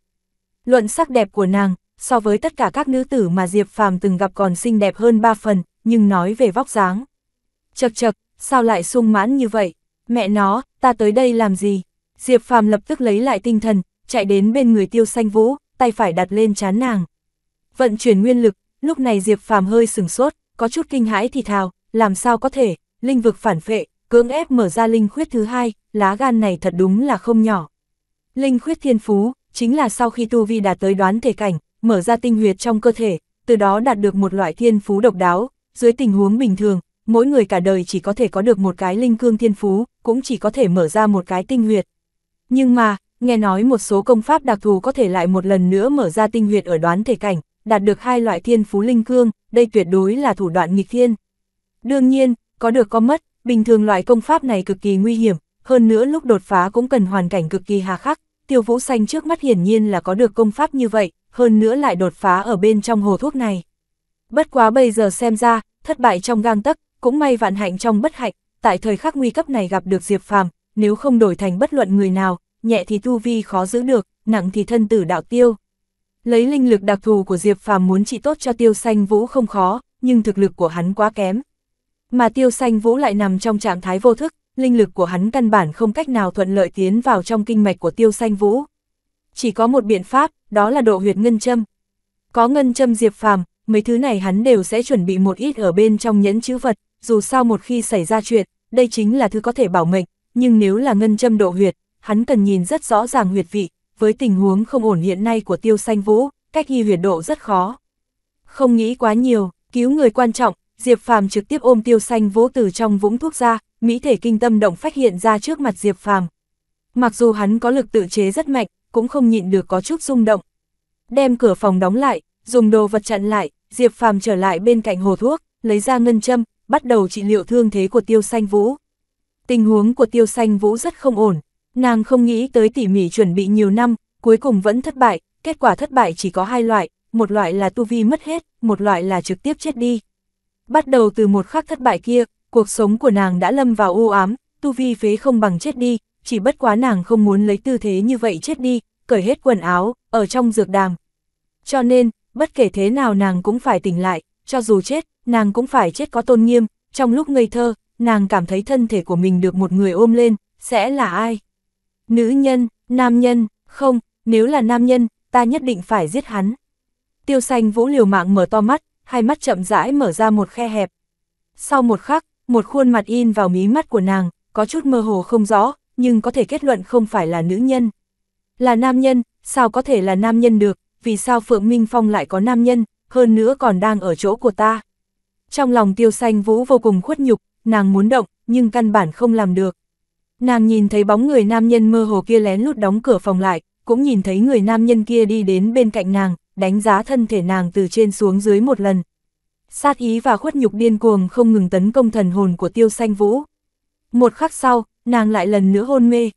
[SPEAKER 1] Luận sắc đẹp của nàng, so với tất cả các nữ tử mà Diệp Phàm từng gặp còn xinh đẹp hơn ba phần, nhưng nói về vóc dáng. Chật chật, sao lại sung mãn như vậy? Mẹ nó, ta tới đây làm gì? Diệp Phàm lập tức lấy lại tinh thần, chạy đến bên người tiêu xanh vũ, tay phải đặt lên chán nàng. Vận chuyển nguyên lực, lúc này Diệp Phàm hơi sừng sốt, có chút kinh hãi thì thào, làm sao có thể, linh vực phản phệ, cưỡng ép mở ra linh khuyết thứ hai, lá gan này thật đúng là không nhỏ. Linh khuyết thiên phú, chính là sau khi tu vi đạt tới đoán thể cảnh, mở ra tinh huyệt trong cơ thể, từ đó đạt được một loại thiên phú độc đáo, dưới tình huống bình thường, mỗi người cả đời chỉ có thể có được một cái linh cương thiên phú, cũng chỉ có thể mở ra một cái tinh huyệt. Nhưng mà, nghe nói một số công pháp đặc thù có thể lại một lần nữa mở ra tinh huyệt ở đoán thể cảnh, đạt được hai loại thiên phú linh cương, đây tuyệt đối là thủ đoạn nghịch thiên. Đương nhiên, có được có mất, bình thường loại công pháp này cực kỳ nguy hiểm, hơn nữa lúc đột phá cũng cần hoàn cảnh cực kỳ hà khắc, tiêu vũ xanh trước mắt hiển nhiên là có được công pháp như vậy, hơn nữa lại đột phá ở bên trong hồ thuốc này. Bất quá bây giờ xem ra, thất bại trong gang tấc, cũng may vạn hạnh trong bất hạnh, tại thời khắc nguy cấp này gặp được Diệp Phàm, nếu không đổi thành bất luận người nào, nhẹ thì tu vi khó giữ được, nặng thì thân tử đạo tiêu. Lấy linh lực đặc thù của Diệp Phàm muốn trị tốt cho tiêu xanh vũ không khó, nhưng thực lực của hắn quá kém. Mà tiêu xanh vũ lại nằm trong trạng thái vô thức, linh lực của hắn căn bản không cách nào thuận lợi tiến vào trong kinh mạch của tiêu xanh vũ. Chỉ có một biện pháp, đó là độ huyệt ngân châm. Có ngân châm Diệp Phàm, mấy thứ này hắn đều sẽ chuẩn bị một ít ở bên trong nhẫn chữ vật, dù sao một khi xảy ra chuyện, đây chính là thứ có thể bảo mệnh, nhưng nếu là ngân châm độ huyệt, hắn cần nhìn rất rõ ràng huyệt vị, với tình huống không ổn hiện nay của tiêu xanh vũ, cách hy huyệt độ rất khó. Không nghĩ quá nhiều, cứu người quan trọng, Diệp Phàm trực tiếp ôm tiêu xanh vũ từ trong vũng thuốc ra, mỹ thể kinh tâm động phát hiện ra trước mặt Diệp Phàm. Mặc dù hắn có lực tự chế rất mạnh, cũng không nhịn được có chút rung động. Đem cửa phòng đóng lại, dùng đồ vật chặn lại, Diệp Phàm trở lại bên cạnh hồ thuốc, lấy ra ngân châm, bắt đầu trị liệu thương thế của tiêu xanh vũ. Tình huống của tiêu xanh vũ rất không ổn, Nàng không nghĩ tới tỉ mỉ chuẩn bị nhiều năm, cuối cùng vẫn thất bại, kết quả thất bại chỉ có hai loại, một loại là tu vi mất hết, một loại là trực tiếp chết đi. Bắt đầu từ một khắc thất bại kia, cuộc sống của nàng đã lâm vào u ám, tu vi phế không bằng chết đi, chỉ bất quá nàng không muốn lấy tư thế như vậy chết đi, cởi hết quần áo, ở trong dược đàm. Cho nên, bất kể thế nào nàng cũng phải tỉnh lại, cho dù chết, nàng cũng phải chết có tôn nghiêm, trong lúc ngây thơ, nàng cảm thấy thân thể của mình được một người ôm lên, sẽ là ai? Nữ nhân, nam nhân, không, nếu là nam nhân, ta nhất định phải giết hắn. Tiêu xanh vũ liều mạng mở to mắt, hai mắt chậm rãi mở ra một khe hẹp. Sau một khắc, một khuôn mặt in vào mí mắt của nàng, có chút mơ hồ không rõ, nhưng có thể kết luận không phải là nữ nhân. Là nam nhân, sao có thể là nam nhân được, vì sao Phượng Minh Phong lại có nam nhân, hơn nữa còn đang ở chỗ của ta. Trong lòng tiêu xanh vũ vô cùng khuất nhục, nàng muốn động, nhưng căn bản không làm được. Nàng nhìn thấy bóng người nam nhân mơ hồ kia lén lút đóng cửa phòng lại, cũng nhìn thấy người nam nhân kia đi đến bên cạnh nàng, đánh giá thân thể nàng từ trên xuống dưới một lần. Sát ý và khuất nhục điên cuồng không ngừng tấn công thần hồn của tiêu xanh vũ. Một khắc sau, nàng lại lần nữa hôn mê,